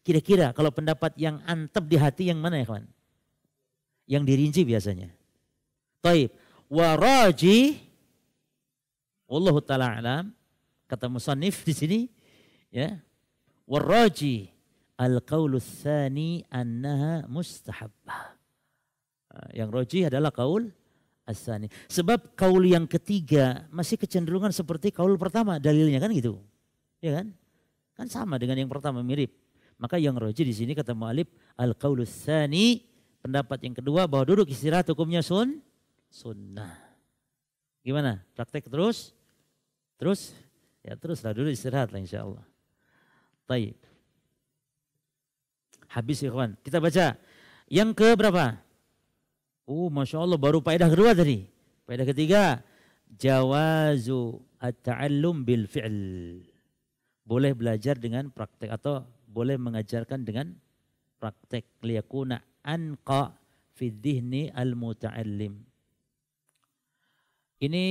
Kira-kira kalau pendapat yang antep di hati yang mana ya kawan? Yang dirinci biasanya. Taib. Waraji. Wallahu ta'ala alam. Kata musanif di sini. Ya. Waraji. Al-qawlu thani annaha mustahabbah. Ah, yang roji adalah kaul asani. Sebab kaul yang ketiga masih kecenderungan seperti kaul pertama dalilnya kan gitu. Ya kan? Kan sama dengan yang pertama mirip. Maka yang roji di sini kata mu'alib al kaulusani pendapat yang kedua bahwa duduk istirahat hukumnya sun sunnah. Gimana? Praktek terus? Terus? Ya teruslah duduk istirahat lah insya Allah. Taib. Habis ikhwan. Kita baca. Yang ke berapa? Oh, Masya Allah baru faedah kedua tadi. Faedah ketiga, jawazu at-ta'allum bil fi'l. Boleh belajar dengan praktek atau boleh mengajarkan dengan praktek liyakuna anqa fi dhihni al-muta'allim. Ini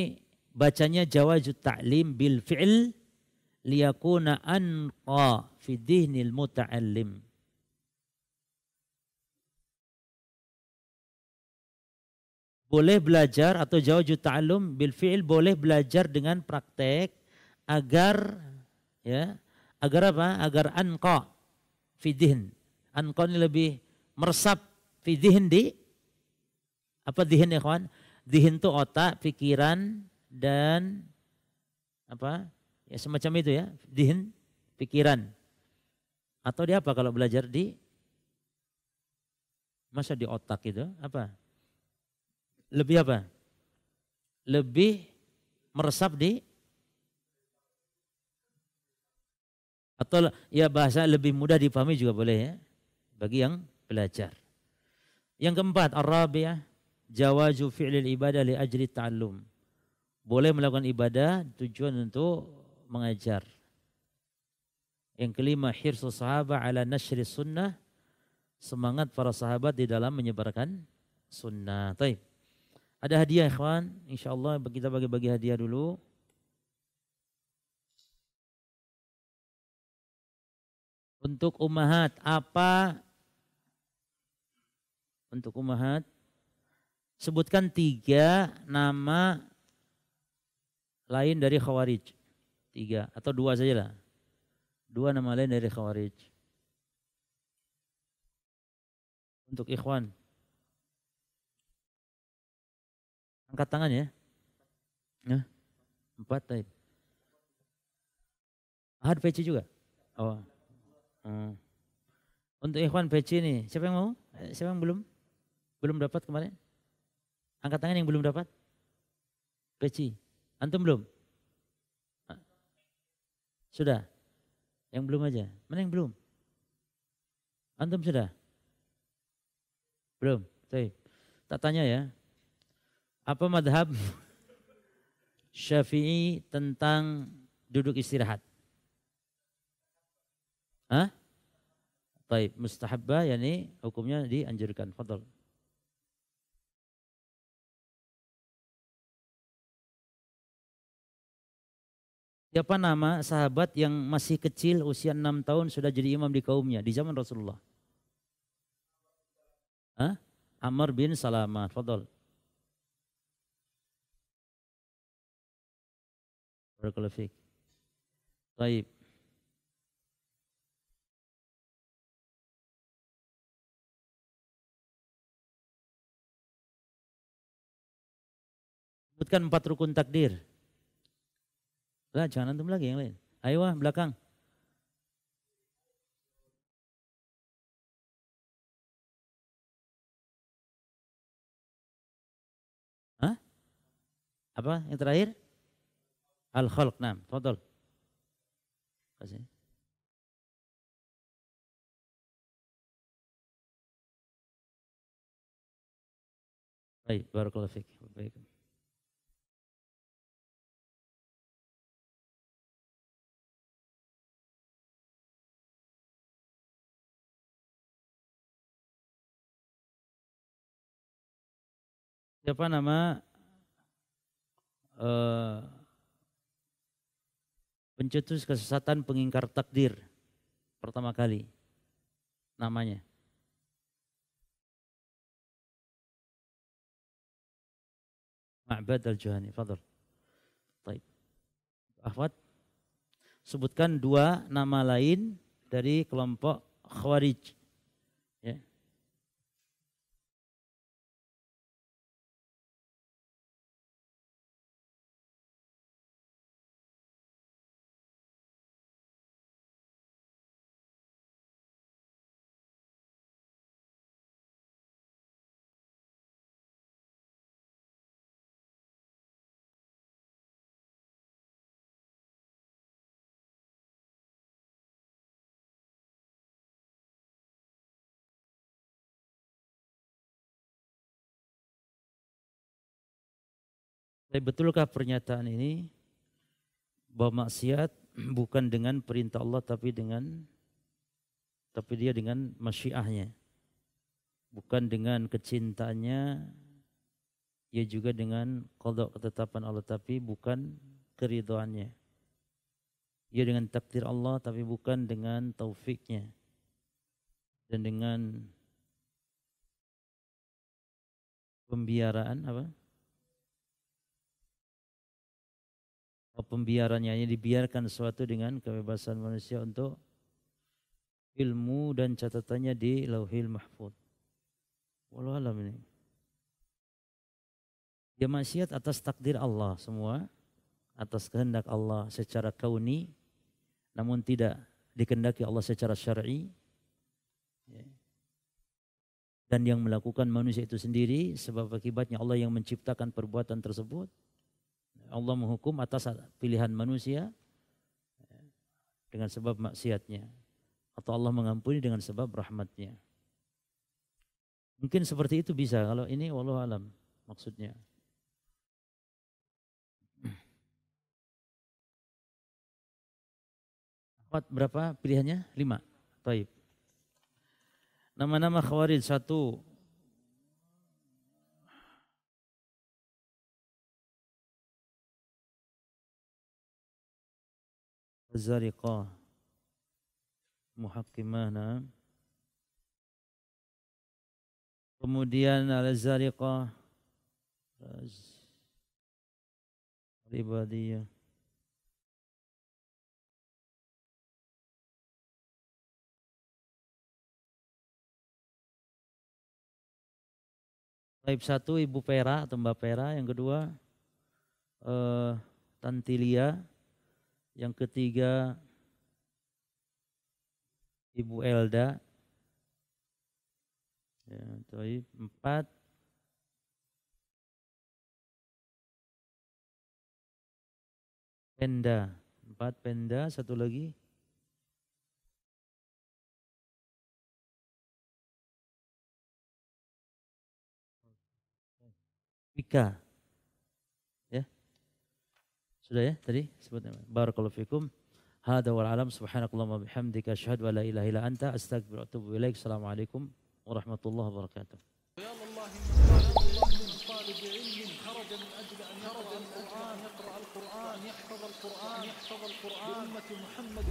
bacanya jawazu ta'lim bil fi'l liyakuna anqa fi dhihni al-muta'allim. boleh belajar atau jauh ta'allum bil fi'il boleh belajar dengan praktek agar ya agar apa agar anqa fidihin anqa ini lebih meresap fidihin di apa dihin ya kawan dihin itu otak pikiran dan apa ya semacam itu ya dihin pikiran atau di apa kalau belajar di masa di otak itu apa lebih apa? Lebih meresap di atau ya bahasa lebih mudah dipahami juga boleh ya bagi yang belajar. Yang keempat, Arabiah, Jawaju jawazu fi'lil ibadah li ajri ta'allum. Boleh melakukan ibadah tujuan untuk mengajar. Yang kelima, hirsu sahabat ala nashri sunnah. Semangat para sahabat di dalam menyebarkan sunnah. Taib. Ada hadiah ikhwan, insyaallah kita bagi-bagi hadiah dulu. Untuk umahat apa? Untuk umahat sebutkan tiga nama lain dari khawarij. Tiga atau dua saja lah. Dua nama lain dari khawarij. Untuk ikhwan. Angkat tangan ya. Nah, empat tadi. Ahad peci juga? Oh. Hmm. Untuk ikhwan peci ini, siapa yang mau? Eh, siapa yang belum? Belum dapat kemarin? Angkat tangan yang belum dapat? Peci. Antum belum? Ah. Sudah? Yang belum aja? Mana yang belum? Antum sudah? Belum? Baik. Tak tanya ya apa madhab Syafi'i tentang duduk istirahat? Hah? Baik, mustahabba yakni hukumnya dianjurkan. Fadol. Siapa nama sahabat yang masih kecil usia 6 tahun sudah jadi imam di kaumnya di zaman Rasulullah? Hah? Amr bin Salamah. Fadol. Barakallahu fiik. Baik. Sebutkan empat rukun takdir. Lah, jangan antum lagi yang lain. Ayo ah, belakang. Hah? Apa yang terakhir? الخلق نعم تفضل طيب بارك الله فيك وبيكم siapa nama uh, pencetus kesesatan pengingkar takdir pertama kali namanya. Ma'bad al-Juhani, fadl. Baik. Ahwat, sebutkan dua nama lain dari kelompok Khawarij. Tapi betulkah pernyataan ini bahwa maksiat (clears throat) bukan dengan perintah Allah tapi dengan tapi dia dengan masyiahnya. Bukan dengan kecintaannya ya juga dengan kodok ketetapan Allah tapi bukan keriduannya. Ya dengan takdir Allah tapi bukan dengan taufiknya. Dan dengan pembiaraan apa? pembiarannya hanya dibiarkan sesuatu dengan kebebasan manusia untuk ilmu dan catatannya di Lauhil Mahfud. Walau alam ini. Dia maksiat atas takdir Allah semua, atas kehendak Allah secara kauni, namun tidak dikendaki Allah secara syar'i. Ya. Dan yang melakukan manusia itu sendiri sebab akibatnya Allah yang menciptakan perbuatan tersebut Allah menghukum atas pilihan manusia dengan sebab maksiatnya atau Allah mengampuni dengan sebab rahmatnya. Mungkin seperti itu bisa kalau ini walau alam maksudnya. Empat berapa pilihannya? Lima. Taib. Nama-nama khawarij satu الزارقة muhakkimah Kemudian al-zariqah al-ibadiyah Taib satu ibu pera atau mbak pera, yang kedua eh, tantilia, yang ketiga Ibu Elda. Ya, toib. Empat Penda. Empat Penda. Satu lagi. pika. Sudah ya tadi sebutnya. Barakallahu fikum. Hada wal alam subhanakallahumma bihamdika asyhadu an la ilaha illa anta astaghfiruka wa atubu ilaik. Assalamualaikum warahmatullahi wabarakatuh. يحفظ القران يحفظ محمد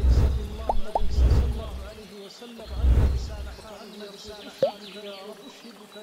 صلى الله عليه وسلم عنه رساله عنه رساله عنه يا رب اشهدك